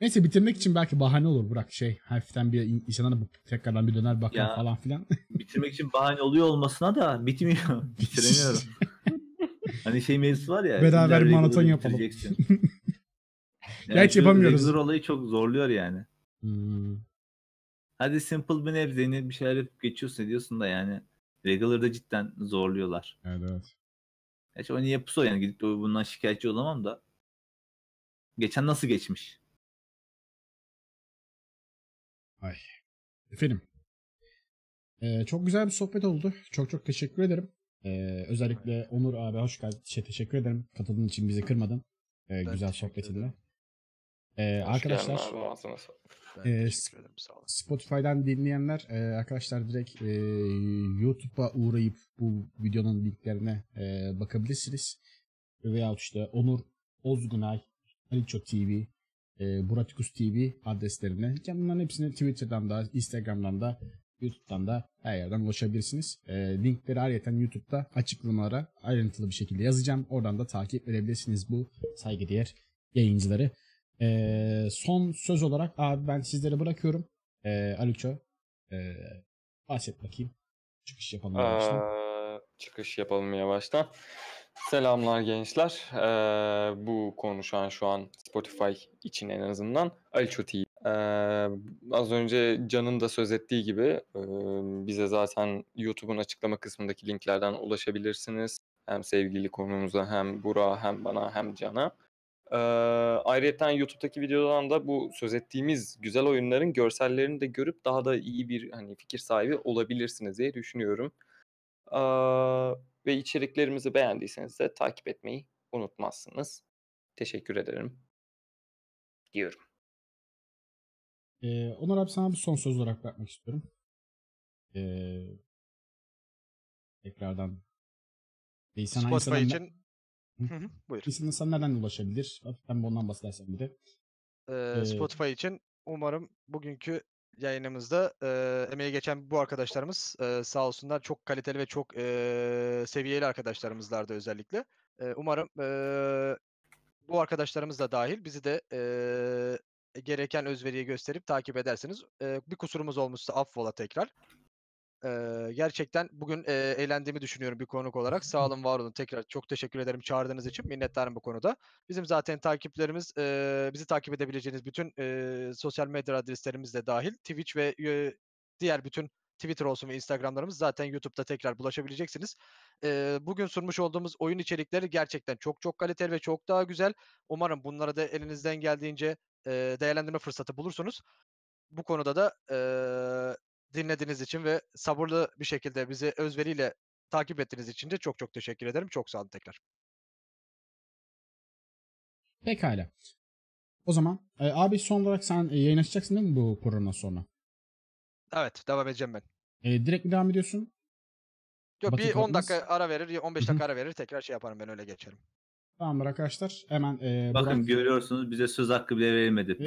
Neyse bitirmek için belki bahane olur Burak şey. Hafiften bir in- insana da tekrardan bir döner bakar Ya. falan filan. Bitirmek için bahane oluyor olmasına da bitmiyor. Bitiremiyorum. Hani şey mevzusu var ya. Beraber maraton yapalım. yani Gerçi yapamıyoruz. Regular olayı çok zorluyor yani. Hmm. Hadi simple bir nebzeni bir şeyler yapıp geçiyorsun diyorsun da yani regular'da cidden zorluyorlar. Evet evet. Gerçi onun yapısı o yani gidip bundan şikayetçi olamam da. Geçen nasıl geçmiş? Ay. Efendim. Ee, çok güzel bir sohbet oldu. Çok çok teşekkür ederim. Ee, özellikle Onur abi hoş geldin. Şey, teşekkür ederim. Katıldığın için bizi kırmadın. Ee, güzel teşekkür sohbetinle. Ee, Hoş arkadaşlar geldin ee, Spotify'dan dinleyenler e, arkadaşlar direkt e, YouTube'a uğrayıp bu videonun linklerine e, bakabilirsiniz. veya işte Onur Ozgunay, Aliço TV, e, Buratikus TV adreslerine. Yani bunların hepsini Twitter'dan da Instagram'dan da YouTube'dan da her yerden ulaşabilirsiniz. E, linkleri ayrıca YouTube'da açıklamalara ayrıntılı bir şekilde yazacağım. Oradan da takip edebilirsiniz bu saygıdeğer yayıncıları. E, son söz olarak abi ben sizlere bırakıyorum. E, ee, Aliço e, bahset bakayım. Çıkış yapalım yavaştan. Ee, çıkış yapalım yavaştan. Selamlar gençler. Ee, bu konuşan şu an Spotify için en azından Aliço TV ee, az önce Can'ın da söz ettiği gibi e, bize zaten YouTube'un açıklama kısmındaki linklerden ulaşabilirsiniz. Hem sevgili konuğumuza hem Burak'a hem bana hem Can'a. Ee, ayrıca YouTube'daki videodan da bu söz ettiğimiz güzel oyunların görsellerini de görüp daha da iyi bir hani fikir sahibi olabilirsiniz diye düşünüyorum. Ee, ve içeriklerimizi beğendiyseniz de takip etmeyi unutmazsınız. Teşekkür ederim diyorum. Ee, Onur abi sana bir son söz olarak bırakmak istiyorum. Ee, tekrardan Nisan Spotify insanlar... için Hı hı, buyur. Nisan insanlardan ulaşabilir. Hafiften bundan bahsedersen bir de. Ee, Spotify için umarım bugünkü yayınımızda e, emeği geçen bu arkadaşlarımız e, sağ olsunlar çok kaliteli ve çok e, seviyeli arkadaşlarımızlardı özellikle. E, umarım e, bu arkadaşlarımız da dahil bizi de e, gereken özveriyi gösterip takip ederseniz E, bir kusurumuz olmuşsa affola tekrar. E, gerçekten bugün e, eğlendiğimi düşünüyorum bir konuk olarak. Sağ olun, var olun. Tekrar çok teşekkür ederim çağırdığınız için. Minnettarım bu konuda. Bizim zaten takiplerimiz, e, bizi takip edebileceğiniz bütün e, sosyal medya adreslerimiz de dahil. Twitch ve e, diğer bütün Twitter olsun ve Instagram'larımız zaten YouTube'da tekrar bulaşabileceksiniz. E, bugün sunmuş olduğumuz oyun içerikleri gerçekten çok çok kaliteli ve çok daha güzel. Umarım bunlara da elinizden geldiğince e, değerlendirme fırsatı bulursunuz. Bu konuda da e, dinlediğiniz için ve sabırlı bir şekilde bizi özveriyle takip ettiğiniz için de çok çok teşekkür ederim. Çok sağ olun tekrar. Pekala. O zaman e, abi son olarak sen e, yayın açacaksın değil mi bu programdan sonra? Evet devam edeceğim ben. E, direkt mi devam ediyorsun? Yok Bakın bir 10 dakika ara verir, 15 dakika ara verir tekrar şey yaparım ben öyle geçerim. Tamam arkadaşlar. Hemen e, Bakın buram... görüyorsunuz bize söz hakkı bile verilmedi.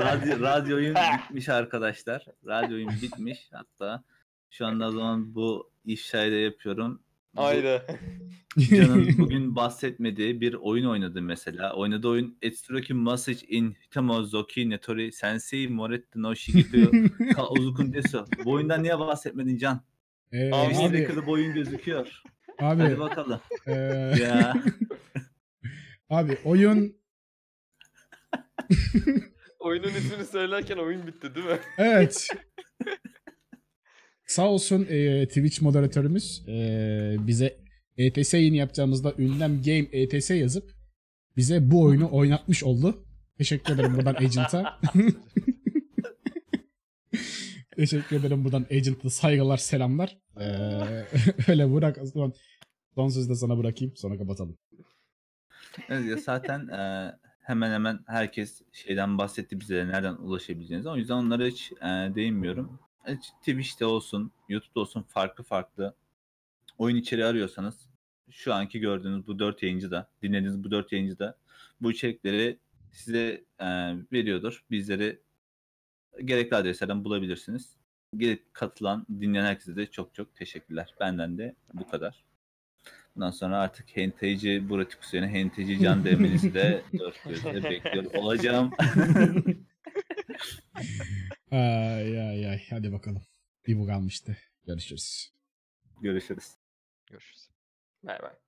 radyo, radyoyum bitmiş arkadaşlar. Radyoyum bitmiş. Hatta şu anda zaman bu ifşayı da yapıyorum. Aynen. Can'ın bugün bahsetmediği bir oyun oynadı mesela. Oynadığı oyun Etsuroki Message in Hitamo Zoki Netori Sensei Moretti no Shigitu uzukun Desu. Bu oyundan niye bahsetmedin Can? Ee, abi, de kılı boyun gözüküyor. Abi. Hadi bakalım. Ee... Ya. abi oyun Oyunun ismini söylerken oyun bitti değil mi? Evet. Sağ olsun e, Twitch moderatörümüz e, bize ETS yayın yapacağımızda ünlem game ETS yazıp bize bu oyunu oynatmış oldu. Teşekkür ederim buradan Agent'a. Teşekkür ederim buradan Agent'a saygılar selamlar. Ee, öyle bırak. Son, son sözü de sana bırakayım sonra kapatalım. Evet, ya, zaten e, hemen hemen herkes şeyden bahsetti bize nereden ulaşabileceğiniz. O yüzden onlara hiç e, değinmiyorum. E, Twitch'te olsun, YouTube'da olsun farklı farklı oyun içeriği arıyorsanız şu anki gördüğünüz bu dört yayıncı da, dinlediğiniz bu dört yayıncı da bu içerikleri size e, veriyordur. Bizleri gerekli adreslerden bulabilirsiniz. Gelip katılan, dinleyen herkese de çok çok teşekkürler. Benden de bu kadar. Bundan sonra artık henteci Buratik Hüseyin'e henteci Can Demir'i de dört gözle bekliyor olacağım. Ay ay ay. Hadi bakalım. Bir bu kalmıştı. Görüşürüz. Görüşürüz. Görüşürüz. Bay bay.